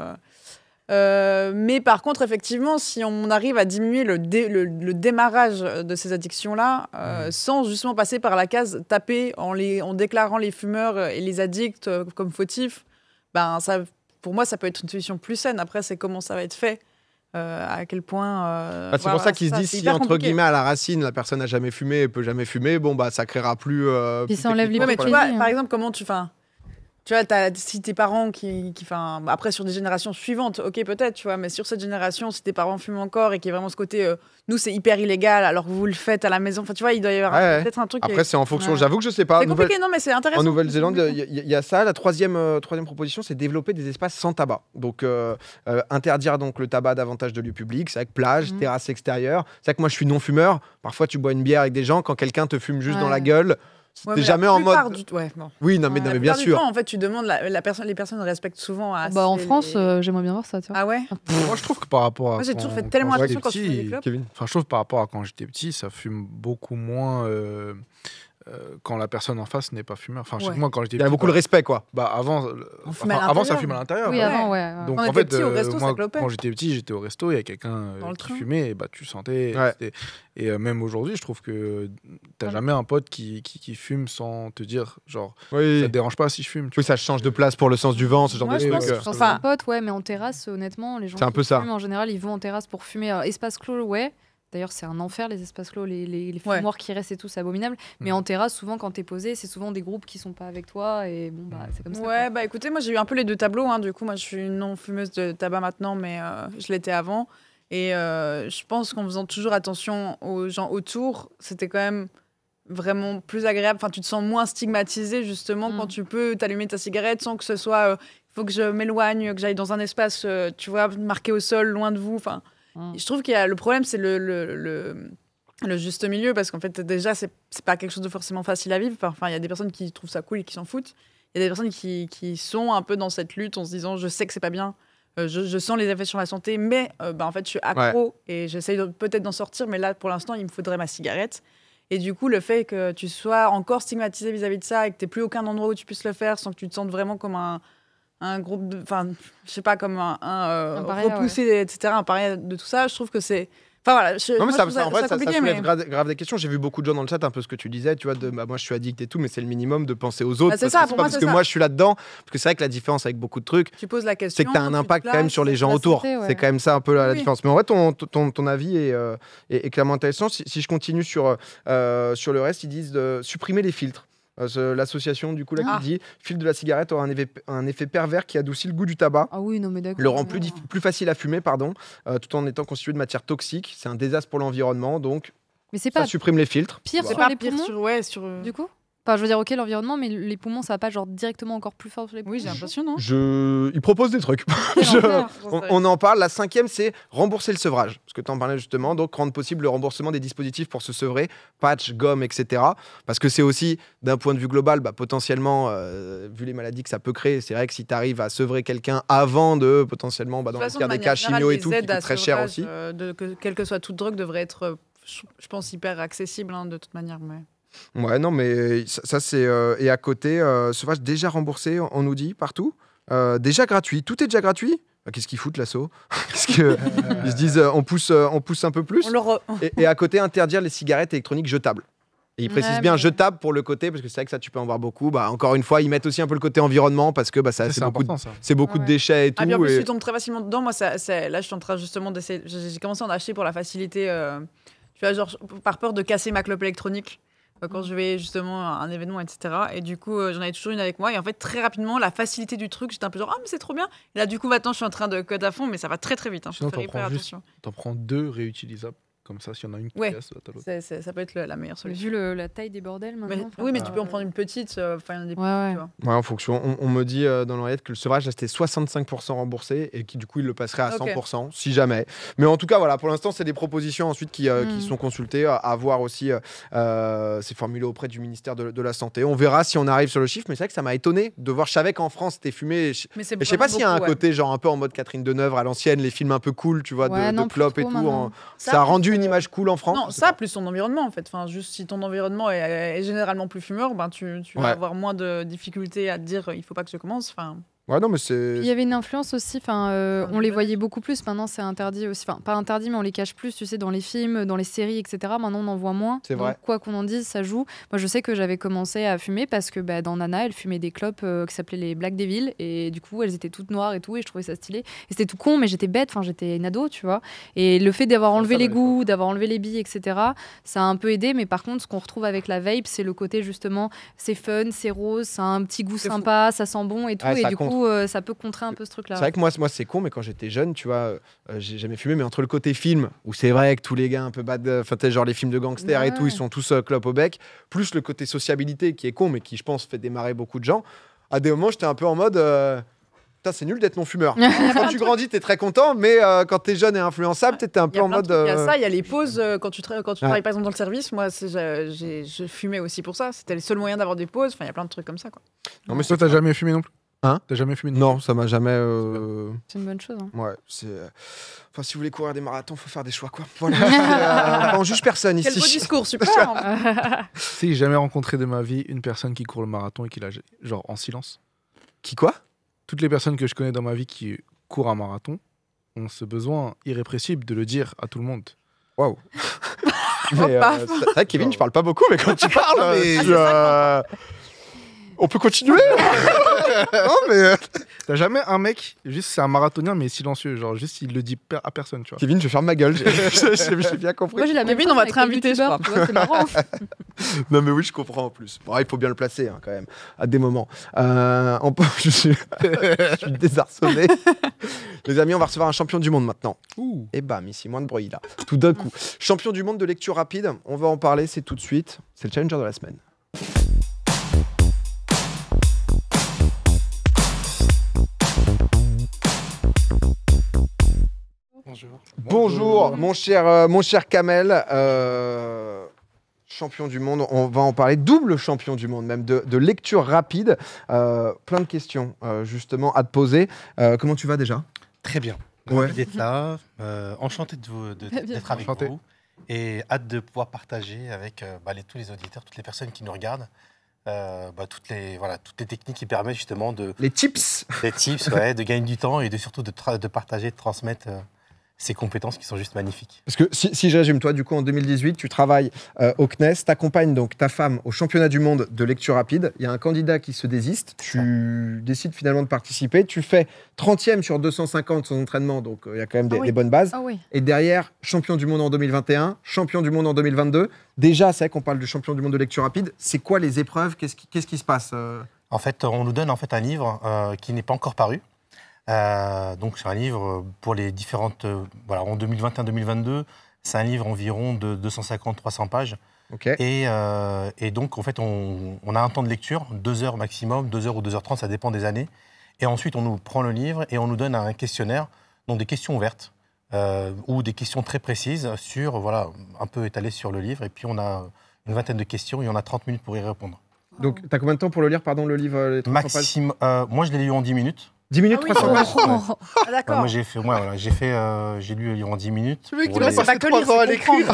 Euh. mais par contre, effectivement, si on arrive à diminuer le, le, démarrage de ces addictions-là, mm. sans justement passer par la case taper en, les, en déclarant les fumeurs et les addicts comme fautifs, ben ça pour moi, ça peut être une solution plus saine. Après, c'est comment ça va être fait. Euh, à quel point. Euh, ah, c'est pour ça qu'ils se disent si, entre guillemets, à la racine, la personne n'a jamais fumé et peut jamais fumer, bon, bah, ça créera plus. Euh, Puis ça mais tu vois, Par exemple, comment tu. Fin, tu vois, as, si tes parents qui, qui après sur des générations suivantes, ok peut-être, tu vois, mais sur cette génération, si tes parents fument encore et qu'il y a vraiment ce côté, euh, nous c'est hyper illégal, alors vous le faites à la maison, enfin tu vois, il doit y avoir peut-être un truc. Après c'est en fonction, j'avoue que je sais pas. C'est compliqué, non mais c'est intéressant. En Nouvelle-Zélande, il y, a ça. La troisième, euh, troisième proposition, c'est développer des espaces sans tabac. Donc euh, interdire donc le tabac davantage de lieux publics, c'est avec plage, mhm. terrasse extérieure. C'est vrai que moi je suis non fumeur. Parfois tu bois une bière avec des gens, quand quelqu'un te fume juste dans la gueule t'es jamais en mode. Ouais, Oui, non, mais, non, mais bien sûr. en fait, tu demandes, la, les personnes respectent souvent Bah, en France, euh, j'aimerais bien voir ça, tu vois. Ah ouais ah, Moi, je trouve que par rapport à. Moi, j'ai toujours fait tellement attention quand je petit des Kevin. Enfin, je trouve par rapport à quand j'étais petit, ça fume beaucoup moins. Euh, euh, quand la personne en face n'est pas fumeur. Enfin, moi, quand j'étais. Il y a beaucoup de bah, respect, quoi. Bah, avant, euh, avant ça fume à l'intérieur. Oui, avant, ouais. Donc, en fait, euh, resto, moi, quand j'étais petit, j'étais au resto, il y a quelqu'un qui fumait, et bah, tu sentais. Et même aujourd'hui, je trouve que t'as jamais un pote qui, qui, fume sans te dire, genre, ça te dérange pas si je fume. Tu oui, vois. ça change de place pour le sens du vent, ce genre moi, de je sens un pote, ouais, mais en terrasse, honnêtement, les gens. C'est un peu ça. En général, ils vont en terrasse pour fumer. Espace clos, ouais. D'ailleurs, c'est un enfer, les espaces clos, les, les, qui restent et tout, c'est abominable. Mais mm. en terrasse, souvent, quand t'es posé, c'est souvent des groupes qui sont pas avec toi. Et bon, bah, mm. c'est comme ouais, ça. Ouais, bah écoutez, moi, j'ai eu un peu les deux tableaux. Hein. Du coup, moi, je suis non-fumeuse de tabac maintenant, mais euh, je l'étais avant. Et euh, je pense qu'en faisant toujours attention aux gens autour, c'était quand même vraiment plus agréable. Enfin, tu te sens moins stigmatisé justement quand mm. tu peux t'allumer ta cigarette sans que ce soit. Il euh, faut que je m'éloigne, que j'aille dans un espace, tu vois, marqué au sol, loin de vous. Enfin, Mm. Je trouve qu'il y a le problème, c'est le, le, juste milieu, parce qu'en fait, déjà, c'est pas quelque chose de forcément facile à vivre. Enfin, il y a des personnes qui trouvent ça cool et qui s'en foutent. Il y a des personnes qui, sont un peu dans cette lutte en se disant je sais que c'est pas bien, euh, je, sens les effets sur la santé, mais euh, bah, en fait, je suis accro et j'essaye peut-être d'en sortir, mais là, pour l'instant, il me faudrait ma cigarette. Et du coup, le fait que tu sois encore stigmatisé vis-à-vis de ça et que tu plus aucun endroit où tu puisses le faire sans que tu te sentes vraiment comme un, un groupe de. Enfin, je sais pas, comme un. un, euh, etc., un pareil de tout ça. Je trouve que c'est. Enfin voilà, ça, ça, en vrai, ça, soulève grave, grave, des questions. J'ai vu beaucoup de gens dans le chat un peu ce que tu disais, tu vois, de bah, moi je suis addict et tout, mais c'est le minimum de penser aux autres. ça, parce que moi je suis là-dedans, parce que c'est vrai que la différence avec beaucoup de trucs, tu poses la question, c'est que tu as un impact quand même sur les gens autour. C'est quand même ça un peu la, différence. Mais en vrai, ton, ton, ton avis euh, est, est, clairement intéressant. Si, je continue sur, euh, sur le reste, ils disent de supprimer les filtres. Euh, l'association du coup là qui ah. dit fil de la cigarette aura un effet, pervers qui adoucit le goût du tabac. Ah le rend plus, plus facile à fumer, pardon, euh, tout en étant constitué de matières toxiques. C'est un désastre pour l'environnement, donc mais ça supprime les filtres. Pire c'est sur les sur... Euh, du coup Enfin, je veux dire, ok, l'environnement, mais les poumons, ça va pas genre directement encore plus fort sur les poumons. Oui, j'ai l'impression, non je... Ils proposent des trucs. on, en parle. La cinquième, c'est rembourser le sevrage. Parce que tu en parlais justement. Donc, rendre possible le remboursement des dispositifs pour se sevrer, patch, gomme, etc. Parce que c'est aussi, d'un point de vue global, bah, potentiellement, euh, vu les maladies que ça peut créer, c'est vrai que si tu arrives à sevrer quelqu'un avant de potentiellement, bah, dans le cas des cas, chimio et tout, qui très cher aussi. Euh, de, que, quelle que soit toute drogue, devrait être, euh, je, pense, hyper accessible hein, de toute manière. Mais... Ouais, non, mais ça, c'est. Euh, et à côté, euh, Sauvage déjà remboursé, on nous dit partout. Euh, déjà gratuit, tout est déjà gratuit. Ah, qu'est-ce qu'ils foutent l'assaut ils se disent euh, on pousse, on pousse un peu plus. et, à côté interdire les cigarettes électroniques jetables. Et ils précisent bien jetables pour le côté parce que c'est vrai que ça tu peux en voir beaucoup. Bah encore une fois ils mettent aussi un peu le côté environnement parce que bah c'est beaucoup, de, beaucoup de déchets et tout. Ah, bien, en plus, tu tombes très facilement dedans. Moi là je suis en train justement d'essayer. J'ai commencé à en acheter pour la facilité. Tu vois, genre, par peur de casser ma clope électronique. Euh, quand je vais justement à un événement, etc. Et du coup, euh, j'en avais toujours une avec moi. Et en fait, très rapidement, la facilité du truc, j'étais un peu genre, ah, mais c'est trop bien. là, du coup, maintenant, je suis en train de code à fond, mais ça va très, très vite. Hein. Sinon, T'en prends deux réutilisables. Comme ça, si y a une ça peut être la meilleure solution. Vu le- la taille des bordels maintenant. oui, mais tu peux en prendre une petite. en fonction. On, me dit euh, dans l'oreillette que le sevrage, restait c'était 65% remboursé et qui, du coup, il le passerait à 100%, si jamais. Mais en tout cas, voilà, pour l'instant, c'est des propositions ensuite qui, euh, qui hmm. sont consultées, euh, à voir aussi. euh, c'est formulé auprès du ministère de, la Santé. On verra si on arrive sur le chiffre, mais c'est vrai que ça m'a étonné de voir. Je savais qu'en France, c'était fumé. Je Mais c'est je sais pas si s'il y a un côté, genre, un peu en mode Catherine Deneuve à l'ancienne, les films un peu cool, tu vois, de, et tout. Ça, Ça a rendu une image cool en France. Non, ça, plus son environnement en fait. Enfin, juste si ton environnement est, généralement plus fumeur, ben, tu, vas avoir moins de difficultés à dire euh, il faut pas que je commence. Enfin. Il y avait une influence aussi, enfin, euh, on les voyait beaucoup plus. Maintenant, c'est interdit aussi. Enfin, pas interdit, mais on les cache plus, tu sais, dans les films, dans les séries, etc. Maintenant, on en voit moins. quoi qu'on en dise, ça joue. Moi, je sais que j'avais commencé à fumer parce que bah, dans Nana, elle fumait des clopes euh, qui s'appelaient les Black Devil. Et du coup, elles étaient toutes noires et tout. Et je trouvais ça stylé. Et c'était tout con, mais j'étais bête. Enfin, j'étais une ado, tu vois. Et le fait d'avoir enlevé les goûts, d'avoir enlevé les billes, etc., ça a un peu aidé. Mais par contre, ce qu'on retrouve avec la vape, c'est le côté, justement, c'est fun, c'est rose, ça a un petit goût sympa, ça sent bon et tout. et du coup, euh, ça peut contrer un peu ce truc-là. C'est vrai que moi, moi c'est con, mais quand j'étais jeune, tu vois, euh, euh, j'ai jamais fumé, mais entre le côté film, où c'est vrai que tous les gars un peu bad, enfin, genre les films de gangsters et tout, ils sont tous clopes au bec, plus le côté sociabilité qui est con, mais qui, je pense, fait démarrer beaucoup de gens, à des moments, j'étais un peu en mode c'est nul d'être non-fumeur. quand tu grandis, t'es très content, mais quand t'es jeune et influençable, t'étais un peu en mode. Il y a ça, il y a les pauses. quand tu, quand tu travailles par exemple dans le service, moi, je fumais aussi pour ça. C'était le seul moyen d'avoir des pauses. Enfin, il y a plein de trucs comme ça. Quoi. Non, mais toi, t'as jamais fumé non plus Hein T'as jamais fumé de Non, ça m'a jamais. Euh, c'est une bonne chose. Hein. Ouais, c'est. Euh, enfin, si vous voulez courir des marathons, faut faire des choix, quoi. Voilà. Euh, on juge personne ici Quel beau discours, super hein. Si, j'ai jamais rencontré de ma vie une personne qui court le marathon et qui l'a, genre, en silence. Qui quoi Toutes les personnes que je connais dans ma vie qui courent un marathon ont ce besoin irrépressible de le dire à tout le monde. Waouh. Mais, oh, c'est vrai, Kevin, je parle pas beaucoup, mais quand tu ah, parles, ah, on peut continuer non, mais euh, t'as jamais un mec, juste c'est un marathonien, mais silencieux. Genre, juste il le dit à personne, tu vois. Kevin, je ferme ma gueule. J'ai- bien compris. Moi, j'ai la même on va te réinviter, genre. Non, mais oui, je comprends en plus. Bon, il faut bien le placer hein, quand même, à des moments. Euh, je, suis... désarçonné. Les amis, on va recevoir un champion du monde maintenant. Et bam, ici, moins de bruit là. Tout d'un coup. Champion du monde de lecture rapide, on va en parler, c'est tout de suite. C'est le challenger de la semaine. Bonjour. mon cher, euh, mon cher Kamel. Euh, champion du monde, on va en parler, double champion du monde même, de, lecture rapide. Euh, plein de questions justement à te poser. comment tu vas déjà Très bien. Ouais. d'être là, enchanté d'être avec vous et hâte de pouvoir partager avec bah, les, tous les auditeurs, toutes les personnes qui nous regardent. Bah, toutes les voilà toutes les techniques qui permettent justement de les tips les tips ouais, de gagner du temps et de surtout de, de partager de transmettre ces compétences qui sont juste magnifiques. Parce que si, si je toi, du coup, en 2018, tu travailles euh, au CNES, t'accompagnes donc ta femme au championnat du monde de lecture rapide. Il y a un candidat qui se désiste, tu décides finalement de participer, tu fais 30e sur 250 son entraînement, donc euh, il y a quand même des, ah bonnes bases. Ah et derrière, champion du monde en 2021, champion du monde en 2022. Déjà, c'est vrai qu'on parle du champion du monde de lecture rapide. C'est quoi les épreuves Qu'est-ce qui, se passe euh En fait, on nous donne en fait un livre qui n'est pas encore paru. Euh, donc c'est un livre euh, pour les différentes... Euh, voilà, en 2021-2022, c'est un livre environ de 250-300 pages. Et, donc en fait, on, a un temps de lecture, deux heures maximum, deux heures ou deux heures trente, ça dépend des années. Et ensuite, on nous prend le livre et on nous donne un questionnaire, donc des questions ouvertes ou des questions très précises sur, voilà, un peu étalées sur le livre. Et puis on a une vingtaine de questions et on a 30 minutes pour y répondre. Donc, tu as combien de temps pour le lire, pardon, le livre les Maxime, Moi, je l'ai lu en 10 minutes. 10 minutes, ah oui, 300 pages oh, ah, D'accord. moi, j'ai fait, ouais, voilà, j'ai fait, euh, j'ai lu euh, en 10 minutes. Tu bah, veux il a 3 ans à l'écrire.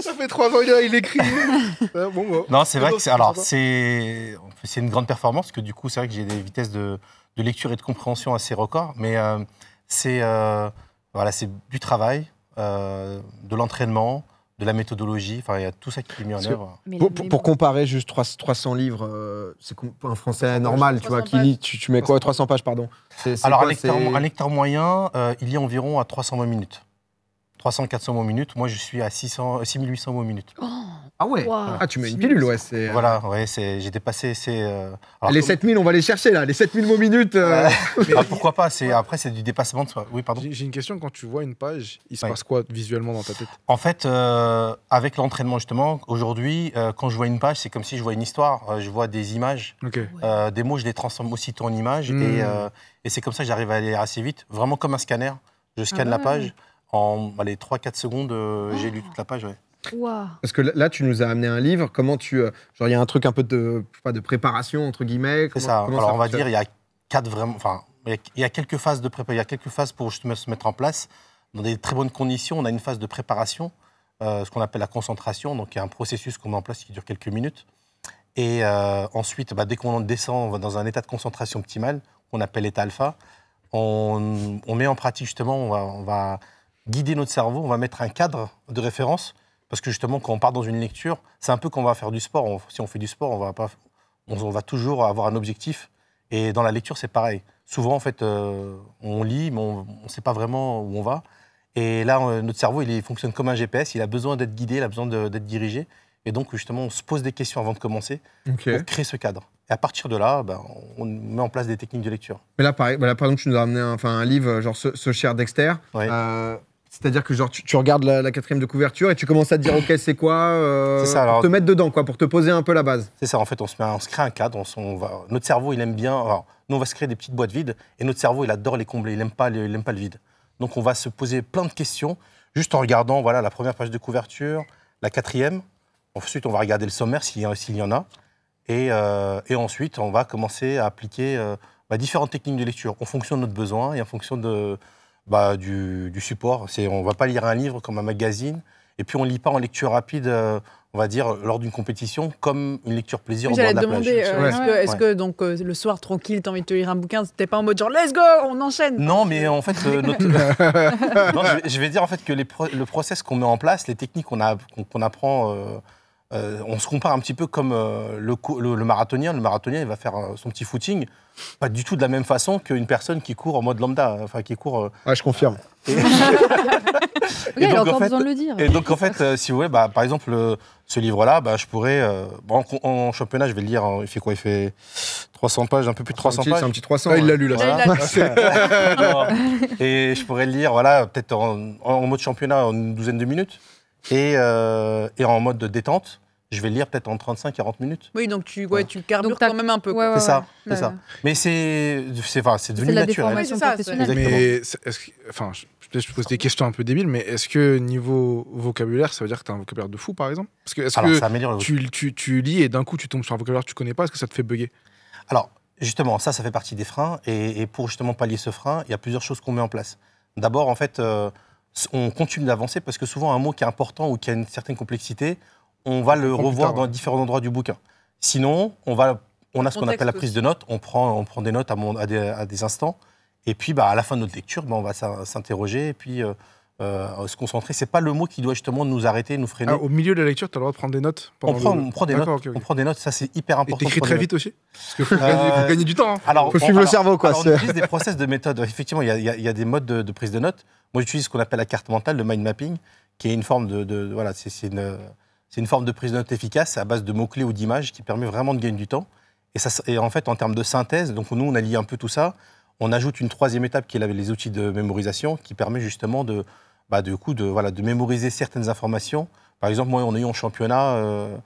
ça fait 3 ans, il écrit. Ah, bon, bon. Non, c'est vrai que c'est, alors, c'est, c'est une grande performance, que du coup, c'est vrai que j'ai des vitesses de, de, lecture et de compréhension assez records, mais euh, c'est, voilà, c'est du travail, de l'entraînement, de la méthodologie, enfin il y a tout ça qui est mis en œuvre. Pour, comparer juste 300 livres, euh, c'est un français normal, tu vois, qui lit, tu, mets quoi 300 pages, pardon. Alors un, lecteur, moyen, euh, il lit environ à 320 minutes. 300-400 mots minutes, moi je suis à 600, 6800 mots minutes. Oh. Ah ouais Ah, tu mets une pilule, euh, ouais. C'est, Voilà, ouais, j'ai dépassé. C'est, euh, alors, les 7000, on va les chercher, là. Les 7000 mots minutes. Euh. ah, pourquoi pas c'est, Après, c'est du dépassement de soi. Oui, pardon. J'ai, une question. Quand tu vois une page, il se passe quoi visuellement dans ta tête En fait, euh, avec l'entraînement, justement, aujourd'hui, quand je vois une page, c'est comme si je vois une histoire. je vois des images. des mots, je les transforme aussitôt en images. Et, hmm. et c'est comme ça que j'arrive à aller assez vite. Vraiment comme un scanner. Je scanne ah la page. En les 3-4 secondes, j'ai ah. lu toute la page, ouais. Parce que là, tu nous as amené un livre. Comment tu. Euh, genre, il y a un truc un peu de, de préparation, entre guillemets. ça. on va dire, il y a quatre vraiment. Enfin, il y a quelques phases de Il y a quelques phases pour justement se mettre en place. Dans des très bonnes conditions, on a une phase de préparation, euh, ce qu'on appelle la concentration. Donc, il y a un processus qu'on met en place qui dure quelques minutes. Et euh, ensuite, bah, dès qu'on descend, on va dans un état de concentration optimale, qu'on appelle état alpha. On, met en pratique justement, on va guider notre cerveau, on va mettre un cadre de référence parce que justement, quand on part dans une lecture, c'est un peu qu'on va faire du sport. si on fait du sport, on va, pas, on, va toujours avoir un objectif. Et dans la lecture, c'est pareil. Souvent, en fait, euh, on lit, mais on ne sait pas vraiment où on va. Et là, euh, notre cerveau, il, fonctionne comme un GPS. Il a besoin d'être guidé, il a besoin d'être dirigé. Et donc, justement, on se pose des questions avant de commencer On crée créer ce cadre. Et à partir de là, ben, on met en place des techniques de lecture. Mais là, par, exemple, tu nous as amené un, enfin, un livre, genre ce, cher Dexter. Euh, c'est-à-dire que genre tu, regardes la, quatrième de couverture et tu commences à te dire ok c'est quoi euh, ça, pour te mettre dedans quoi pour te poser un peu la base. C'est ça en fait on se, met, on crée un cadre on, va, notre cerveau il aime bien alors, nous on va se créer des petites boîtes vides et notre cerveau il adore les combler il n'aime pas il pas le vide donc on va se poser plein de questions juste en regardant voilà la première page de couverture la quatrième ensuite on va regarder le sommaire s'il y, en a euh, et, ensuite on va commencer à appliquer euh, bah, différentes techniques de lecture en fonction de notre besoin et en fonction de bah, du, du, support. C'est, on ne va pas lire un livre comme un magazine. Et puis, on ne lit pas en lecture rapide, euh, on va dire, lors d'une compétition, comme une lecture plaisir oui, demander, plage. Euh, est-ce que, est-ce que donc, euh, le soir, tranquille, tu as envie de te lire un bouquin c'était pas en mode genre, let's go, on enchaîne Non, mais en fait, je, vais, dire en fait que le process qu'on met en place, les techniques qu'on, a, qu'on, apprend... on se compare un petit peu comme le, le, le, marathonien. Le marathonien, il va faire son petit footing pas du tout de la même façon qu'une personne qui court en mode lambda, enfin qui court. Euh, ah, je confirme. Et... donc, a encore en fait, besoin de le dire. Et donc en fait, euh, si vous voulez, bah, par exemple, euh, ce livre-là, bah, je pourrais en, championnat, je vais le lire. Hein, il fait quoi Il fait 300 pages, un peu plus de 300 pages. C'est un petit 300. il l'a lu là. et je pourrais le lire, voilà, peut-être en, mode championnat en une douzaine de minutes et, et en mode détente je vais le lire peut-être en 35-40 minutes. Oui, donc tu, ouais, tu carbures quand même un peu. c'est ça, c'est ça. Mais c'est devenu naturel. C'est ça, mais enfin, je, te pose des questions un peu débiles, mais est-ce que niveau vocabulaire, ça veut dire que tu as un vocabulaire de fou, par exemple Parce que est-ce que ça améliore tu, tu, tu, lis et d'un coup tu tombes sur un vocabulaire que tu connais pas, est-ce que ça te fait bugger Alors, justement, ça, ça fait partie des freins. Et, pour justement pallier ce frein, il y a plusieurs choses qu'on met en place. D'abord, en fait, euh, on continue d'avancer parce que souvent, un mot qui est important ou qui a une certaine complexité, on va le revoir dans différents endroits du bouquin. Sinon, on, va, on a ce qu'on appelle la prise de notes. On prend, on prend des notes à, à, des, instants. Et puis, bah, à la fin de notre lecture, bah, on va s'interroger et puis euh, euh, se concentrer. C'est pas le mot qui doit justement nous arrêter, nous freiner. Ah, au milieu de la lecture, tu as le droit de prendre des notes on prend, des notes. On prend des notes, ça c'est hyper important. Et écris très vite aussi Parce qu'il faut, euh, gagner du temps. Il hein. faut suivre le cerveau. Quoi, on utilise des process de méthode. Effectivement, il y, a des modes de, prise de notes. Moi, j'utilise ce qu'on appelle la carte mentale, le mind mapping, qui est une forme de. voilà, c'est une c'est une forme de prise de note efficace à base de mots-clés ou d'images qui permet vraiment de gagner du temps. Et, ça, en fait, en termes de synthèse, donc nous, on a lié un peu tout ça. On ajoute une troisième étape qui est les outils de mémorisation qui permet justement de, bah, du coup, de, voilà, de mémoriser certaines informations. Par exemple, moi, on a eu euh, euh, un championnat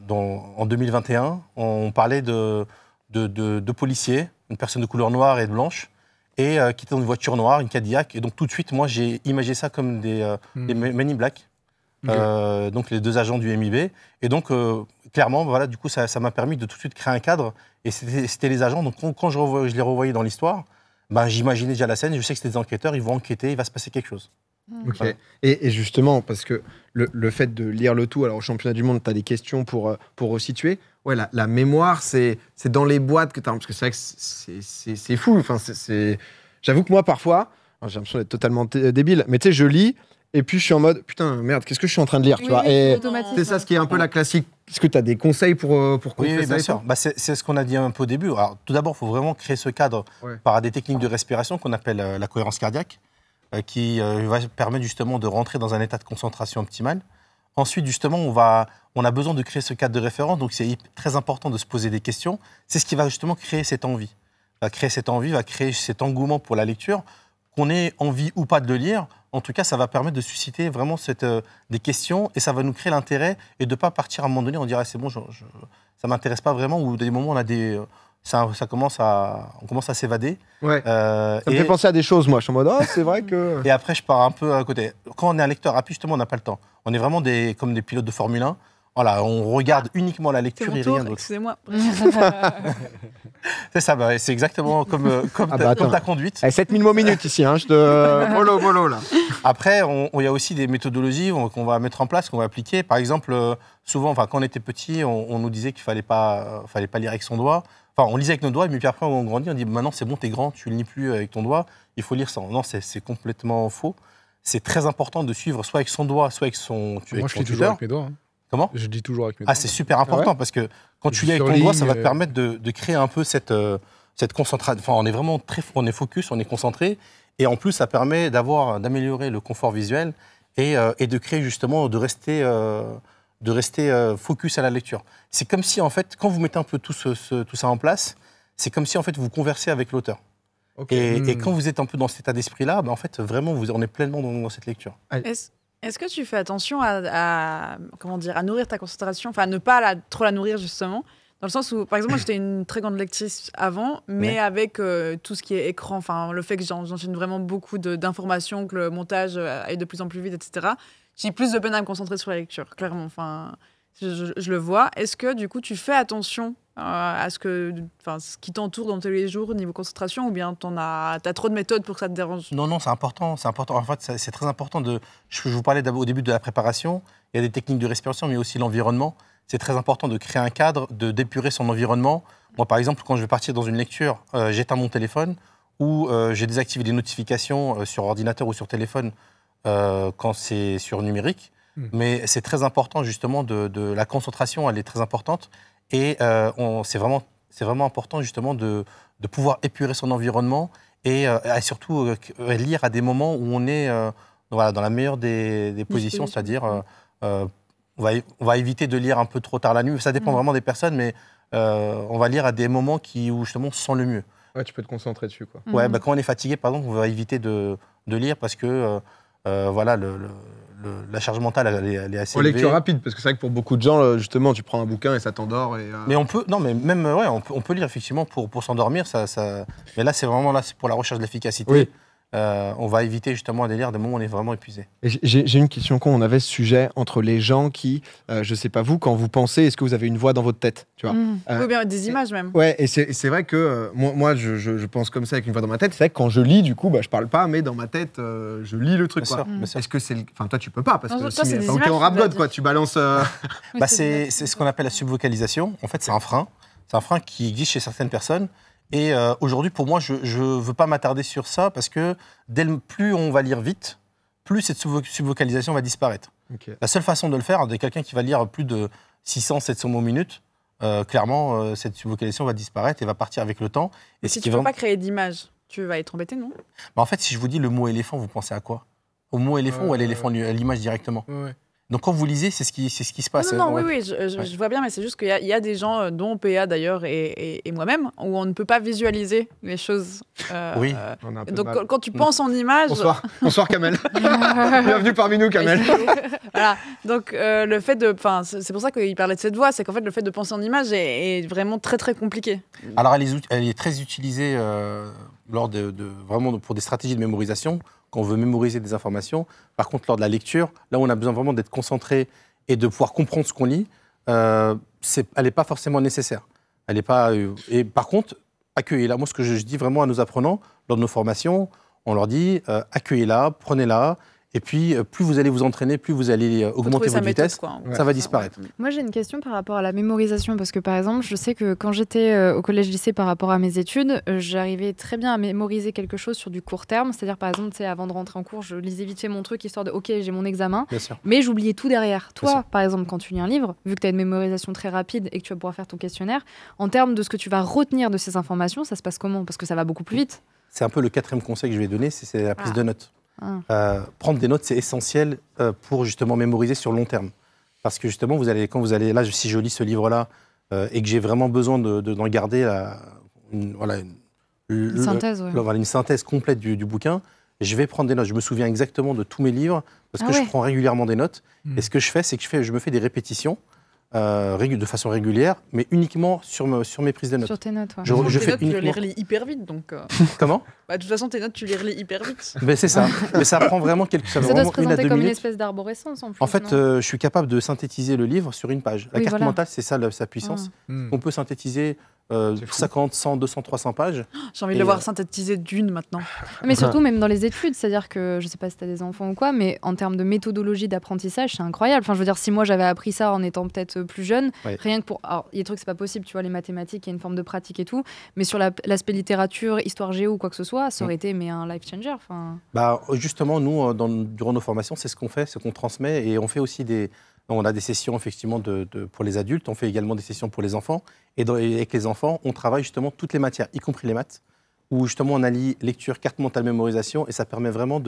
en 2021. On parlait de, de, policiers, une personne de couleur noire et blanche, et euh, qui était dans une voiture noire, une Cadillac. Et donc, tout de suite, moi, j'ai imagé ça comme des, many des hmm. Black. Euh, donc les deux agents du MIB. Et donc, euh, clairement, voilà, du coup, ça m'a permis de tout de suite créer un cadre. Et c'était les agents. Donc, quand, je, les revoyais dans l'histoire, ben j'imaginais déjà la scène. Je sais que c'était des enquêteurs, ils vont enquêter, il va se passer quelque chose. Hmm. Ok. Et, justement, parce que le, fait de lire le tout, alors au championnat du monde, tu as des questions pour, euh, pour resituer. Ouais, la, mémoire, c'est dans les boîtes que tu as. Parce que c'est vrai que c'est fou. Enfin, J'avoue que moi, parfois, j'ai l'impression d'être totalement débile, mais tu sais, je lis et puis je suis en mode putain merde qu'est-ce que je suis en train de lire tu vois c'est ça ce qui est un peu la classique est-ce que tu as des conseils pour euh, pour oui, oui, bien sûr bah, c'est ce qu'on a dit un peu au début alors tout d'abord il faut vraiment créer ce cadre par des techniques de respiration qu'on appelle euh, la cohérence cardiaque euh, qui va permettre justement de rentrer dans un état de concentration optimale ensuite justement on va on a besoin de créer ce cadre de référence donc c'est très important de se poser des questions c'est ce qui va justement créer cette envie va créer cette envie va créer cet engouement pour la lecture qu'on ait envie ou pas de le lire en tout cas, ça va permettre de susciter vraiment euh, des questions et ça va nous créer l'intérêt et de ne pas partir à un moment donné, on dirait c'est bon, ça ne m'intéresse pas vraiment ou des moments on a des... Euh, ça, commence à, on commence à s'évader. Ouais. Euh, ça me fait penser à des choses, moi. Je suis en mode, ah, c'est vrai que. et après, je pars un peu à côté. Quand on est un lecteur rapide, ah, justement, on n'a pas le temps. On est vraiment des, comme des pilotes de Formule 1. Voilà, on regarde ah, uniquement la lecture et rien d'autre. Excusez-moi. c'est ça, bah, c'est exactement comme, euh, ah bah, ta, conduite. Eh, 7000 mots minutes ici, hein, je te... là. Après, il y a aussi des méthodologies qu'on va mettre en place, qu'on va appliquer. Par exemple, euh, souvent, quand on était petit, on, nous disait qu'il ne fallait pas, euh, fallait pas lire avec son doigt. Enfin, on lisait avec nos doigts, mais puis après, on grandit, on dit bah, maintenant, c'est bon, t'es grand, tu ne lis plus avec ton doigt, il faut lire sans. Non, c'est complètement faux. C'est très important de suivre soit avec son doigt, soit avec son. Moi, je lis toujours avec mes doigts. Hein. Comment Je dis toujours avec mes Ah, c'est super important ah parce que quand tu lis avec ton doigt, ça va te euh, permettre de, créer un peu cette, euh, cette concentration. Enfin, on est vraiment très on est focus, on est concentré. Et en plus, ça permet d'améliorer le confort visuel euh, et, de créer justement, de rester, de rester focus à la lecture. C'est comme si, en fait, quand vous mettez un peu tout, ça en place, c'est comme si, en fait, vous conversez avec l'auteur. Et, hmm. quand vous êtes un peu dans cet état d'esprit-là, ben, en fait, vraiment, vous, on est pleinement dans, cette lecture. Est-ce que tu fais attention à, comment dire, à nourrir ta concentration, enfin à ne pas la, trop la nourrir justement dans le sens où, par exemple, j'étais une très grande lectrice avant, mais avec euh, tout ce qui est écran, enfin le fait que j'enchaîne vraiment beaucoup d'informations, que le montage est euh, aille de plus en plus vite, etc. J'ai plus de peine à me concentrer sur la lecture, clairement. Enfin, je le vois. Est-ce que du coup tu fais attention euh, à ce, que, ce qui t'entoure dans tous les jours niveau concentration ou bien tu as, as, trop de méthodes pour que ça te dérange Non, non, c'est important. C'est important. En fait, c'est très important de. Je, vous parlais au début de la préparation. Il y a des techniques de respiration, mais aussi l'environnement. C'est très important de créer un cadre, de d'épurer son environnement. Moi, par exemple, quand je vais partir dans une lecture, euh, j'éteins mon téléphone ou euh, j'ai désactivé les notifications sur ordinateur ou sur téléphone quand c'est sur numérique. Hmm. Mais c'est très important, justement, de, de, la concentration, elle est très importante. Et euh, c'est vraiment, important justement de, de, pouvoir épurer son environnement et, euh, surtout euh, euh, lire à des moments où on est voilà, dans la meilleure des, positions, c'est-à-dire on va, on, va, éviter de lire un peu trop tard la nuit. Ça dépend mm. vraiment des personnes, mais on va lire à des moments qui, où justement on se sent le mieux. tu peux te concentrer dessus. Quoi. Ouais, bah, mm. quand on est fatigué, par exemple, on va éviter de, de lire parce que voilà, le la charge mentale, elle, est assez En lecture rapide, parce que c'est vrai que pour beaucoup de gens, euh, justement, tu prends un bouquin et ça t'endort. Euh, mais on peut, non, mais même, on peut, lire effectivement pour, s'endormir. Mais là, c'est vraiment là, pour la recherche de l'efficacité. Euh, on va éviter justement un délire De moment où on est vraiment épuisé. J'ai une question qu'on on avait ce sujet entre les gens qui, je euh, je sais pas vous, quand vous pensez, est-ce que vous avez une voix dans votre tête tu vois mmh. euh, bien des images même. Ouais, et c'est vrai que moi, je, pense comme ça avec une voix dans ma tête. C'est vrai que quand je lis, du coup, bah, je parle pas, mais dans ma tête, je lis le truc. Mmh. Est-ce que c'est. Enfin, toi, tu peux pas, parce que toi, si, en quoi. Tu balances. bah, c'est ce qu'on appelle la subvocalisation. En fait, c'est un frein. C'est un frein qui existe chez certaines personnes. Et euh, aujourd'hui, pour moi, je ne veux pas m'attarder sur ça parce que plus on va lire vite, plus cette subvocalisation va disparaître. La seule façon de le faire, hein, de quelqu'un qui va lire plus de 600, 700 mots minutes, euh, clairement, euh, cette subvocalisation va disparaître et va partir avec le temps. Et si tu ne veux pas créer d'image, tu vas être embêté, non bah, En fait, si je vous dis le mot éléphant, vous pensez à quoi Au mot éléphant ou à l'éléphant, l'image directement donc quand vous lisez, c'est ce qui, c'est ce qui se passe. Non, non oui, oui, je, vois bien, mais c'est juste qu'il y, y, a des gens, euh, dont PA d'ailleurs et, et, moi-même, où on ne peut pas visualiser les choses. Euh, oui. Euh, on un peu donc quand tu penses en images. Bonsoir, Bonsoir Kamel. Bienvenue parmi nous, Kamel. voilà. Donc le fait de, enfin, c'est pour ça qu'il parlait de cette voix, c'est qu'en fait le fait de penser en images est, vraiment très très compliqué. Alors elle est, elle est très utilisée lors de, de, vraiment pour des stratégies de mémorisation quand on veut mémoriser des informations. Par contre, lors de la lecture, là où on a besoin vraiment d'être concentré et de pouvoir comprendre ce qu'on lit, euh, elle n'est pas forcément nécessaire. Elle est pas, euh, et par contre, accueillez-la. Moi, ce que je, dis vraiment à nos apprenants lors de nos formations, on leur dit euh, accueillez-la, prenez-la et puis, euh, plus vous allez vous entraîner, plus vous allez euh, augmenter votre vitesse, ça va disparaître. Moi, j'ai une question par rapport à la mémorisation, parce que par exemple, je sais que quand j'étais euh, au collège-lycée par rapport à mes études, j'arrivais très bien à mémoriser quelque chose sur du court terme. C'est-à-dire, par exemple, avant de rentrer en cours, je lisais vite fait mon truc, histoire de, OK, j'ai mon examen, mais j'oubliais tout derrière. Toi, par exemple, quand tu lis un livre, vu que tu as une mémorisation très rapide et que tu vas pouvoir faire ton questionnaire, en termes de ce que tu vas retenir de ces informations, ça se passe comment Parce que ça va beaucoup plus vite. C'est un peu le quatrième conseil que je vais donner, c'est la prise ah. de notes. Euh, prendre des notes, c'est essentiel euh, pour justement mémoriser sur long terme. Parce que justement, vous allez, quand vous allez, là, si je lis ce livre-là euh, et que j'ai vraiment besoin d'en garder une, voilà, une, synthèse, une synthèse complète du, bouquin, je vais prendre des notes. Je me souviens exactement de tous mes livres parce ah que je prends régulièrement des notes. Hmm. Et ce que je fais, c'est que je, fais, je me fais des répétitions. Euh, de façon régulière, mais uniquement sur, sur mes prises de notes. Sur tes notes, je, je fais tu les relis hyper vite, donc. Euh. Comment bah, De toute façon, tes notes, tu les relis hyper vite. Mais c'est ça. mais ça prend vraiment quelques. Ça, ça doit se présenter comme une espèce d'arborescence en plus. En fait, euh, je suis capable de synthétiser le livre sur une page. La carte mentale, c'est ça sa puissance. Ah. Hmm. On peut synthétiser 50, 100, 200, 300 pages. J'ai envie de le voir euh, synthétisé d'une maintenant. Mais surtout, même dans les études, c'est-à-dire que je ne sais pas si tu as des enfants ou quoi, mais en termes de méthodologie d'apprentissage, c'est incroyable. Enfin, je veux dire, si moi j'avais appris ça en étant peut-être euh, plus jeune, rien que pour. Alors, il y a des trucs, c'est pas possible, tu vois, les mathématiques, il y a une forme de pratique et tout, mais sur l'aspect littérature, histoire géo ou quoi que ce soit, ça aurait été mais un life changer. Bah, justement, nous, euh, dans... durant nos formations, c'est ce qu'on fait, ce qu'on transmet, et on fait aussi des on a des sessions effectivement pour les adultes, on fait également des sessions pour les enfants. Et, avec les enfants, on travaille justement toutes les matières, y compris les maths, où justement on allie lecture, carte mentale, mémorisation, et ça permet vraiment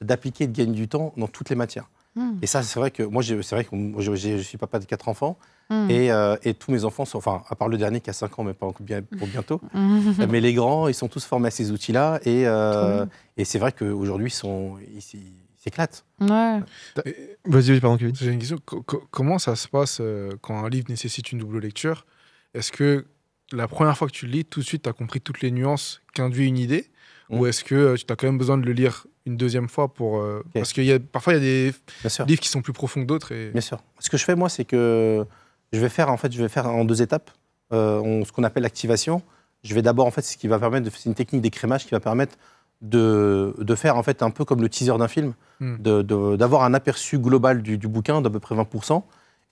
d'appliquer de gagner du temps dans toutes les matières. Hmm. Et ça, c'est vrai que moi, c'est vrai que je, je, suis papa de quatre enfants, hmm. euh, et, tous mes enfants sont, enfin, à part le dernier qui a cinq ans, mais pas bien, pour bientôt, hmm. mais les grands, ils sont tous formés à ces outils-là, et, euh, c'est vrai qu'aujourd'hui, ils sont... ici. Éclate. Ouais. Vas-y, pardon, Kevin. J'ai une question. comment ça se passe euh, quand un livre nécessite une double lecture Est-ce que la première fois que tu le lis, tout de suite, tu as compris toutes les nuances qu'induit une idée Ou mm. est-ce que euh, tu as quand même besoin de le lire une deuxième fois pour, euh, Parce que y a, parfois, il y a des livres qui sont plus profonds que d'autres. Et... Bien sûr. Ce que je fais, moi, c'est que je vais faire, en fait, je vais faire en deux étapes ce qu'on appelle l'activation. Je vais d'abord, en fait, ce qui va permettre, c'est une technique d'écrémage qui va permettre de, faire en fait un peu comme le teaser d'un film, hmm. d'avoir un aperçu global du, bouquin d'à peu près 20%.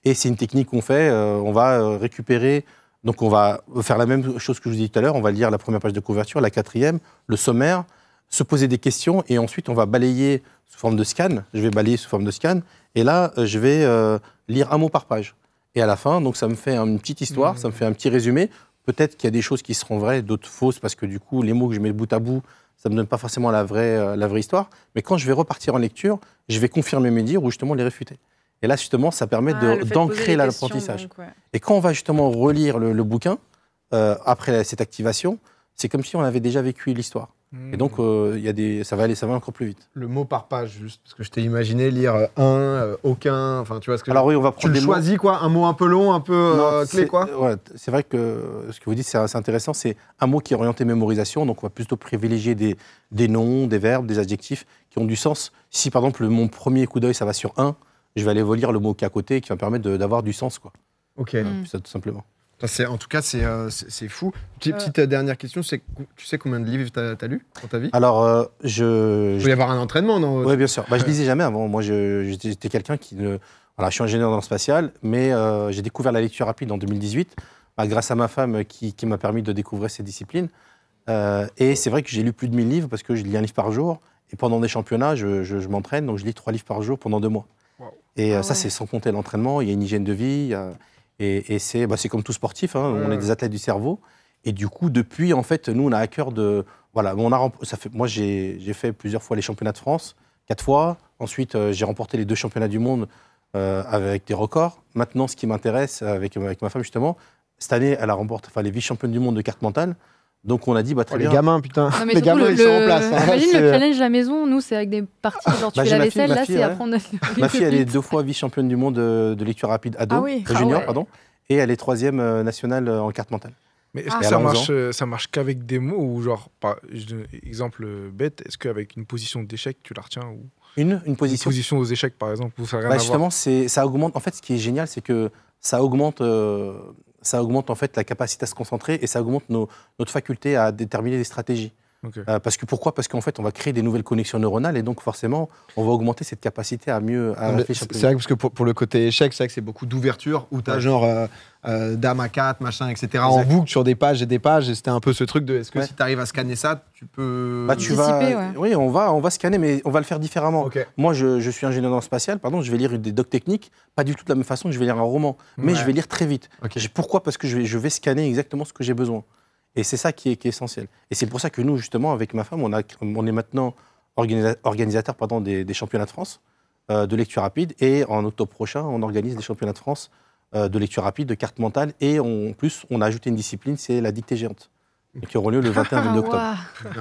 Et c'est une technique qu'on fait, euh, on va euh, récupérer, donc on va faire la même chose que je vous ai dit tout à l'heure, on va lire la première page de couverture, la quatrième, le sommaire, se poser des questions, et ensuite on va balayer sous forme de scan, je vais balayer sous forme de scan, et là euh, je vais lire un mot par page. Et à la fin, donc ça me fait une petite histoire, hmm. ça me fait un petit résumé. Peut-être qu'il y a des choses qui seront vraies, d'autres fausses, parce que du coup, les mots que je mets bout à bout, ça ne me donne pas forcément la vraie, euh, la vraie histoire. Mais quand je vais repartir en lecture, je vais confirmer mes dires ou justement les réfuter. Et là, justement, ça permet ah, d'ancrer l'apprentissage. Et quand on va justement relire le, bouquin, euh, après cette activation, c'est comme si on avait déjà vécu l'histoire. Et donc, hmm. euh, y a des, ça va aller, ça va encore plus vite. Le mot par page, juste, parce que je t'ai imaginé lire euh, un, euh, aucun, enfin, tu vois ce que Alors je... oui, on va prendre tu des choisis, quoi, un mot un peu long, un peu clé, quoi ouais, C'est vrai que ce que vous dites, c'est intéressant, c'est un mot qui est orienté mémorisation, donc on va plutôt privilégier des, des noms, des verbes, des adjectifs qui ont du sens. Si, par exemple, mon premier coup d'œil, ça va sur un, je vais aller lire le mot qui est à côté, qui va me permettre d'avoir du sens, quoi. Ok. Hmm. tout simplement en tout cas, c'est, euh, fou. Euh. Petite, petite euh, dernière question, c'est tu sais combien de livres t'as as lu dans ta vie Alors, je. je. Il y avoir un entraînement, non Oui, bien sûr. Bah, je lisais jamais avant. Moi, j'étais, quelqu'un qui ne. Voilà, je suis ingénieur dans le spatial, mais j'ai découvert la lecture rapide en 2018, bah, grâce à ma femme qui, m'a permis de découvrir ces disciplines. et c'est vrai que j'ai lu plus de 1000 livres parce que je lis un livre par jour. Et pendant des championnats, je, m'entraîne, donc je lis trois livres par jour pendant deux mois. Et ah ça, c'est sans compter l'entraînement. Il y a une hygiène de vie. Et, c'est bah, comme tout sportif, hein. on est des athlètes du cerveau. Et du coup, depuis, en fait, nous, on a à cœur de. Voilà, on a, moi, j'ai fait plusieurs fois les championnats de France, quatre fois. Ensuite, euh, j'ai remporté les deux championnats du monde euh, avec des records. Maintenant, ce qui m'intéresse avec, avec ma femme, justement, cette année, elle a remporté, enfin, les vice champions du monde de carte mentale. Donc on a dit, bah, très bien. Les gamins, putain. les gamins, ils sont en place. Hein. Imagine le challenge de la maison, nous, c'est avec des parties, genre tu bah, fais la vaisselle, là, c'est apprendre. ma fille, elle est deux fois vice-championne du monde euh, de lecture rapide ado, deux, ah junior, ah pardon, et elle est troisième euh, nationale euh, en carte mentale. Mais est-ce ah. que ça marche, ça marche qu'avec des mots ou genre, par, exemple bête, est-ce qu'avec une position d'échec, tu la retiens ou... Une, une position. position aux échecs, par exemple, ça rien bah, Justement, à ça augmente. En fait, ce qui est génial, c'est que ça augmente ça augmente en fait la capacité à se concentrer et ça augmente nos, notre faculté à déterminer des stratégies. Euh, parce que pourquoi Parce qu'en fait, on va créer des nouvelles connexions neuronales et donc forcément, on va augmenter cette capacité à mieux réfléchir. C'est vrai parce que pour, le côté échec, c'est vrai que c'est beaucoup d'ouverture où tu as genre euh, euh, dame à 4, machin, etc. en boucle sur des pages et des pages. c'était un peu ce truc de est-ce que si tu arrives à scanner ça, tu peux. Bah, tu vas... Oui, on va, on va scanner, mais on va le faire différemment. Moi, je, suis ingénieur dans spatial, pardon, je vais lire des docs techniques, pas du tout de la même façon que je vais lire un roman, mais je vais lire très vite. Pourquoi Parce que je je vais scanner exactement ce que j'ai besoin. Et c'est ça qui est, essentiel. Et c'est pour ça que nous, justement, avec ma femme, on, est maintenant organisateur pendant des, championnats de France euh, de lecture rapide. Et en octobre prochain, on organise des championnats de France euh, de lecture rapide, de carte mentale. Et en plus, on a ajouté une discipline, c'est la dictée géante mm. qui aura lieu le 21 octobre. Ah,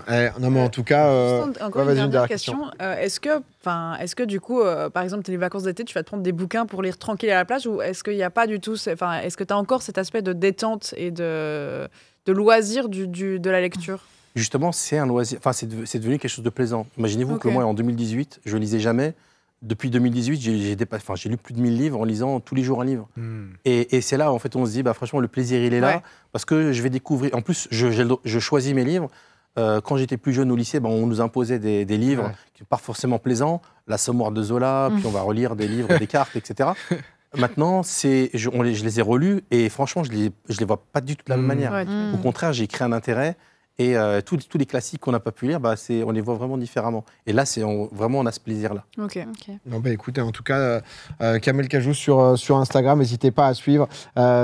eh, non, mais en tout cas, euh, encore une, dernière question. est-ce que, enfin, est-ce que du coup, par exemple, tu les vacances d'été, tu vas te prendre des bouquins pour lire tranquille à la plage, ou est-ce qu'il n'y a pas du tout, enfin, est-ce que tu as encore cet aspect de détente et de le loisir du, de la lecture Justement, c'est un loisir. Enfin, c'est devenu quelque chose de plaisant. Imaginez-vous que moi, en 2018, je lisais jamais. Depuis 2018, j'ai lu plus de 1000 livres en lisant tous les jours un livre. Hmm. Et, c'est là, en fait, on se dit, bah, franchement, le plaisir, il est là. Parce que je vais découvrir. En plus, je, je choisis mes livres. Euh, quand j'étais plus jeune au lycée, ben, on nous imposait des, livres qui ne pas forcément plaisants. La Sommoire de Zola, mm. puis on va relire des livres, des cartes, etc. Maintenant, c'est, je, les, je les ai relus et franchement, je ne les, je les vois pas du tout de la même mm. manière. Mm. Au contraire, j'ai créé un intérêt et euh, tous, tous, les classiques qu'on n'a pas pu lire, bah, c'est, on les voit vraiment différemment. Et là, c'est vraiment, on a ce plaisir-là. Ok. Non, bah, écoutez, en tout cas, euh, euh Kamel Cajou sur, euh, sur Instagram, n'hésitez pas à suivre.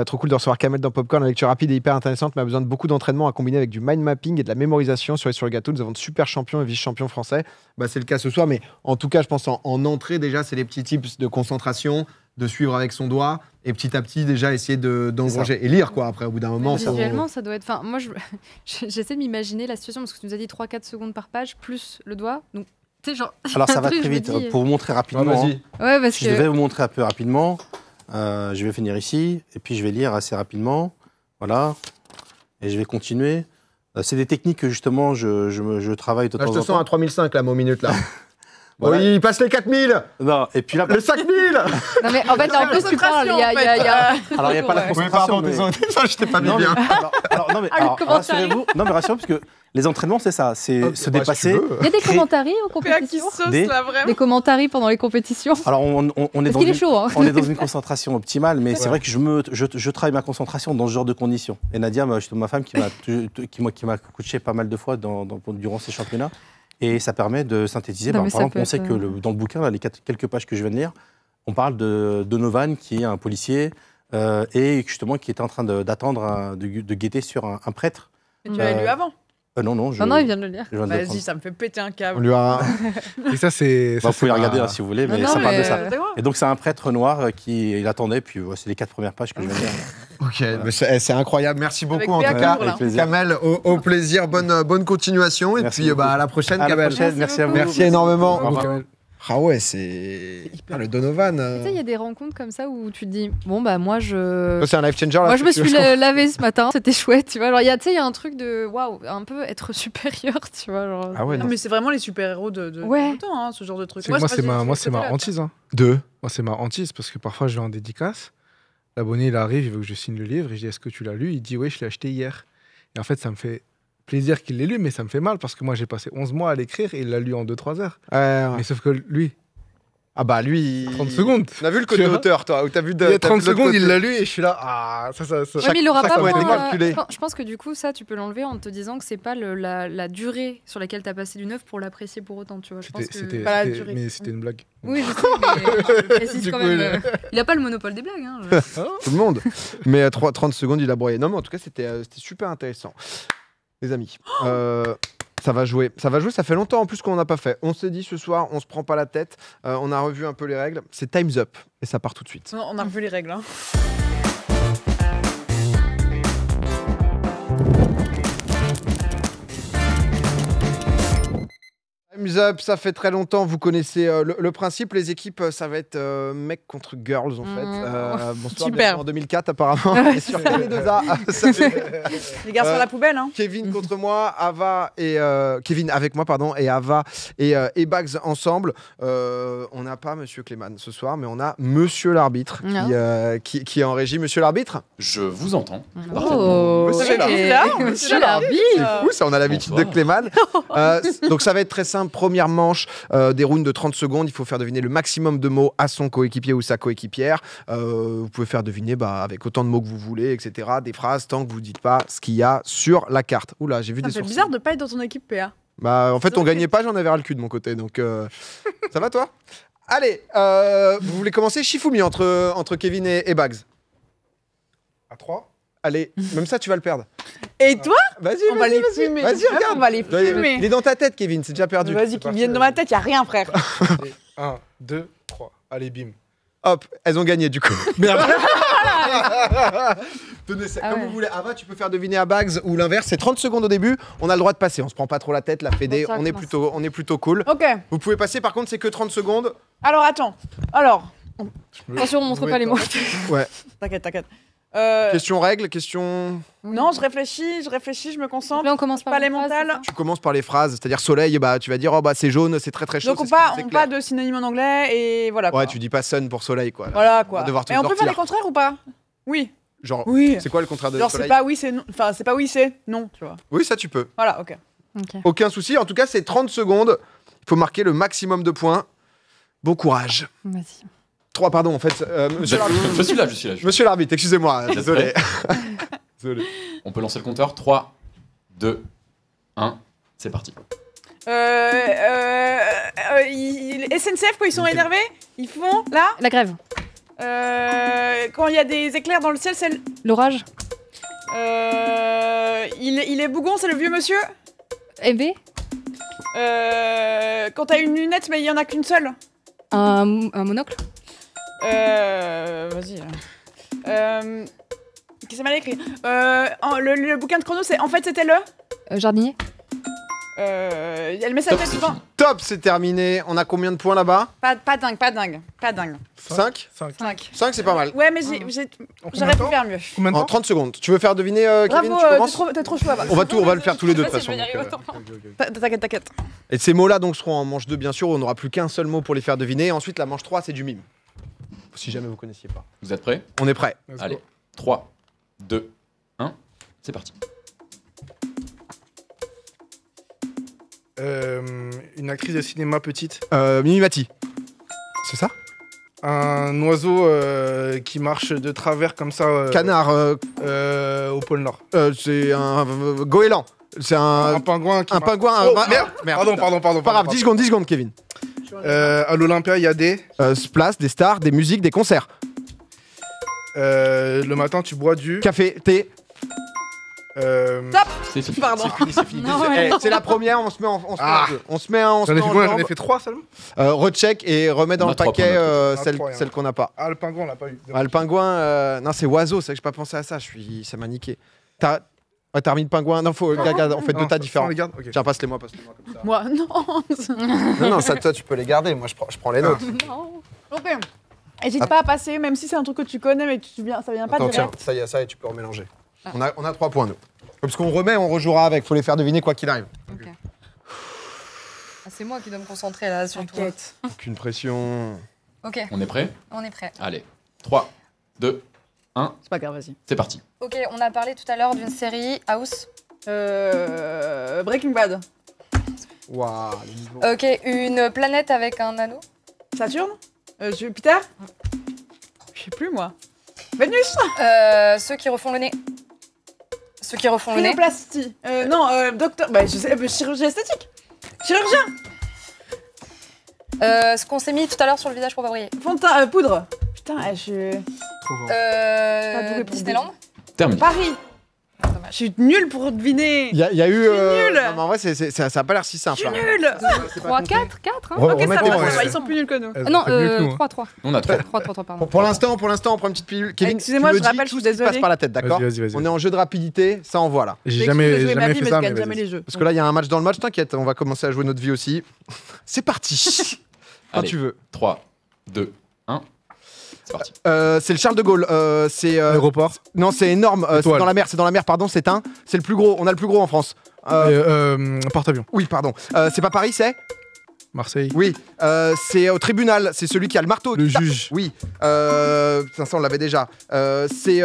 trop cool de recevoir Kamel dans Popcorn, la lecture rapide et hyper intéressante, mais a besoin de beaucoup d'entraînement à combiner avec du mind mapping et de la mémorisation sur les sur gâteau. Nous avons de super champions et vice-champions français. Bah, c'est le cas ce soir, mais en tout cas, je pense en, entrée, déjà, c'est les petits tips de concentration de suivre avec son doigt et petit à petit déjà essayer d'engranger et lire quoi après au bout d'un moment. Ça, visuellement ça doit être... Enfin moi j'essaie de m'imaginer la situation parce que tu nous as dit 3-4 secondes par page plus le doigt donc tu sais genre... Alors ça va très vite euh, pour vous montrer euh, rapidement. Ouais, parce que... je devais vous montrer un peu rapidement euh, je vais finir ici et puis je vais lire assez rapidement voilà et je vais continuer. C'est des techniques que justement je, je, travaille totalement Je te sens à 3005 là, mon minute là. Oui, oh, il passe les 4000 Non, et puis là... Le 5000 Non mais en fait, là, en plus, tu parles, il y a... Alors, il n'y a pas la concentration, Oui, pardon, mais... ça, je t'ai pas mis bien. alors, non, mais, ah, rassurez-vous, rassurez parce que les entraînements, c'est ça, c'est ah, se bah, dépasser. il y a des commentaires aux compétitions des, là, commentaires pendant les compétitions Alors, on, on, est, dans une, hein. on est dans une concentration optimale, mais c'est vrai que je, me, je, travaille ma concentration dans ce genre de conditions. Et Nadia, ma, ma femme, qui m'a coaché pas mal de fois durant ces championnats, et ça permet de synthétiser. par exemple, on sait que euh, dans le bouquin, là, les quelques pages que je viens de lire, on parle de Donovan, qui est un policier, euh, et justement qui est en train d'attendre, de, guetter sur un, prêtre. tu l'avais euh, lu avant ah non, non, je... non, non, il vient de le lire. Vas-y, ça me fait péter un câble. On lui a... et ça, c'est. Bah, vous pouvez regarder si vous voulez, mais ça parle de ça. Euh, et donc, c'est un prêtre noir euh, qui il attendait, puis c'est les quatre premières pages que je vais lire. Ok, eh, c'est incroyable. Merci beaucoup en tout cas, Kamel. Au, au, plaisir, bonne, euh, bonne continuation. Et puis bah, à la prochaine, Kamel. Merci, merci, à vous. Merci énormément. Ah ouais, c'est ah, le Donovan. Tu sais, il y a des rencontres comme ça où tu te dis bon bah moi je. C'est un life changer. moi je me suis lavé ce matin, c'était chouette, tu vois. Genre il y a tu sais il y a un truc de waouh, un peu être supérieur, tu vois. Genre... Ah ouais. Non, mais c'est vraiment les super héros de, de... Ouais. temps, hein, ce genre de truc. Moi, c'est ma, moi c'est ma hantise. Hein. Deux. Moi c'est ma hantise parce que parfois je vais en dédicace. L'abonné il arrive, il veut que je signe le livre et je dis est-ce que tu l'as lu Il dit ouais je l'ai acheté hier. Et en fait ça me fait plaisir qu'il l'ait lu, mais ça me fait mal parce que moi j'ai passé 11 mois à l'écrire et il l'a lu en 2-3 heures. Mais sauf que lui. Ah bah lui. 30 secondes. a vu le côté auteur, toi vu Il y a 30 secondes, il l'a lu et je suis là. Ah, ça, ça, ça. mais il pas je pense que du coup, ça, tu peux l'enlever en te disant que c'est pas la, durée sur laquelle t'as passé du neuf pour l'apprécier pour autant, tu vois. Je pense que... Mais c'était une blague. Oui, je sais, mais euh, euh, Il a pas le monopole des blagues. Hein. Oh. Tout le monde. Mais à euh, 30 secondes, il a broyé. Non, mais en tout cas, c'était super intéressant les amis. Euh, ça va jouer, ça va jouer. Ça fait longtemps en plus qu'on n'a pas fait. On s'est dit ce soir, on se prend pas la tête. Euh, on a revu un peu les règles. C'est Time's Up et ça part tout de suite. On a revu les règles. Hein. ça fait très longtemps, vous connaissez euh, le, principe, les équipes, euh, ça va être euh, mec contre girls en fait. Mm. bonsoir, Super. en 2004 apparemment. et les deux A. les garçons à la poubelle. Hein. Kevin contre moi, Ava et Kevin avec moi pardon et Ava et, et Bags ensemble. on n'a pas Monsieur Clément ce soir, mais on a Monsieur l'arbitre qui, qui, est en régie. Monsieur l'arbitre. Je vous entends. Oh. Monsieur l'arbitre. C'est fou ça, on a l'habitude de Cléman. donc ça va être très simple première manche euh, des rounds de 30 secondes, il faut faire deviner le maximum de mots à son coéquipier ou sa coéquipière. Euh, vous pouvez faire deviner bah, avec autant de mots que vous voulez, etc. Des phrases tant que vous ne dites pas ce qu'il y a sur la carte. Oula, j'ai vu des C'est bizarre de pas être dans ton équipe PA. Bah, en fait, on gagnait pas, j'en avais ras le cul de mon côté. Donc, euh, ça va toi Allez, vous voulez commencer Shifumi entre, entre Kevin et, et Bags À 3 Allez, même ça, tu vas le perdre. Et toi ah. Vas-y, on, vas vas on va les fumer. Vas-y, regarde. On va les filmer. Il est dans ta tête, Kevin, c'est déjà perdu. Vas-y, qu'il vienne dans ma tête, il n'y a rien, frère. 1, 2, 3. Allez, bim. Hop, elles ont gagné du coup. Merde. Tenez, ça ah comme vous voulez. Ava, tu peux faire deviner à Bags ou l'inverse. C'est 30 secondes au début. On a le droit de passer. On se prend pas trop la tête, la Fédé. On, est plutôt, on est plutôt cool. Ok. Vous pouvez passer, par contre, c'est que 30 secondes. Alors, attends. Alors. Attention, on montre pas les mots. Ouais. T'inquiète, t'inquiète. Euh, question règle, question. Non, je réfléchis, je réfléchis, je me concentre. mais on commence par, les mentales. Tu commences par les phrases, c'est-à-dire soleil, bah, tu vas dire oh, bah, c'est jaune, c'est très très chaud. Donc on pas, pas de synonyme en anglais et voilà. Quoi. Ouais, tu dis pas sun pour soleil quoi. Voilà quoi. On et on peut faire les contraires ou pas Oui. Genre, oui. c'est quoi le contraire de soleil Genre, c'est pas oui, c'est non. Enfin, c'est pas oui, c'est non, tu vois. Oui, ça tu peux. Voilà, ok. Aucun souci. En tout cas, c'est 30 secondes. Il faut marquer le maximum de points. Bon courage. Merci. 3, pardon, en fait. Euh, monsieur l'arbitre. Je suis Monsieur l'arbitre, excusez-moi, désolé. On peut lancer le compteur. 3, 2, 1, c'est parti. Euh, euh, euh SNCF, quand ils sont énervés, ils font là. La grève, Euh, quand il y a des éclairs dans le ciel, c'est. l'orage, Euh, il, est bougon, c'est le vieux monsieur. MB. Euh, quand t'as une lunette, mais il y en a qu'une seule. un monocle, euh. Vas-y. Hein. Euh. C'est mal écrit. Euh. en- le, le bouquin de chrono, c'est. En fait, c'était le. Euh, jardinier Euh. Elle met sa Top, tête souvent. devant. Top, c'est terminé. On a combien de points là-bas Pas, pas dingue, pas dingue, pas dingue. 5 5. 5. c'est pas mal. Ouais, mais j'aurais pu faire mieux. Combien En 30 secondes. Tu veux faire deviner, euh, Kevin Bravo, Tu euh, t'es commences trop, t'es trop chaud On va tout, on va le faire tous les deux de toute façon. T'inquiète, t'inquiète. Et ces mots-là donc seront en manche 2 bien sûr, on n'aura plus qu'un seul mot pour les faire deviner. Ensuite la manche 3 c'est du mime si jamais vous connaissiez pas. Vous êtes prêts On est prêts. Allez, 3, 2, 1, c'est parti. Euh, une actrice de cinéma petite. Euh, Mimimati. C'est ça Un oiseau euh, qui marche de travers comme ça. Euh, Canard. au pôle Nord. c'est un goéland. C'est un... pingouin Un pingouin. Oh, merde oh, Merde Pardon, pardon, pardon. Pas grave, 10 secondes, 10 secondes, Kevin. Euh, à l'Olympia, il y a des. Euh, des stars, des musiques, des concerts. Euh, le matin, tu bois du. Café, thé. C'est la première, on se met en, on se met en ah. On se met en, on J'en ai fait trois, euh, recheck et remets dans le paquet celle, qu'on n'a pas. Ah, le pingouin, on l'a pas eu. Ah, le non, c'est oiseau, c'est que j'ai pas pensé à ça, je suis... ça m'a niqué. T'as- Ouais, ah, t'as remis le pingouin Non, faut, gaga, on fait deux tas différents. Tiens, passe-les-moi, passe-les-moi comme ça. Moi, non Non, non, ça, toi, tu peux les garder. Moi, je prends, je prends les nôtres. Non. Ok. N'hésite ah. pas à passer, même si c'est un truc que tu connais, mais tu viens, ça vient pas direct. Tiens, ça y a ça et tu peux remélanger. Ah. On, a, on a trois points, nous. Parce qu'on remet, on rejouera avec. Faut les faire deviner quoi qu'il arrive. Ok. c'est moi qui dois me concentrer là, sur toi. Aucune pression. Ok. On est prêt On est prêt. Allez. 3, 2, Hein C'est pas grave, vas-y. C'est parti. Ok, on a parlé tout à l'heure d'une série House. Euh, Breaking Bad. Waouh. Ok, une planète avec un anneau. Saturne euh, Jupiter Je sais plus moi. Vénus euh, Ceux qui refont le nez. Ceux qui refont le nez. Clinoplastie. Euh, non, euh, docteur. Bah, je sais, chirurgie esthétique. Chirurgien. Euh, ce qu'on s'est mis tout à l'heure sur le visage pour pas briller. de euh, poudre. Putain, je. Hein. Euh, Disneyland Terminé. Paris. Ah, je suis nulle pour deviner. Il y, y, a eu. Euh... Nulle. Non, mais en vrai, c ça n'a pas l'air si simple. Je suis hein. nulle 3, 4, 4. Hein. ok, ça va, ils sont plus nuls que nous. Euh, ah non, 3, 3. Euh, hein. On a 3. 3, 3, 3 pardon. Pour, l'instant, pour l'instant, on prend une petite pilule. Kevin, Excusez-moi, je rappelle, je suis désolé. passe par la tête, d'accord On est en jeu de rapidité, ça on voit là. J'ai jamais, jamais fait ça. Mais jamais les jeux. Parce que là, il y a un match dans le match, t'inquiète, on va commencer à jouer notre vie aussi. C'est parti Quand tu veux. 3, 2, c'est euh, c'est le Charles de Gaulle. Euh, c'est euh, Non, c'est énorme. c'est dans la mer. C'est dans la mer. Pardon, c'est un. C'est le plus gros. On a le plus gros en France. Euh, porte Oui, pardon. c'est pas Paris, c'est Marseille. Oui. c'est au tribunal. C'est celui qui a le marteau. Le juge. Oui. putain, ça on l'avait déjà. c'est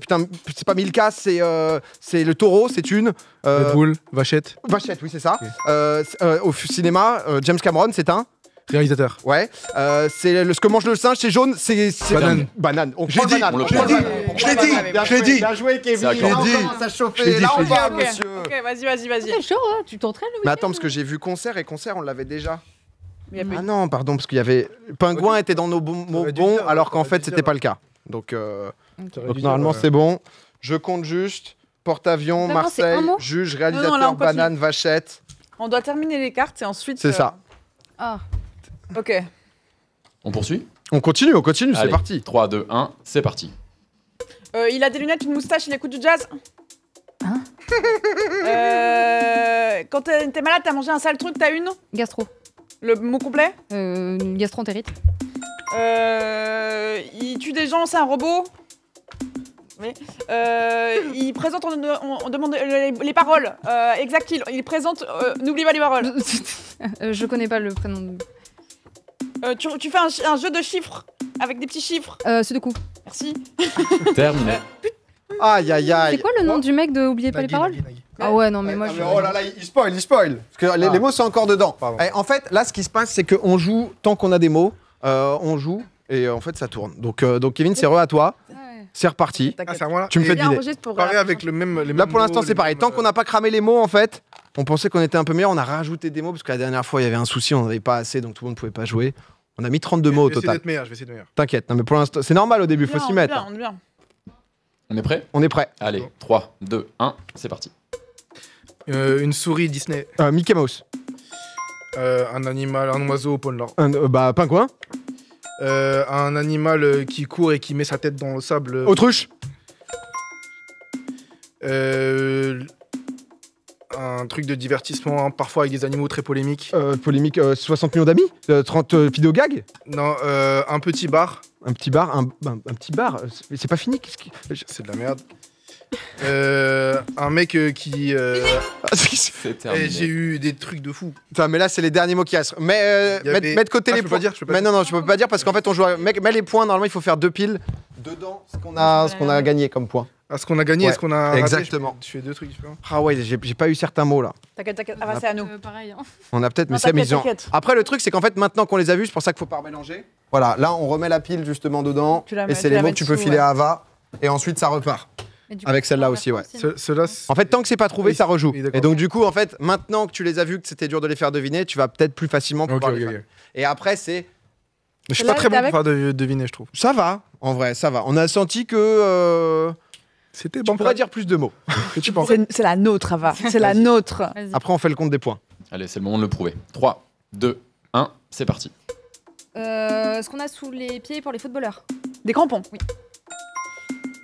putain, c'est pas Milka, c'est c'est le taureau, c'est une. Euh, Vachette. Vachette, oui, c'est ça. au cinéma, James Cameron, c'est un. Réalisateur. Ouais. Euh, c'est le, ce que mange le singe, c'est jaune, c'est. Banane. Banane. On prend banane. le Je l'ai dit, je l'ai dit. Bien joué, Kevin. ça on dit. commence Là, on parle, monsieur. ok, vas-y, vas-y, vas-y. C'est chaud, hein, tu t'entraînes, oui. Mais attends, parce que j'ai vu concert et concert, on l'avait déjà. Ah non, pardon, parce qu'il y avait. Pingouin était dans nos bons, mots bons, alors qu'en fait, c'était pas le cas. Donc, euh, normalement, c'est bon. Je compte juste. porte avion Marseille, juge, réalisateur, banane, vachette. On doit terminer les cartes et ensuite. C'est euh, ça. Ah, Ok. On poursuit On continue, on continue, c'est parti. 3, 2, 1, c'est parti. Euh, il a des lunettes, une moustache, il écoute du jazz. Hein euh, quand t'es malade, t'as mangé un sale truc, t'as une Gastro. Le mot complet Euh, entérite euh, Il tue des gens, c'est un robot Oui. il présente, on, demande les, paroles. exact, il, il présente, n'oublie pas les paroles. je connais pas le prénom. de- euh, tu, fais un, jeu de chiffres avec des petits chiffres. Euh, c'est de coup Merci. Terminé. Euh, aïe aïe aïe. C'est quoi le nom oh. du mec de Oubliez pas les paroles Ah ouais, non, mais moi je. oh là là, il spoil, il spoil. Parce que les, ah. mots sont encore dedans. Eh, en fait, là, ce qui se passe, c'est qu'on joue tant qu'on a des mots, euh, on joue et en fait, ça tourne. Donc, donc Kevin, c'est re à toi c'est reparti. Ah, tu me fais deviner. avec le même, Là, pour l'instant, c'est pareil. Tant euh, qu'on n'a pas cramé les mots, en fait, on pensait qu'on était un peu meilleur. On a rajouté des mots parce que la dernière fois, il y avait un souci, on n'avait pas assez, donc tout le monde ne pouvait pas jouer. On a mis 32 mots au total. Je vais essayer de meilleur. T'inquiète, non, mais pour l'instant, c'est normal au début, faut s'y mettre. On est, prêt On est prêt. Allez, 3, 2, 1, c'est parti. Euh, une souris Disney. Euh, Mickey Mouse. un animal, un oiseau au pôle Nord. Un, bah, euh, un animal euh, qui court et qui met sa tête dans le sable. Autruche euh, Un truc de divertissement, hein, parfois avec des animaux très polémiques. polémique, 60 millions d'amis 30 vidéogags Non, un petit bar. Un petit bar, un, petit bar, c'est pas fini. C'est -ce de la merde. Euh, un mec euh, qui. Euh, eh, j'ai eu des trucs de fou. mais là, c'est les derniers mots qui restent. Mais de euh, côté les mais non, non, je peux pas dire parce qu'en fait, on joue. à- mets les points. Normalement, il faut faire deux piles. Dedans, ce qu'on a, ce qu'on a gagné comme points. Ah, ce qu'on a gagné, et ce qu'on a. exactement. Tu fais deux trucs différents. Ah ouais, j'ai pas eu certains mots là. T'inquiète, t'inquiète. Ah, bah, c'est à nous. Hein. On a peut-être, mais c'est Après, le truc, c'est qu'en fait, maintenant qu'on les a vus, c'est pour ça qu'il faut pas mélanger. Voilà, là, on remet la pile justement dedans. et c'est les mots que tu peux filer à Ava. Et ensuite, ça repart. Avec celle-là aussi, ouais. en fait, tant que c'est pas trouvé, ça rejoue. et donc, du coup, en fait, maintenant que tu les as vus, que c'était dur de les faire deviner, tu vas peut-être plus facilement pouvoir les Et après, c'est. Je suis pas très bon pour faire deviner, je trouve. Ça va, en vrai, ça va. On a senti que. Euh, c'était bon. On pourrait dire plus de mots. c'est la nôtre, Ava. C'est la nôtre. Après, on fait le compte des points. Allez, c'est le moment de le prouver. 3, 2, 1, c'est parti. Euh, ce qu'on a sous les pieds pour les footballeurs. Des crampons. Oui.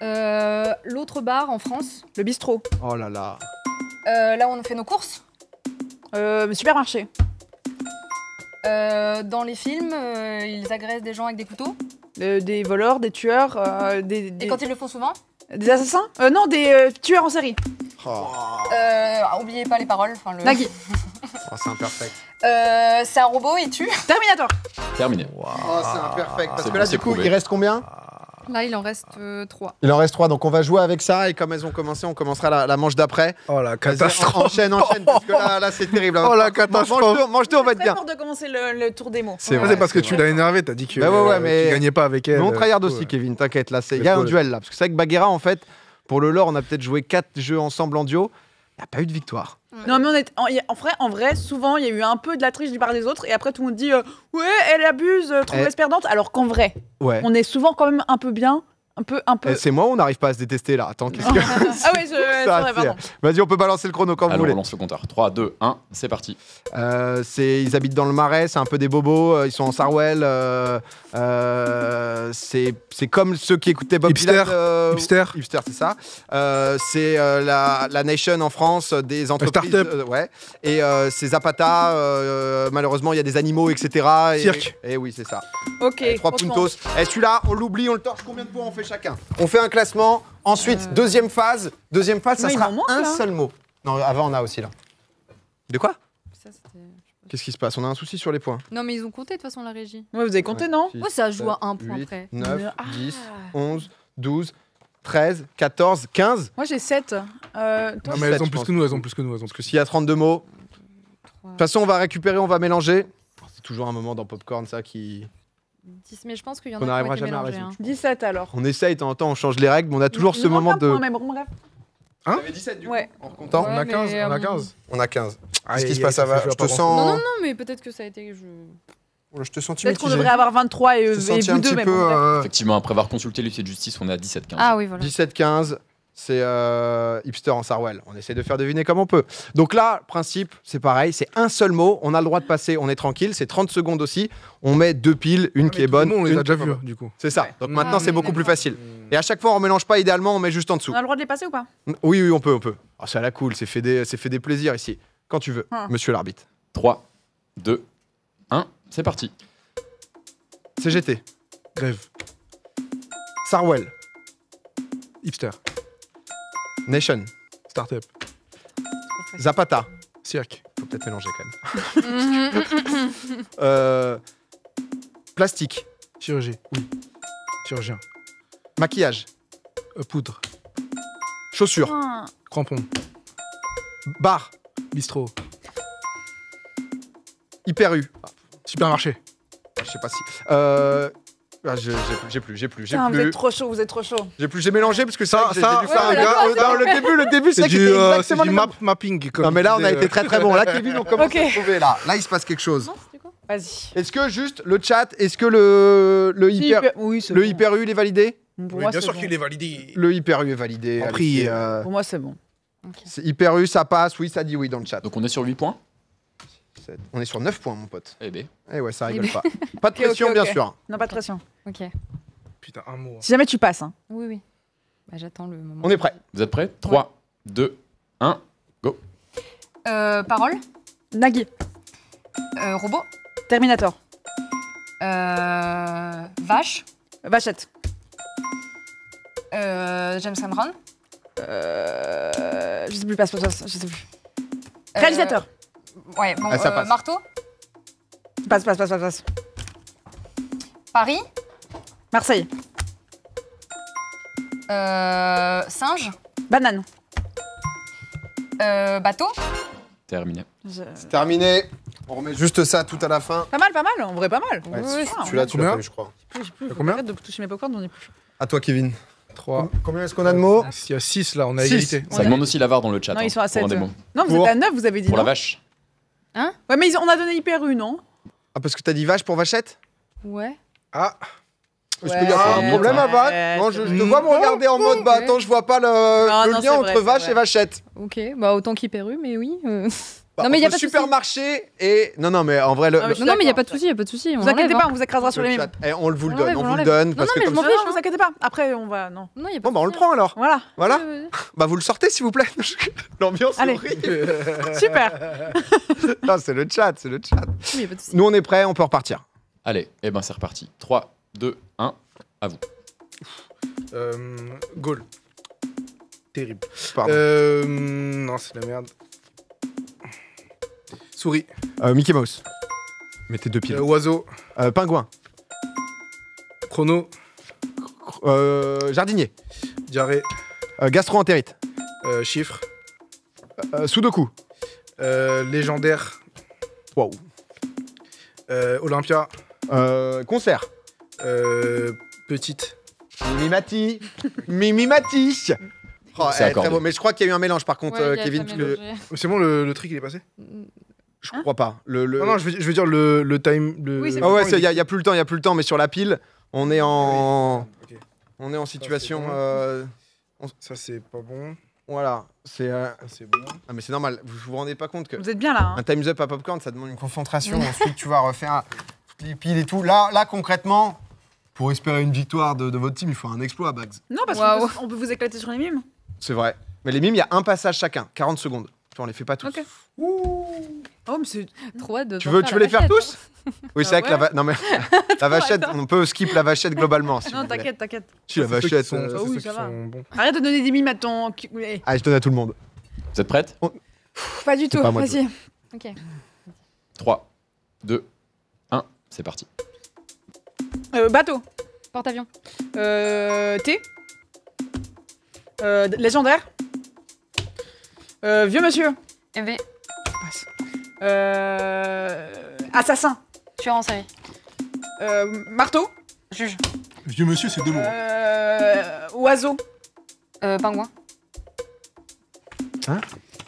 Euh, l'autre bar en France Le bistrot. Oh là là. Euh, là où on fait nos courses euh, Supermarché. Euh, dans les films, ils agressent des gens avec des couteaux Des voleurs, des tueurs, des, Et quand ils le font souvent Des assassins Non, des tueurs en série. Oh. oubliez pas les paroles. Le... Nagui. oh, c'est imperfect. c'est un robot, il tue. Terminator. Terminé. Oh, c'est imperfect. Parce ah, que là, du coup, il reste combien Là, il en reste euh, trois. Il en reste trois, donc on va jouer avec ça. Et comme elles ont commencé, on commencera la, manche d'après. Oh la catastrophe Enchaîne, enchaîne, parce que là, c'est terrible. Hein. Oh la catastrophe Mange deux, mange on va être bien. de commencer le, tour des mots. C'est ah, parce que tu l'as énervé, t'as dit que tu bah ne euh, tu gagnais pas avec elle. Mais on euh, tryhard aussi, Kevin, t'inquiète, là, il y a un duel là. Parce que c'est vrai que Baguera, en fait, pour le lore, on a peut-être joué quatre jeux ensemble en duo. Il n'y a pas eu de victoire. Non, mais on est, en, vrai, en vrai, souvent, il y a eu un peu de la triche du part des autres, et après, tout le monde dit euh, Ouais, elle abuse, euh, trop elle... Eh. alors qu'en vrai, on est souvent quand même un peu bien un peu, un peu. Eh, c'est moi ou on n'arrive pas à se détester là Attends, qu'est-ce que. ah ouais, je. Vas-y, on peut balancer le chrono quand vous voulez. on lance le compteur. 3, 2, 1, c'est parti. Euh, c'est... Ils habitent dans le marais, c'est un peu des bobos, euh, ils sont en Sarwell. Euh, c'est... c'est comme ceux qui écoutaient Bob Hipster. Hipster. c'est ça. c'est la, la, Nation en France, des entreprises. ouais. Et c'est Zapata, malheureusement, il y a des animaux, etc. Et, Cirque. Et, oui, c'est ça. Ok. 3 puntos. Et eh, celui-là, on l'oublie, on le torche. Combien de points fait chacun. On fait un classement. Ensuite, euh. deuxième phase. Deuxième phase, ça sera un seul mot. Non, avant, on a aussi là. De quoi Qu'est-ce qui se passe On a un souci sur les points. Non, mais ils ont compté de toute façon la régie. Ouais, vous avez compté, non Moi ça joue à un point près. 9, 10, 11, 12, 13, 14, 15. Moi j'ai 7. Euh, mais elles ont plus que nous, elles ont plus que nous. Elles ont Parce que s'il y a 32 mots. De toute façon, on va récupérer, on va mélanger. C'est toujours un moment dans Popcorn, ça qui. 10, mais je pense qu'il y en on a à 17 hein. alors. On essaye, de temps en temps, on change les règles, mais on a toujours ce moment de. Même, bref. Hein 17 du Ouais. coup, en on a 15, on a 15. Euh, on a 15. Qu'est-ce qui se passe ça va- Je te Non, non, non, mais peut-être que ça a été. Je... te sens Peut-être qu'on devrait avoir 23 et, Je te vous un deux, petit peu. Euh, Effectivement, après avoir consulté l'huissier de justice, on est à 17-15. Ah oui, voilà. 17-15 c'est euh, hipster en Sarwell. On essaie de faire deviner comme on peut. Donc là, principe, c'est pareil, c'est un seul mot, on a le droit de passer, on est tranquille, c'est 30 secondes aussi. On met deux piles, une ah, qui est bonne. on les a déjà vues, du coup. C'est ça. Donc ah, maintenant, c'est beaucoup plus facile. Et à chaque fois, on mélange pas idéalement, on met juste en dessous. On a le droit de les passer ou pas Oui, oui, on peut, on peut. c'est ah, à la cool, c'est fait, des, fait des plaisirs ici. Quand tu veux, monsieur l'arbitre. 3, 2, 1, c'est parti. CGT. Grève. Sarwell. Hipster. Nation, Startup. Zapata, Cirque. Faut peut-être mélanger quand même. Euh, plastique. Chirurgie, oui. Chirurgien. Maquillage. Euh, poudre. Chaussures. Ah. Crampons. Bar. Bistrot. Hyper U. Supermarché. Je sais pas si. Euh, ah, j'ai plus, j'ai plus, j'ai plus. Vous êtes trop chaud, vous êtes trop chaud. J'ai plus, j'ai mélangé parce que ça, ça, gars, le début, le début, c'est du, euh, mapping. non, mais là, on a été très très bon. Là, euh, Kevin, on commence à trouver. Là, là, il se passe quelque chose. Vas-y. Est-ce que juste le chat, est-ce que le le hyper, le hyper U, il est validé Bien sûr qu'il est validé. Le hyper U est validé. Après, euh, Pour moi, c'est bon. Hyper U, ça passe. Oui, ça dit oui dans le chat. Donc on est sur 8 points. On est sur 9 points, mon pote. Eh ben. Eh ouais, ça eh rigole ben. pas. Pas de pression, bien sûr. Non, pas de pression. Ok. Putain, un mot. Hein. Si jamais tu passes. Hein. Oui, oui. Bah, j'attends le moment. On est prêt. Vous êtes prêts 3, 2, 1, go. Euh, parole Nagui. Euh, robot Terminator. Euh, vache. Vachette. James Cameron. je sais plus, passe, passe, je sais plus. Réalisateur. Ouais, bon, ah, euh, marteau Passe, passe, passe, passe, passe. Paris Marseille. Euh, singe Banane. Euh, bateau Terminé. C'est terminé. On remet juste ça tout à la fin. Pas mal, pas mal, en vrai, pas mal. Ouais, tu, l'as, tu l'as je crois. J'ai combien de toucher mes on est plus. À toi, Kevin. 3. Combien est-ce qu'on a de mots Il y a 6 là, on a six. égalité. Ça on demande a... aussi var dans le chat. Non, ils hein, sont à 7. Non, vous êtes à 9, vous avez dit. Pour la vache. Hein ouais, mais on a donné hyper une, non hein. Ah, parce que t'as dit vache pour vachette Ouais. Ah Est-ce qu'il y a un problème à vache Non, je, je te vois me regarder en mode, bah attends, je vois pas le, lien entre vache et vachette. Ok, bah autant qu'Hyperu, mais oui. Euh. Bah, non, mais il y a pas supermarché et non non mais en vrai le, non, mais il y a pas de souci, il y a pas de souci. Vous inquiétez pas, hein. on vous écrasera sur les mêmes. Eh, on vous le donne, on, vous le donne parce que comme ça. ne vous hein. inquiétez pas. Après on va non. Non, Bon bah on le prend hein. alors. Voilà. Voilà. Bah vous le sortez s'il vous plaît. L'ambiance est horrible. Super. Non, c'est le chat, c'est le chat. Nous on est prêts, on peut repartir. Allez, et eh ben c'est reparti. 3 2 1 à vous. Euh, goal. Terrible. Pardon. Euh, non, c'est la merde. Souris. Euh, Mickey Mouse. Mettez deux pieds. Euh, oiseau. Euh, pingouin. Chrono. jardinier. Diarrhée. Euh, chiffre. Euh, Sudoku. légendaire. Waouh. Olympia. concert. petite. Mimati. Mimimati. C'est oh, eh, très beau. Mais je crois qu'il y a eu un mélange par contre, Kevin. C'est bon, le, truc, il est passé je hein crois pas. Le, le... Non, non, je veux, dire le, le time. Le... ah ouais, il y, a plus le temps, il y a plus le temps, mais sur la pile, on est en, ah on est en situation. Euh, ça, c'est pas bon. Voilà, euh, c'est. bon. Ah mais c'est normal. Vous vous rendez pas compte que. Vous êtes bien là. Hein. Un times up à popcorn, ça demande une concentration. ensuite, tu vas refaire les piles et tout. Là, là concrètement, pour espérer une victoire de, votre team, il faut un exploit, à Bags. Non, parce qu'on peut, on peut vous éclater sur les mimes. C'est vrai. Mais les mimes, il y a un passage chacun, 40 secondes. On les fait pas tous. Ok. Ouh. Oh, mais c'est trop hâte de. Tu veux, tu veux les faire tous hein. Oui, c'est vrai que la, ah non, mais... la vachette, on peut skip la vachette globalement. Si non, t'inquiète, t'inquiète. la vachette, euh, ah Arrête de donner des mimes à ton. Eh. Allez ah, je donne à tout le monde. Vous êtes prête Pas du tout, vas-y. Ok. 3, 2, 1, c'est parti. Euh, bateau. Porte-avions. Euh, euh légendaire. Euh, vieux monsieur. MV. Euh... Assassin. Tueur en série. marteau. Juge. Vieux monsieur, c'est deux mots. Euh... Oiseau. Euh, pingouin. Hein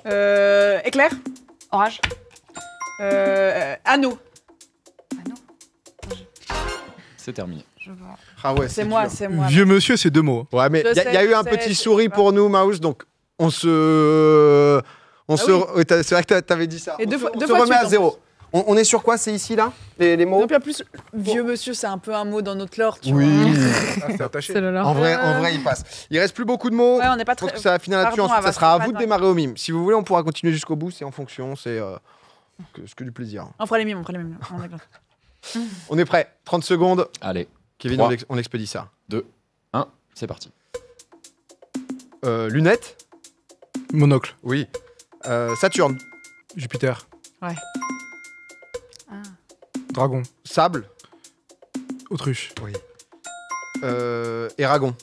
euh, Éclair. Orage. Euh, anneau. Anneau. C'est terminé. Je Ah ouais, c'est moi, c'est moi. Vieux monsieur, c'est deux mots. Ouais, mais il y, a eu un petit souris pour nous, Mouse, donc on se. On ah C'est vrai que t'avais dit ça. Et on se, on remet à zéro. On, est sur quoi C'est ici, là les, les, mots Donc, en plus, vieux monsieur, c'est un peu un mot dans notre lore, tu oui. vois. Oui, ah, attaché. en, vrai, en vrai, il passe. Il reste plus beaucoup de mots. Ouais, on n'est pas très... que ça va finir là-dessus. Ensuite, ça sera à vous de démarrer au mime. Si vous voulez, on pourra continuer jusqu'au bout. C'est en fonction, c'est euh, ce que du plaisir. On fera les mimes, on fera les mimes. on est prêt. 30 secondes. Allez. Kevin, on expédie ça. 2, 1, c'est parti. Euh, lunettes Monocle. Oui. Euh, Saturne. Jupiter. Ouais. Ah. Dragon. Sable. Autruche. Oui. Euh, Eragon.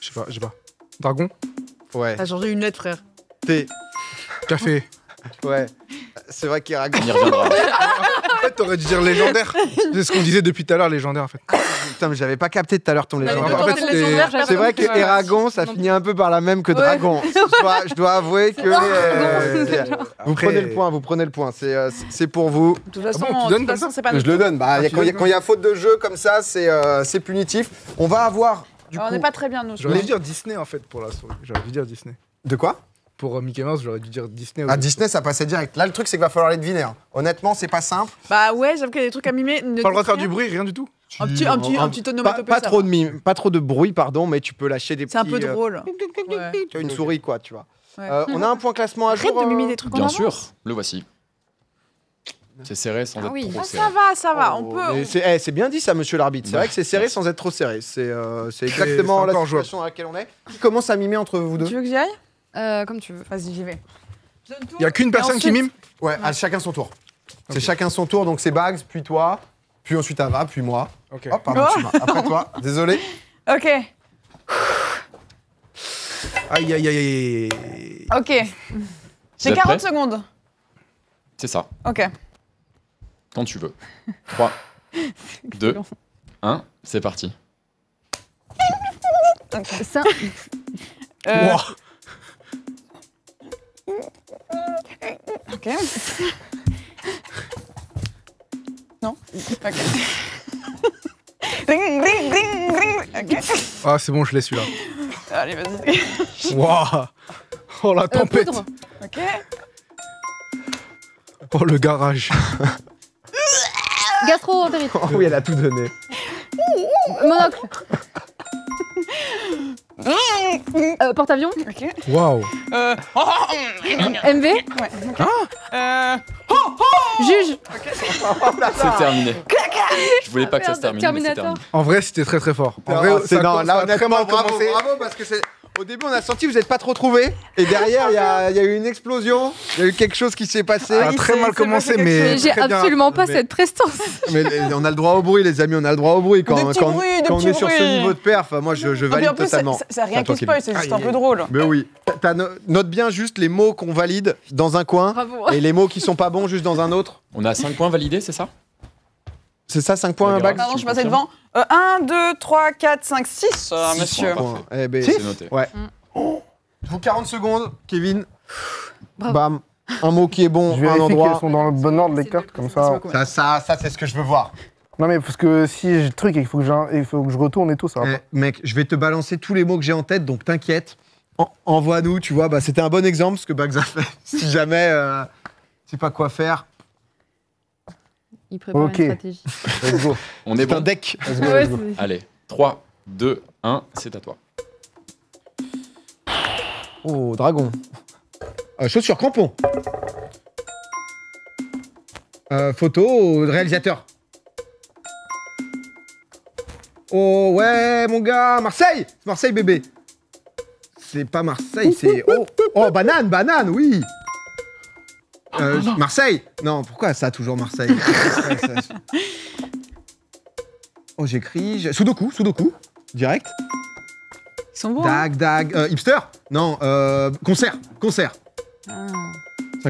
Je sais pas, je sais pas. Dragon. Ouais. T'as changé une lettre, frère. T. Café. ouais. C'est vrai qu'Eragon. en fait, t'aurais dû dire légendaire. C'est ce qu'on disait depuis tout à l'heure, légendaire, en fait mais j'avais pas capté tout à l'heure ton bah, légende. c'est, vrai que Eragon, ça finit un peu par la même que Dragon. Je, dois, avouer que. Euh, vous prenez le point, vous prenez le point. C'est, euh, c'est pour vous. De toute façon, Je le donne. quand il y, a faute de jeu comme ça, c'est, euh, c'est punitif. On va avoir. Ah, on n'est pas très bien, nous. J'aurais dû dire Disney, en fait, pour la soirée. J'aurais dû dire Disney. De quoi pour euh, Mickey Mouse, j'aurais dû dire Disney. Ah, Disney, ça passait direct. Là, le truc, c'est qu'il va falloir les deviner. hein. Honnêtement, c'est pas simple. Bah ouais, j'aime qu'il y a des trucs à mimer. Pas le droit de faire du bruit, rien du tout. Un petit, un petit, un petit Pas, pas trop de mime, pas trop de bruit, pardon, mais tu peux lâcher des petits. C'est un peu euh, drôle. tu as une souris, quoi, tu vois. Euh, on a un point classement à Arrête de mimer des trucs en Bien sûr, le voici. C'est serré sans ah être trop Ah, serré. ça va, ça va. on oh, peut. Eh, c'est bien dit ça, monsieur l'arbitre. C'est vrai que c'est serré sans être trop serré. C'est exactement la situation dans laquelle on est. Qui commence à mimer entre vous deux Tu veux que j'y euh, comme tu veux. Vas-y, j'y vais. Il a qu'une personne qui mime Ouais, à chacun son tour. C'est chacun son tour, donc c'est Bags, puis toi, puis ensuite Ava, puis moi. Ok. pardon, oh. Après toi, désolé. Ok. Aïe, aïe, aïe, aïe. Ok. J'ai 40 secondes. C'est ça. Ok. Quand tu veux. 3, 2, 1, c'est parti. Ça. Euh, Ok. Non Ok. Ring, ring, ring, ring. Ok. Ah, c'est bon, je l'ai celui-là. Allez, vas-y. Waouh Oh la euh, tempête Ok. Oh le garage Gastro-entérite. Oh oui, elle a tout donné. Monocle. Euh, porte-avions. Ok. Waouh. Euh, oh, oh, MV. Ouais. Juge. c'est terminé. Je voulais pas que ça se termine. En vrai, c'était très très fort. En vrai, c'est non, là, vraiment bravo, bravo, parce que c'est. Au début, on a senti que vous n'êtes pas trop trouvé. Et derrière, ah, il y, a- eu une explosion. Il y a eu quelque chose qui s'est passé. Ah, très mal commencé, mais. J'ai bien. absolument pas cette prestance. Mais on a le droit au bruit, les amis, on a le droit au bruit. Quand, quand on est sur ce niveau de perf, moi je, je valide totalement. c'est- rien qui spoil, c'est juste ah, un peu drôle. Mais oui. note bien juste les mots qu'on valide dans un coin et les mots qui sont pas bons juste dans un autre. On a 5 points validés, c'est ça C'est ça, 5 points, un Pardon, je suis devant. 1, 2, 3, 4, 5, 6, monsieur. Eh ben, c'est noté. Ouais. Mm. vous 40 secondes, Kevin. Bam. Un mot qui est bon, je un endroit. qu'elles sont dans le bon ordre, les cartes, comme ça. Ça, ça, c'est ce que je veux voir. Non mais parce que si j'ai le truc et faut, que il faut que je retourne et tout, ça eh, mec, je vais te balancer tous les mots que j'ai en tête, donc t'inquiète. Envoie-nous, tu vois. Bah, C'était un bon exemple, ce que Bugs a fait. si jamais c'est euh, tu sais pas quoi faire, il prépare une stratégie. Let's go. On est, C'est un deck. Allez, 3, 2, 1, c'est à toi. Oh, dragon. Euh, chaussure, crampon. Euh, photo, réalisateur. Oh ouais, mon gars, Marseille Marseille, bébé. C'est pas Marseille, c'est... Oh, oh, banane, banane, oui ah, euh, Marseille Non, pourquoi ça, toujours Marseille Oh, j'écris. Sudoku, Sudoku, direct. Ils sont bons. Hein dag, dag. Euh, hipster Non, euh, concert, concert. 5 ah.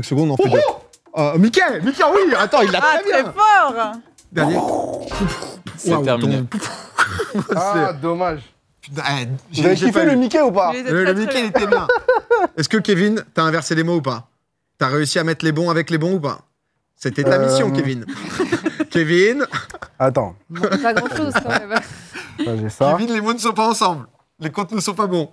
secondes en plus. Oh, oh euh, Mickey euh, oui Attends, il l'a ah, très bien fort Dernier. C'est terminé. ah, dommage. Putain, eh, kiffé le Mickey ou pas euh, Le, le Mickey, il était bien. Est-ce que Kevin, t'as inversé les mots ou pas T'as réussi à mettre les bons avec les bons ou pas C'était ta mission, euh, Kevin. Kevin Attends. pas grand-chose, ça. Kevin, les mots ne sont pas ensemble. Les comptes ne sont pas bons.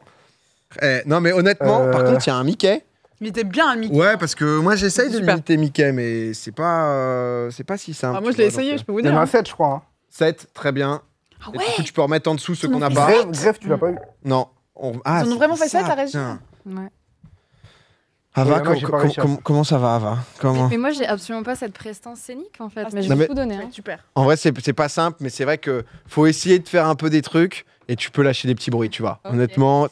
Eh, non, mais honnêtement, par euh. contre, il y a un Mickey. Mais t'es bien un Mickey. Ouais, parce que moi, j'essaye de limiter Mickey, mais c'est pas, euh, pas si simple. Ah, moi, je l'ai essayé, je peux vous dire. Il y en a 7, hein. je crois. 7, hein. très bien. Ah ouais tu peux remettre en dessous ce qu'on n'a pas. Greffe, tu l'as mm. pas eu Non. On... Ah, Ils ont vraiment fait ça, la régie Ouais. Ava, comment ça va, Ava comment... Mais moi, j'ai absolument pas cette prestance scénique, en fait. Ah, mais je vais tout donner. Hein. Super. En vrai, c'est pas simple, mais c'est vrai que faut essayer de faire un peu des trucs et tu peux lâcher des petits bruits, tu vois. Honnêtement,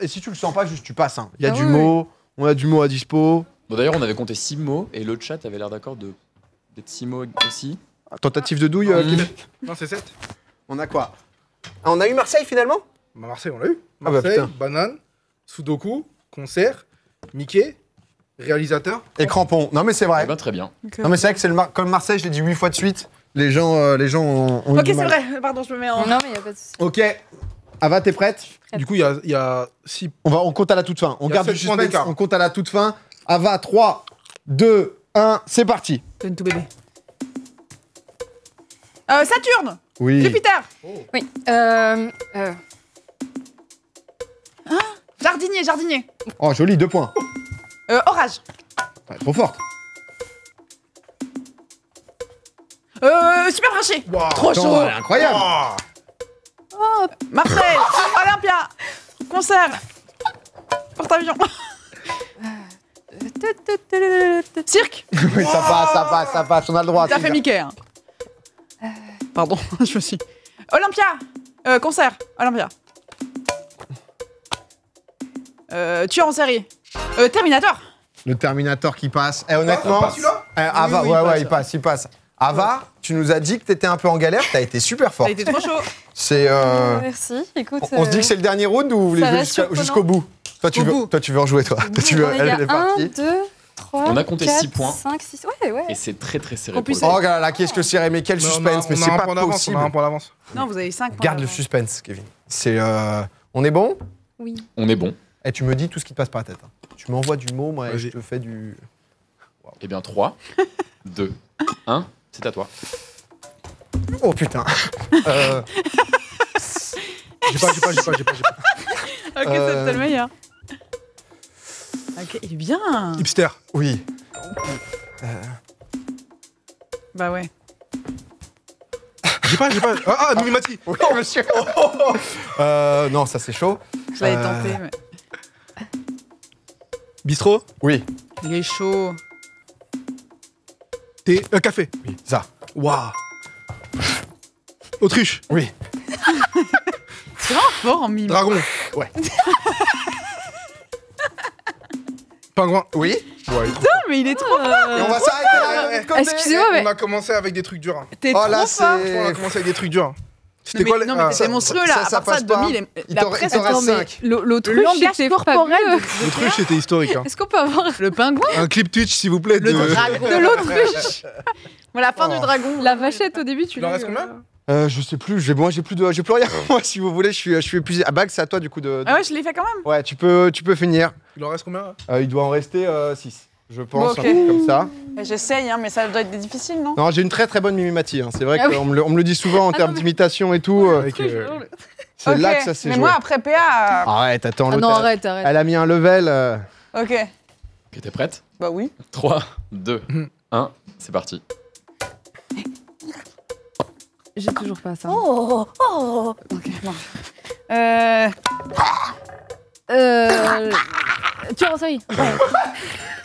et si tu le sens pas, juste tu passes. Hein. Il y a ah du mot, on a du mot à dispo. Bon, D'ailleurs, on avait compté 6 mots et le chat avait l'air d'accord d'être 6 mots aussi. tentative de douille, ah. euh, Non, c'est 7. On a quoi On a eu Marseille finalement bah, Marseille, on l'a eu. Bah, Marseille, banane, Sudoku, concert. Mickey, réalisateur. Et Crampon. Non, mais c'est vrai. Eh ben, très bien. Non, mais c'est vrai que c'est le comme Marseille, je l'ai dit huit fois de suite. Les gens, euh, les gens ont, Ok, c'est vrai. Pardon, je me mets en. Non, mais il a pas de souci. Ok. Ava, t'es prête Du coup, il y a, y a six. On, va, on compte à la toute fin. On garde le on compte à la toute fin. Ava, 3, 2, 1, c'est parti. Donne tout bébé. Euh, Saturne Oui. Jupiter Oui. Euh, euh. Ah Jardinier, jardinier. Oh, joli, deux points. Euh, orage. trop forte. Euh, super trop chaud. incroyable. Oh, Olympia, concert, porte avion Cirque Oui, ça passe, ça passe, ça passe, on a le droit. T'as fait Mickey. Hein. Euh. Pardon, je me suis. Olympia euh, Concert, Olympia. Euh, tueur en série. Euh, Terminator. Le Terminator qui passe. Eh, honnêtement. Ah, celui-là eh, Ava, ouais, ouais, il passe, il passe. Ava, ouais. tu nous as dit que t'étais un peu en galère, t'as été super fort. T'as été trop chaud. C'est. Euh... Merci, écoute. On, se dit euh, que c'est le dernier round ou vous voulez jusqu'au bout toi tu, veux, toi, tu veux en jouer, toi. toi tu veux, elle, elle est partie. 1, 2, 3, on a compté 6 points. 5, 6, ouais, ouais. Et c'est très très serré. Pour oh là là, qu'est-ce que serré, mais quel suspense, mais c'est pas point possible. On a un pour l'avance. Non, vous avez 5 points. Garde le suspense, Kevin. C'est. Euh, on est bon Oui. On est bon. Et eh, tu me dis tout ce qui te passe par la tête. Hein. Tu m'envoies du mot, moi, et je te fais du. Eh bien, 3, 2, 1, c'est à toi. Oh putain euh, J'ai pas, j'ai pas, j'ai pas, j'ai pas, pas. Ok, c'est le euh, meilleur. Ok, il est bien. Hipster. Oui. Euh. Bah ouais. J'ai pas, j'ai pas. Ah, ah Nourri oh, monsieur Euh, Non, ça c'est chaud. Je l'avais tenté. Mais... Bistrot Oui. Il est chaud. Euh, café Oui. Ça. Waouh. Autriche, Oui. C'est vraiment fort en mime. Dragon Ouais. Pingouin Oui. Ouais, mais il est trop euh, fort. on va s'arrêter là. Euh, Excusez-moi, mais- On a commencé avec des trucs durs. T'es Oh là, trop On a commencé avec des trucs durs. C'était quoi Non, mais c'est ah, monstrueux là. Ça, ça à part ça, la presse, L'autruche, c'était corporel. L'autruche, c'était historique. Hein. Est-ce qu'on peut avoir le pingouin Un clip Twitch, s'il vous plaît. de, l'autruche. voilà, fin du oh. dragon. La vachette au début, tu l'as. Il en reste combien je sais plus, moi j'ai plus plus rien. moi si vous voulez, je suis je suis épuisé. Ah bag, c'est à toi du coup de, Ah ouais, je l'ai fait quand même. Ouais, tu peux tu peux finir. Il en reste combien euh, Il doit en rester 6. Euh, je pense, comme ça. J'essaye, hein, mais ça doit être difficile, non Non, j'ai une très très bonne mimimatie. Hein. C'est vrai ah qu'on me, le dit souvent en ah termes d'imitation et tout. Euh, c'est là que ça s'est joué. Mais moi, après PA. Euh, arrête, attends. Ah le. non, arrête, arrête. Elle a mis un level. Euh. Ok. Ok, t'es prête Bah oui. 3, 2, 1, c'est parti. J'ai toujours pas ça. Oh, oh. Ok, Euh. Euh. Tu en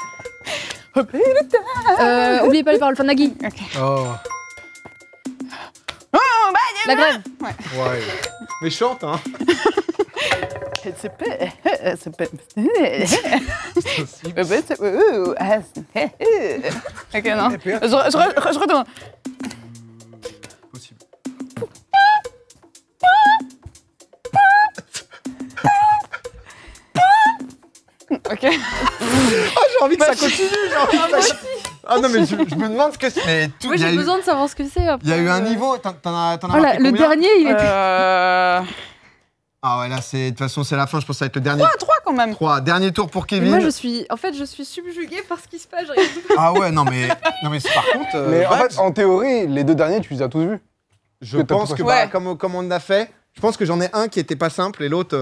Euh, oubliez pas les paroles, fin de Nagui. Oh. oh bah, la grève. Ouais. Mais hein. C'est pas. C'est pas. C'est pas. Ok, non. je retourne. Ok. Ah, j'ai envie que ça continue. Ah, ah non, mais je, me demande ce que c'est. Moi, j'ai besoin de savoir ce que c'est. Il y a eu un euh. niveau. T'en as, oh Le dernier, il était. Euh, ah ouais, là, de toute façon, c'est la fin. Je pense que ça va être le dernier. 3 3 quand même. 3. Dernier tour pour Kevin. moi, je suis. En fait, je suis subjuguée par ce qui se passe. ah ouais, non, mais. Non, mais par contre. Euh, mais en fait, en théorie, les deux derniers, tu les as tous vus. Je pense que, bah, comme, on l'a fait, je pense que j'en ai un qui était pas simple et l'autre.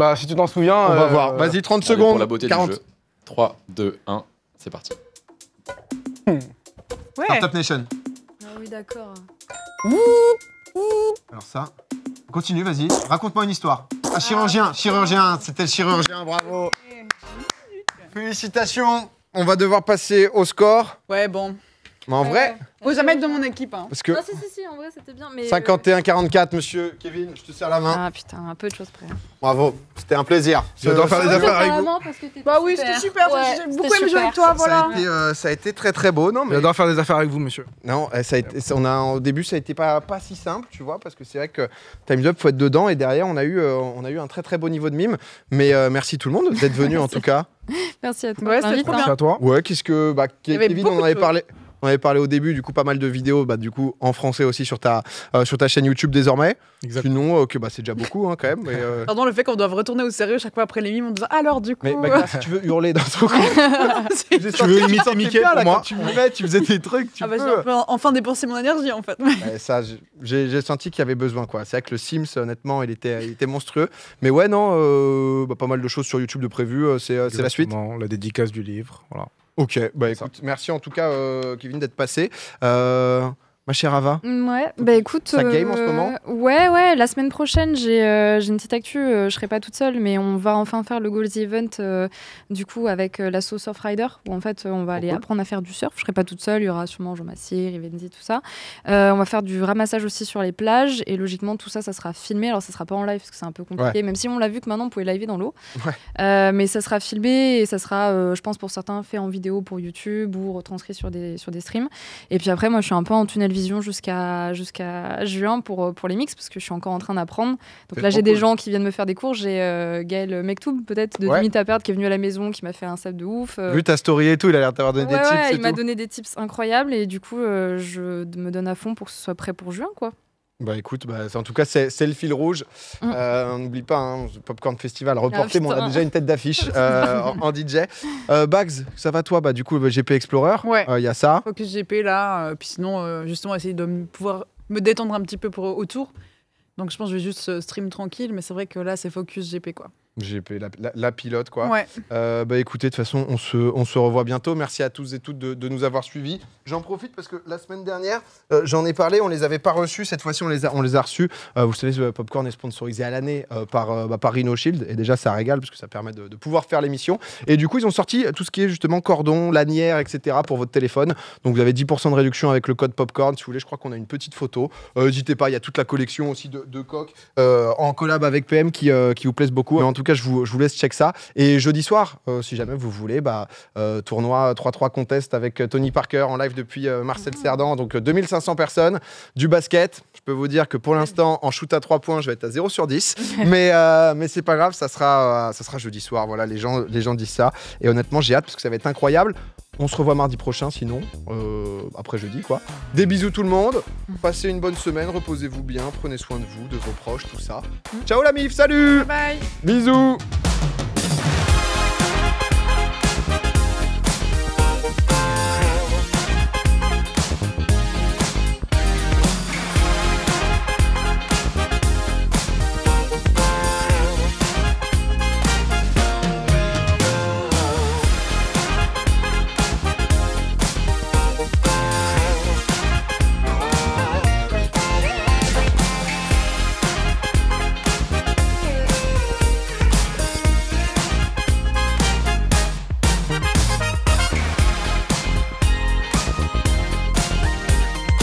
Bah, si tu t'en souviens. On va euh, voir. Vas-y, 30 secondes. Pour la beauté 40. du 3, 2, 1, c'est parti. Startup Nation. Ah oui, d'accord. Alors ça. Continue, vas-y. Raconte-moi une histoire. Un ah. chirurgien, chirurgien, c'était le chirurgien, bravo. Félicitations. On va devoir passer au score. Ouais, bon. Mais en vrai, Faut jamais être dans mon équipe. Hein. parce que Non, si, si, si, en vrai, c'était bien. Mais 51-44, euh, monsieur Kevin, je te serre la main. Ah putain, un peu de choses près. Bravo, c'était un plaisir. J'adore faire des affaires avec vous. Bah oui, c'était super. J'ai beaucoup aimé jouer avec toi, Ça, voilà. a été, euh, ça a été très très beau, non mais... J'adore faire des affaires avec vous, monsieur. Non, euh, ça a été- on a, au début, ça a été pas, pas si simple, tu vois, parce que c'est vrai que Time's Up, faut être dedans. Et derrière, on a eu, on a eu un très très beau niveau de mime. Mais merci tout le monde d'être venu en tout cas. Merci à toi. Ouais, hein. Merci à toi. Ouais, qu'est-ce que. Bah, Kevin, on en avait parlé. On avait parlé au début, du coup, pas mal de vidéos, bah, du coup, en français aussi sur ta, euh, sur ta chaîne YouTube désormais. Sinon, euh, que bah, c'est déjà beaucoup hein, quand même. Euh. Pardon, le fait qu'on doive retourner au sérieux chaque fois après les mimes en disant alors du coup. Mais si tu veux hurler dans ton coin, tu veux imiter Mickey pour moi. tu faisais des trucs. Tu ah bah, enfin dépenser mon énergie en fait. ça, j'ai senti qu'il y avait besoin quoi. C'est vrai que le Sims, honnêtement, il était, il monstrueux. Mais ouais, non, bah, pas mal de choses sur YouTube de prévu C'est la suite. La dédicace du livre. Voilà. Ok, bah écoute, merci en tout cas, euh, Kevin, d'être passé. Euh, ma chère Ava mm, Ouais, bah écoute. Euh, moment Ouais, ouais, la semaine prochaine, j'ai euh, une petite actu, euh, je serai pas toute seule, mais on va enfin faire le Goals Event, du coup, avec l'assaut Surfrider, où en fait, on va aller apprendre à faire du surf. Je serai pas toute seule, il y aura sûrement Jean Massy, Rivendi, tout ça. on va faire du ramassage aussi sur les plages, et logiquement, tout ça, ça sera filmé. Alors, ça sera pas en live, parce que c'est un peu compliqué, même si on l'a vu que maintenant, on pouvait live dans l'eau. Ouais. mais ça sera filmé, et ça sera, je pense, pour certains, fait en vidéo pour YouTube ou retranscrit sur des, sur des streams. Et puis après, moi, je suis un peu en tunnel vidéo jusqu'à jusqu'à juin pour, euh, pour les mix, parce que je suis encore en train d'apprendre. Donc là, j'ai des gens qui viennent me faire des cours. J'ai Gael euh, Gaël peut-être, de ouais. Limite à qui est venu à la maison, qui m'a fait un set de ouf. Euh. Vu ta story et tout, il a l'air d'avoir donné des tips. Il m'a donné des tips incroyables, et du coup, je me donne à fond pour que ce soit prêt pour juin, quoi. Bah écoute, bah, en tout cas, c'est le fil rouge. Mm. Euh, on N'oublie pas, hein, Popcorn Festival reporté, mais ah, on a déjà une tête d'affiche euh, en, DJ. Euh, Bags, ça va toi bah, Du coup, GP Explorer, il y a ça. Focus GP là, puis sinon, justement, essayer de pouvoir me détendre un petit peu pour, autour. Donc je pense que je vais juste stream tranquille, mais c'est vrai que là, c'est Focus GP quoi. GP, la, la, pilote, quoi. Euh, bah écoutez, de toute façon, on se, on se revoit bientôt. Merci à tous et toutes de, nous avoir suivis. J'en profite parce que la semaine dernière, euh, j'en ai parlé, on les avait pas reçus. Cette fois-ci, on les a, on les a reçus. Euh, vous savez, ce Popcorn est sponsorisé à l'année par, bah, par Rhino Shield. Et déjà, ça régale parce que ça permet de, pouvoir faire l'émission. Et du coup, ils ont sorti tout ce qui est justement cordon, lanière, etc. pour votre téléphone. Donc, vous avez 10% de réduction avec le code Popcorn. Si vous voulez, je crois qu'on a une petite photo. N'hésitez pas, il y a toute la collection aussi de, coques en collab avec PM qui, qui vous plaisent beaucoup. en tout je vous, laisse check ça. Et jeudi soir, euh, si jamais vous voulez, bah, euh, tournoi 3-3 contest avec euh, Tony Parker en live depuis Marcel ah. Cerdan. Donc 2500 personnes, du basket. Je peux vous dire que pour l'instant, en shoot à 3 points, je vais être à 0 sur 10. mais mais c'est pas grave, ça sera, ça sera jeudi soir. Voilà, les gens, les gens disent ça. Et honnêtement, j'ai hâte parce que ça va être incroyable. On se revoit mardi prochain, sinon, euh, après jeudi, quoi. Des bisous tout le monde. Passez une bonne semaine, reposez-vous bien, prenez soin de vous, de vos proches, tout ça. Mm. Ciao la mif, salut Bye, bye. Bisous